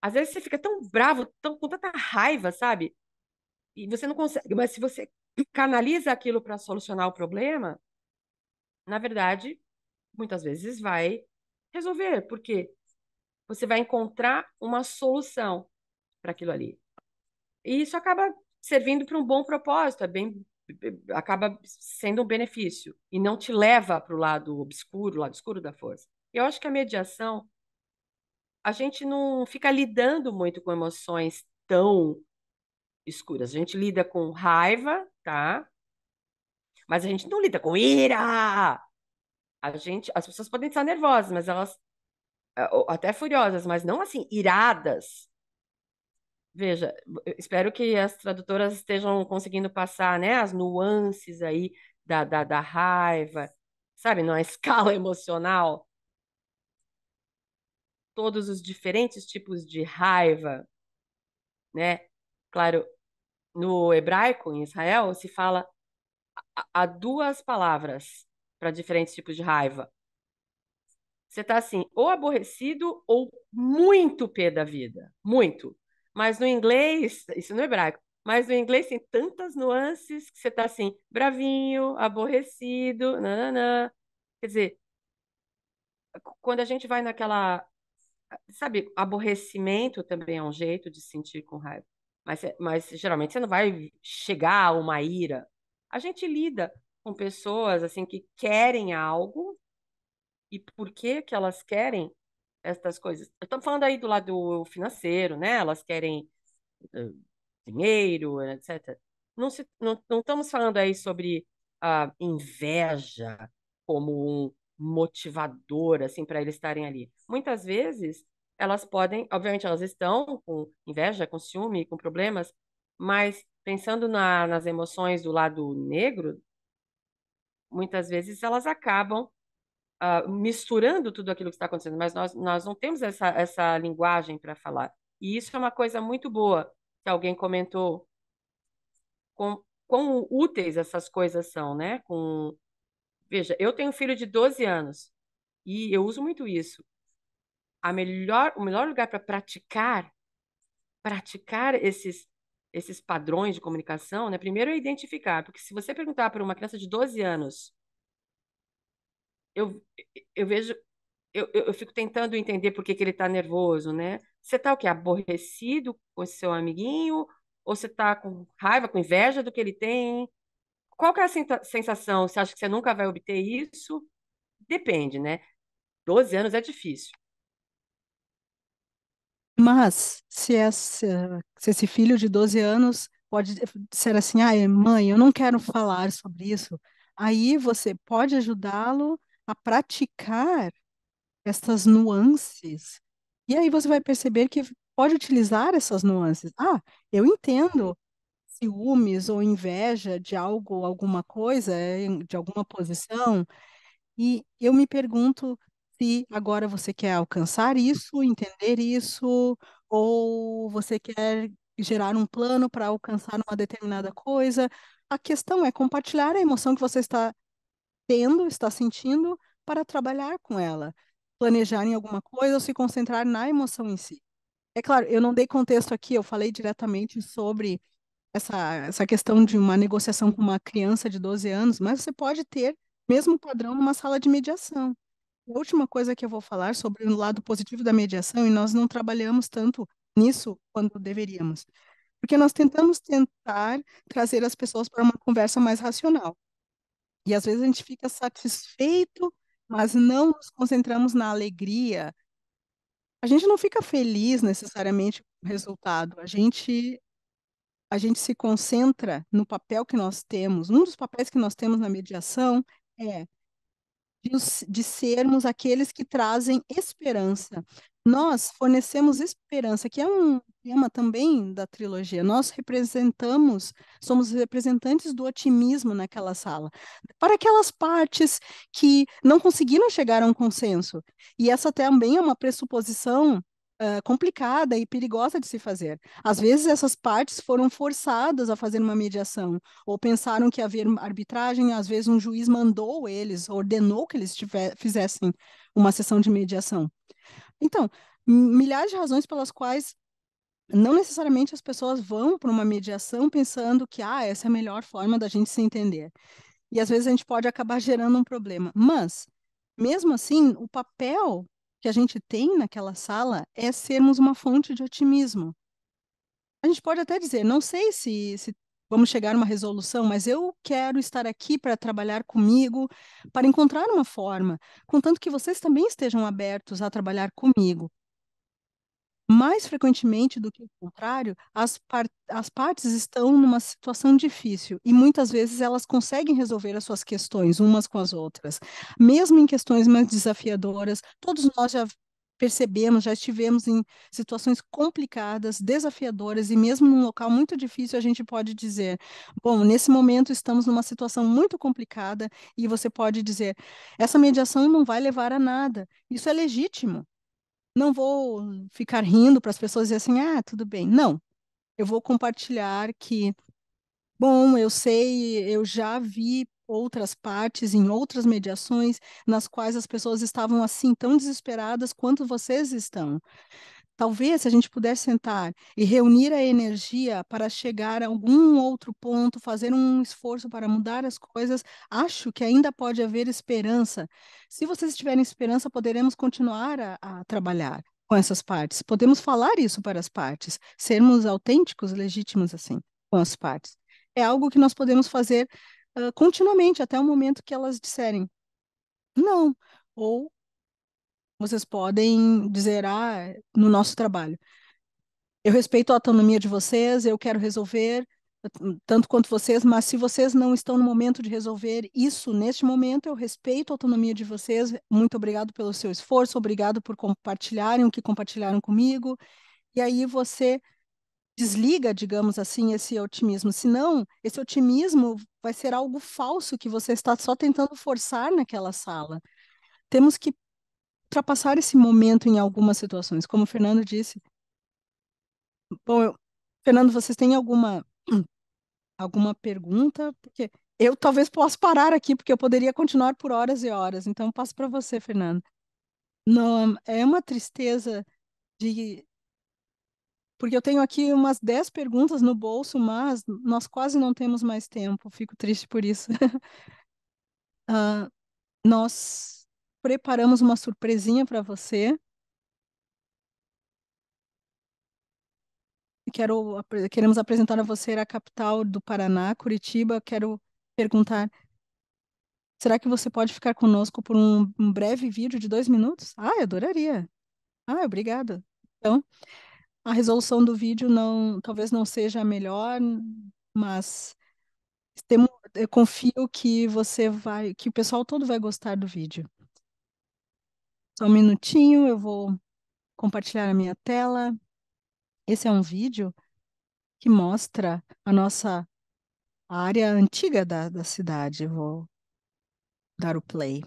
Às vezes você fica tão bravo, tão com tanta raiva, sabe? E você não consegue, mas se você canaliza aquilo para solucionar o problema, na verdade, muitas vezes vai resolver, porque você vai encontrar uma solução para aquilo ali. E isso acaba servindo para um bom propósito, é bem acaba sendo um benefício e não te leva para o lado obscuro, lado escuro da força. Eu acho que a mediação, a gente não fica lidando muito com emoções tão escuras. A gente lida com raiva, tá? Mas a gente não lida com ira. A gente, as pessoas podem estar nervosas, mas elas até furiosas, mas não assim iradas veja, eh, espero que as tradutoras estejam conseguindo passar, né, as nuances aí da, da, da raiva, sabe, numa escala emocional. Todos os diferentes tipos de raiva, né? Claro, no hebraico, em Israel, se fala há duas palavras para diferentes tipos de raiva. Você está assim, ou aborrecido ou muito pé da vida, muito. Mas no inglês, isso no hebraico, é mas no inglês tem tantas nuances que você tá assim, bravinho, aborrecido, nananã. Quer dizer, quando a gente vai naquela. Sabe, aborrecimento também é um jeito de sentir com raiva. Mas, mas geralmente você não vai chegar a uma ira. A gente lida com pessoas assim que querem algo e por que que elas querem estas coisas. Estamos falando aí do lado financeiro, né? Elas querem dinheiro, etc. Não, se, não, não, estamos falando aí sobre a inveja como um motivador, assim, para eles estarem ali. Muitas vezes elas podem, obviamente elas estão com inveja, com ciúme, com problemas, mas pensando na, nas emoções do lado negro, muitas vezes elas acabam uh, misturando tudo aquilo que está acontecendo, mas nós, nós não temos essa, essa linguagem para falar. E isso é uma coisa muito boa que alguém comentou. Com, quão úteis essas coisas são, né? Com... Veja, eu tenho um filho de 12 anos e eu uso muito isso. A melhor, o melhor lugar para praticar, praticar esses, esses padrões de comunicação, né? Primeiro é identificar, porque se você perguntar para uma criança de 12 anos eu, eu vejo, eu, eu fico tentando entender por que, que ele está nervoso, né? Você está o quê? Aborrecido com seu amiguinho? Ou você está com raiva, com inveja do que ele tem? Qual que é a sensação? Você acha que você nunca vai obter isso? Depende, né? 12 anos é difícil. Mas se, é, essa, é, se esse filho de 12 anos pode ser assim, ah mãe, eu não quero falar sobre isso, aí você pode ajudá-lo a praticar essas nuances. E aí você vai perceber que pode utilizar essas nuances. Ah, eu entendo ciúmes ou inveja de algo, alguma coisa, eh, de alguma posição, e eu me pergunto se agora você quer alcançar isso, entender isso, ou você quer gerar um plano para alcançar uma determinada coisa. A questão é compartilhar a emoção que você está tendo, está sentindo, para trabalhar com ela, planejar em alguma coisa ou se concentrar na emoção em si. É claro, eu não dei contexto aqui, eu falei diretamente sobre essa, essa questão de uma negociação com uma criança de 12 anos, mas você pode ter mesmo padrão numa sala de mediação. A última coisa que eu vou falar sobre o lado positivo da mediação, e nós não trabalhamos tanto nisso quanto deveríamos, porque nós tentamos tentar trazer as pessoas para uma conversa mais racional. E às vezes a gente fica satisfeito, mas não nos concentramos na alegria. A gente não fica feliz necessariamente com o resultado. A gente a gente se concentra no papel que nós temos. Um dos papéis que nós temos na mediação é de, de sermos aqueles que trazem esperança. Nós fornecemos esperança, que é um tema também da trilogia. Nós representamos, somos representantes do otimismo naquela sala, para aquelas partes que não conseguiram chegar a um consenso. E essa também é uma pressuposição Uh, complicada e perigosa de se fazer. Às vezes, essas partes foram forçadas a fazer uma mediação, ou pensaram que havia arbitragem, às vezes, um juiz mandou eles, ordenou que eles fizessem uma sessão de mediação. Então, milhares de razões pelas quais não necessariamente as pessoas vão para uma mediação pensando que ah, essa é a melhor forma da gente se entender. E às vezes a gente pode acabar gerando um problema. Mas, mesmo assim, o papel que a gente tem naquela sala é sermos uma fonte de otimismo. A gente pode até dizer, não sei se, se vamos chegar a uma resolução, mas eu quero estar aqui para trabalhar comigo, para encontrar uma forma, contanto que vocês também estejam abertos a trabalhar comigo. Mais frequentemente do que o contrário, as, par as partes estão numa situação difícil e muitas vezes elas conseguem resolver as suas questões umas com as outras. Mesmo em questões mais desafiadoras, todos nós já percebemos, já estivemos em situações complicadas, desafiadoras e mesmo num local muito difícil, a gente pode dizer: bom, nesse momento estamos numa situação muito complicada e você pode dizer: essa mediação não vai levar a nada. Isso é legítimo. Não vou ficar rindo para as pessoas dizer assim: ah, tudo bem. Não. Eu vou compartilhar que Bom, eu sei, eu já vi outras partes, em outras mediações, nas quais as pessoas estavam assim tão desesperadas quanto vocês estão. Talvez se a gente puder sentar e reunir a energia para chegar a algum outro ponto, fazer um esforço para mudar as coisas, acho que ainda pode haver esperança. Se vocês tiverem esperança, poderemos continuar a, a trabalhar com essas partes. Podemos falar isso para as partes, sermos autênticos, legítimos assim, com as partes. É algo que nós podemos fazer uh, continuamente, até o momento que elas disserem não. Ou vocês podem dizer, ah, no nosso trabalho, eu respeito a autonomia de vocês, eu quero resolver tanto quanto vocês, mas se vocês não estão no momento de resolver isso neste momento, eu respeito a autonomia de vocês. Muito obrigado pelo seu esforço, obrigado por compartilharem o que compartilharam comigo. E aí você desliga, digamos assim, esse otimismo. Senão, esse otimismo vai ser algo falso que você está só tentando forçar naquela sala. Temos que ultrapassar esse momento em algumas situações, como o Fernando disse. Bom, eu... Fernando, vocês têm alguma alguma pergunta? Porque eu talvez possa parar aqui, porque eu poderia continuar por horas e horas. Então, passo para você, Fernando. Não, é uma tristeza de porque eu tenho aqui umas 10 perguntas no bolso, mas nós quase não temos mais tempo, fico triste por isso. uh, nós preparamos uma surpresinha para você. Quero, queremos apresentar a você a capital do Paraná, Curitiba. Quero perguntar: será que você pode ficar conosco por um, um breve vídeo de dois minutos? Ah, eu adoraria. Ah, obrigada. Então, a resolução do vídeo não, talvez não seja a melhor, mas temo, eu confio que você vai, que o pessoal todo vai gostar do vídeo. Só um minutinho, eu vou compartilhar a minha tela. Esse é um vídeo que mostra a nossa área antiga da, da cidade. Vou dar o play.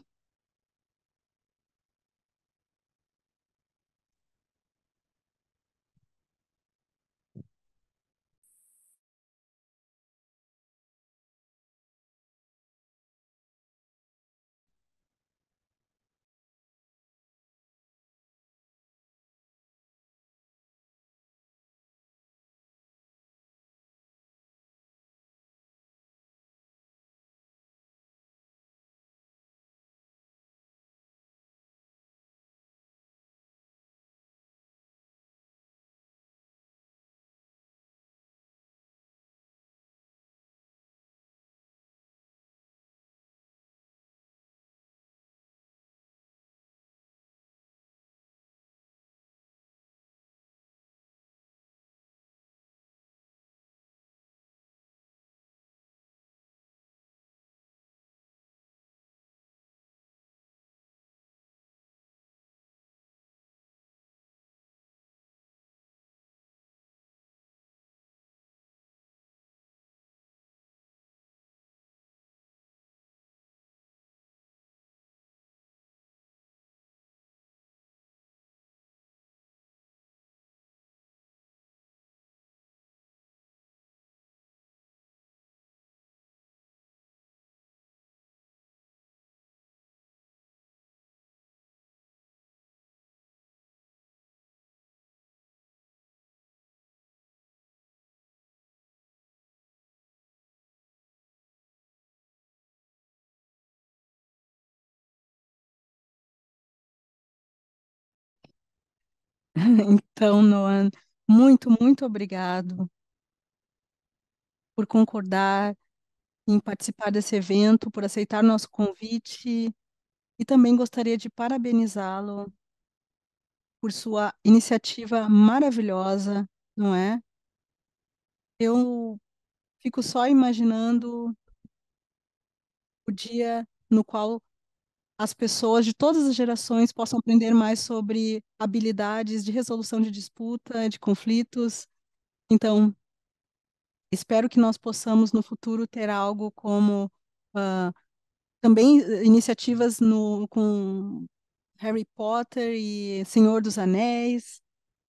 Então, Noan, muito, muito obrigado por concordar em participar desse evento, por aceitar nosso convite e também gostaria de parabenizá-lo por sua iniciativa maravilhosa, não é? Eu fico só imaginando o dia no qual as pessoas de todas as gerações possam aprender mais sobre habilidades de resolução de disputa, de conflitos. Então, espero que nós possamos no futuro ter algo como uh, também iniciativas no, com Harry Potter e Senhor dos Anéis,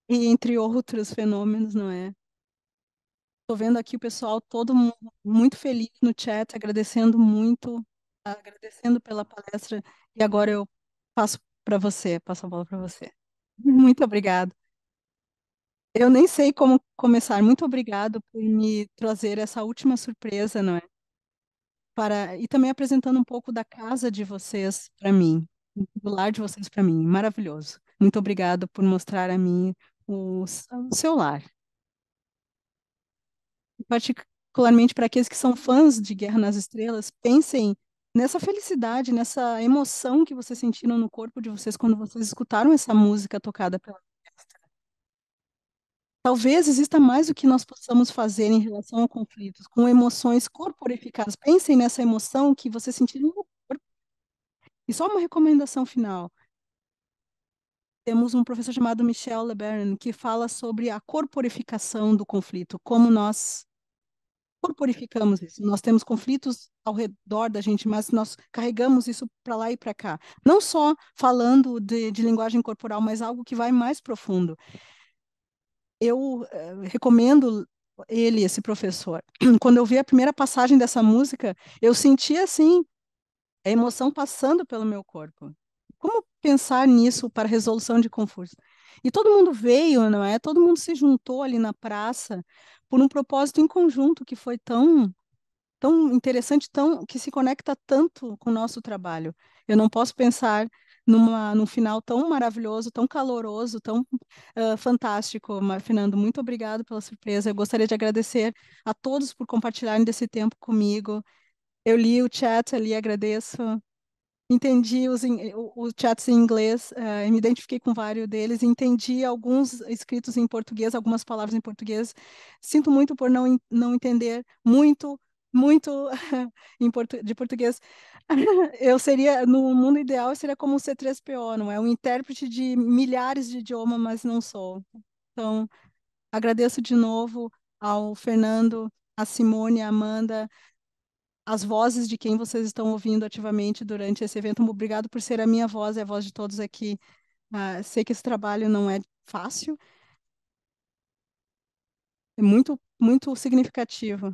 e entre outros fenômenos, não é? Estou vendo aqui o pessoal todo muito feliz no chat, agradecendo muito agradecendo pela palestra e agora eu passo para você, passo a bola para você. Muito obrigado. Eu nem sei como começar. Muito obrigado por me trazer essa última surpresa, não é? Para e também apresentando um pouco da casa de vocês para mim, do lar de vocês para mim. Maravilhoso. Muito obrigado por mostrar a mim o, o seu lar. Particularmente para aqueles que são fãs de Guerra nas Estrelas, pensem nessa felicidade, nessa emoção que vocês sentiram no corpo de vocês quando vocês escutaram essa música tocada pela orquestra. Talvez exista mais o que nós possamos fazer em relação a conflitos, com emoções corporificadas. Pensem nessa emoção que vocês sentiram no corpo. E só uma recomendação final. Temos um professor chamado Michel Lebaron que fala sobre a corporificação do conflito, como nós corporificamos isso. Nós temos conflitos ao redor da gente, mas nós carregamos isso para lá e para cá. Não só falando de, de, linguagem corporal, mas algo que vai mais profundo. Eu eh, recomendo ele, esse professor. Quando eu vi a primeira passagem dessa música, eu senti assim a emoção passando pelo meu corpo. Como pensar nisso para resolução de conflitos? E todo mundo veio, não é? Todo mundo se juntou ali na praça por um propósito em conjunto que foi tão tão interessante, tão que se conecta tanto com o nosso trabalho. Eu não posso pensar numa, num final tão maravilhoso, tão caloroso, tão uh, fantástico. Mas, Fernando, muito obrigado pela surpresa. Eu gostaria de agradecer a todos por compartilharem desse tempo comigo. Eu li o chat ali, agradeço entendi os, eh, o chats em inglês, uh, me identifiquei com vários deles, entendi alguns escritos em português, algumas palavras em português. Sinto muito por não, não entender muito, muito portu de português. eu seria, no mundo ideal, eu seria como um C3PO, não é? Um intérprete de milhares de idiomas, mas não sou. Então, agradeço de novo ao Fernando, à Simone, à Amanda, as vozes de quem vocês estão ouvindo ativamente durante esse evento. Obrigado por ser a minha voz e a voz de todos aqui. Uh, sei que esse trabalho não é fácil. É muito, muito significativo.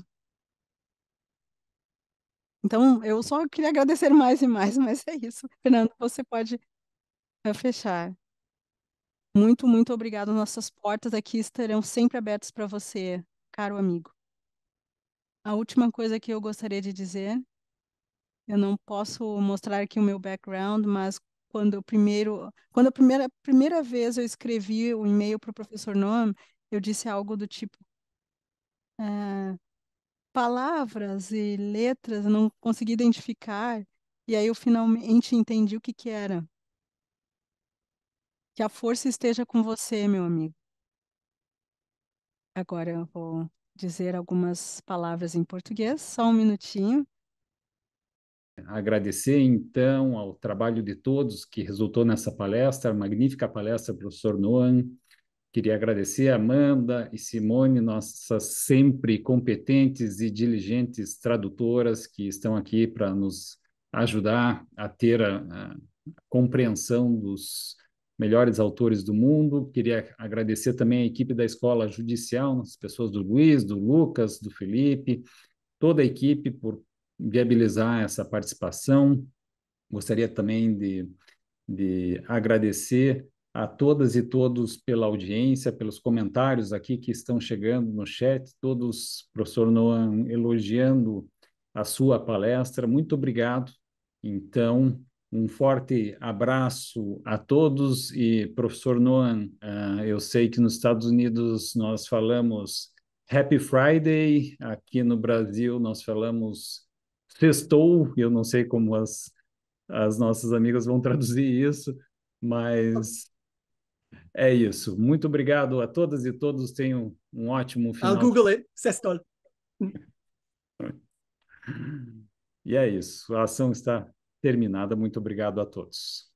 Então, eu só queria agradecer mais e mais, mas é isso. Fernando, você pode eh, fechar. Muito, muito obrigado. Nossas portas aqui estarão sempre abertas para você, caro amigo. A última coisa que eu gostaria de dizer, eu não posso mostrar aqui o meu background, mas quando eu primeiro, quando a primeira primeira vez eu escrevi o um e-mail para o professor Noam, eu disse algo do tipo é, palavras e letras, eu não consegui identificar e aí eu finalmente entendi o que que era. Que a força esteja com você, meu amigo. Agora eu vou dizer algumas palavras em português, só um minutinho. Agradecer, então, ao trabalho de todos que resultou nessa palestra, magnífica palestra, professor Noan. Queria agradecer a Amanda e Simone, nossas sempre competentes e diligentes tradutoras que estão aqui para nos ajudar a ter a, a compreensão dos melhores autores do mundo. Queria agradecer também a equipe da Escola Judicial, as pessoas do Luiz, do Lucas, do Felipe, toda a equipe por viabilizar essa participação. Gostaria também de, de agradecer a todas e todos pela audiência, pelos comentários aqui que estão chegando no chat, todos, professor Noan, elogiando a sua palestra. Muito obrigado. Então, um forte abraço a todos e professor Noan, uh, eu sei que nos Estados Unidos nós falamos Happy Friday, aqui no Brasil nós falamos sextou, eu não sei como as, as nossas amigas vão traduzir isso, mas é isso. Muito obrigado a todas e todos, tenham um ótimo final. I'll Google it, Sextol. E é isso, a ação está terminada. Muito obrigado a todos.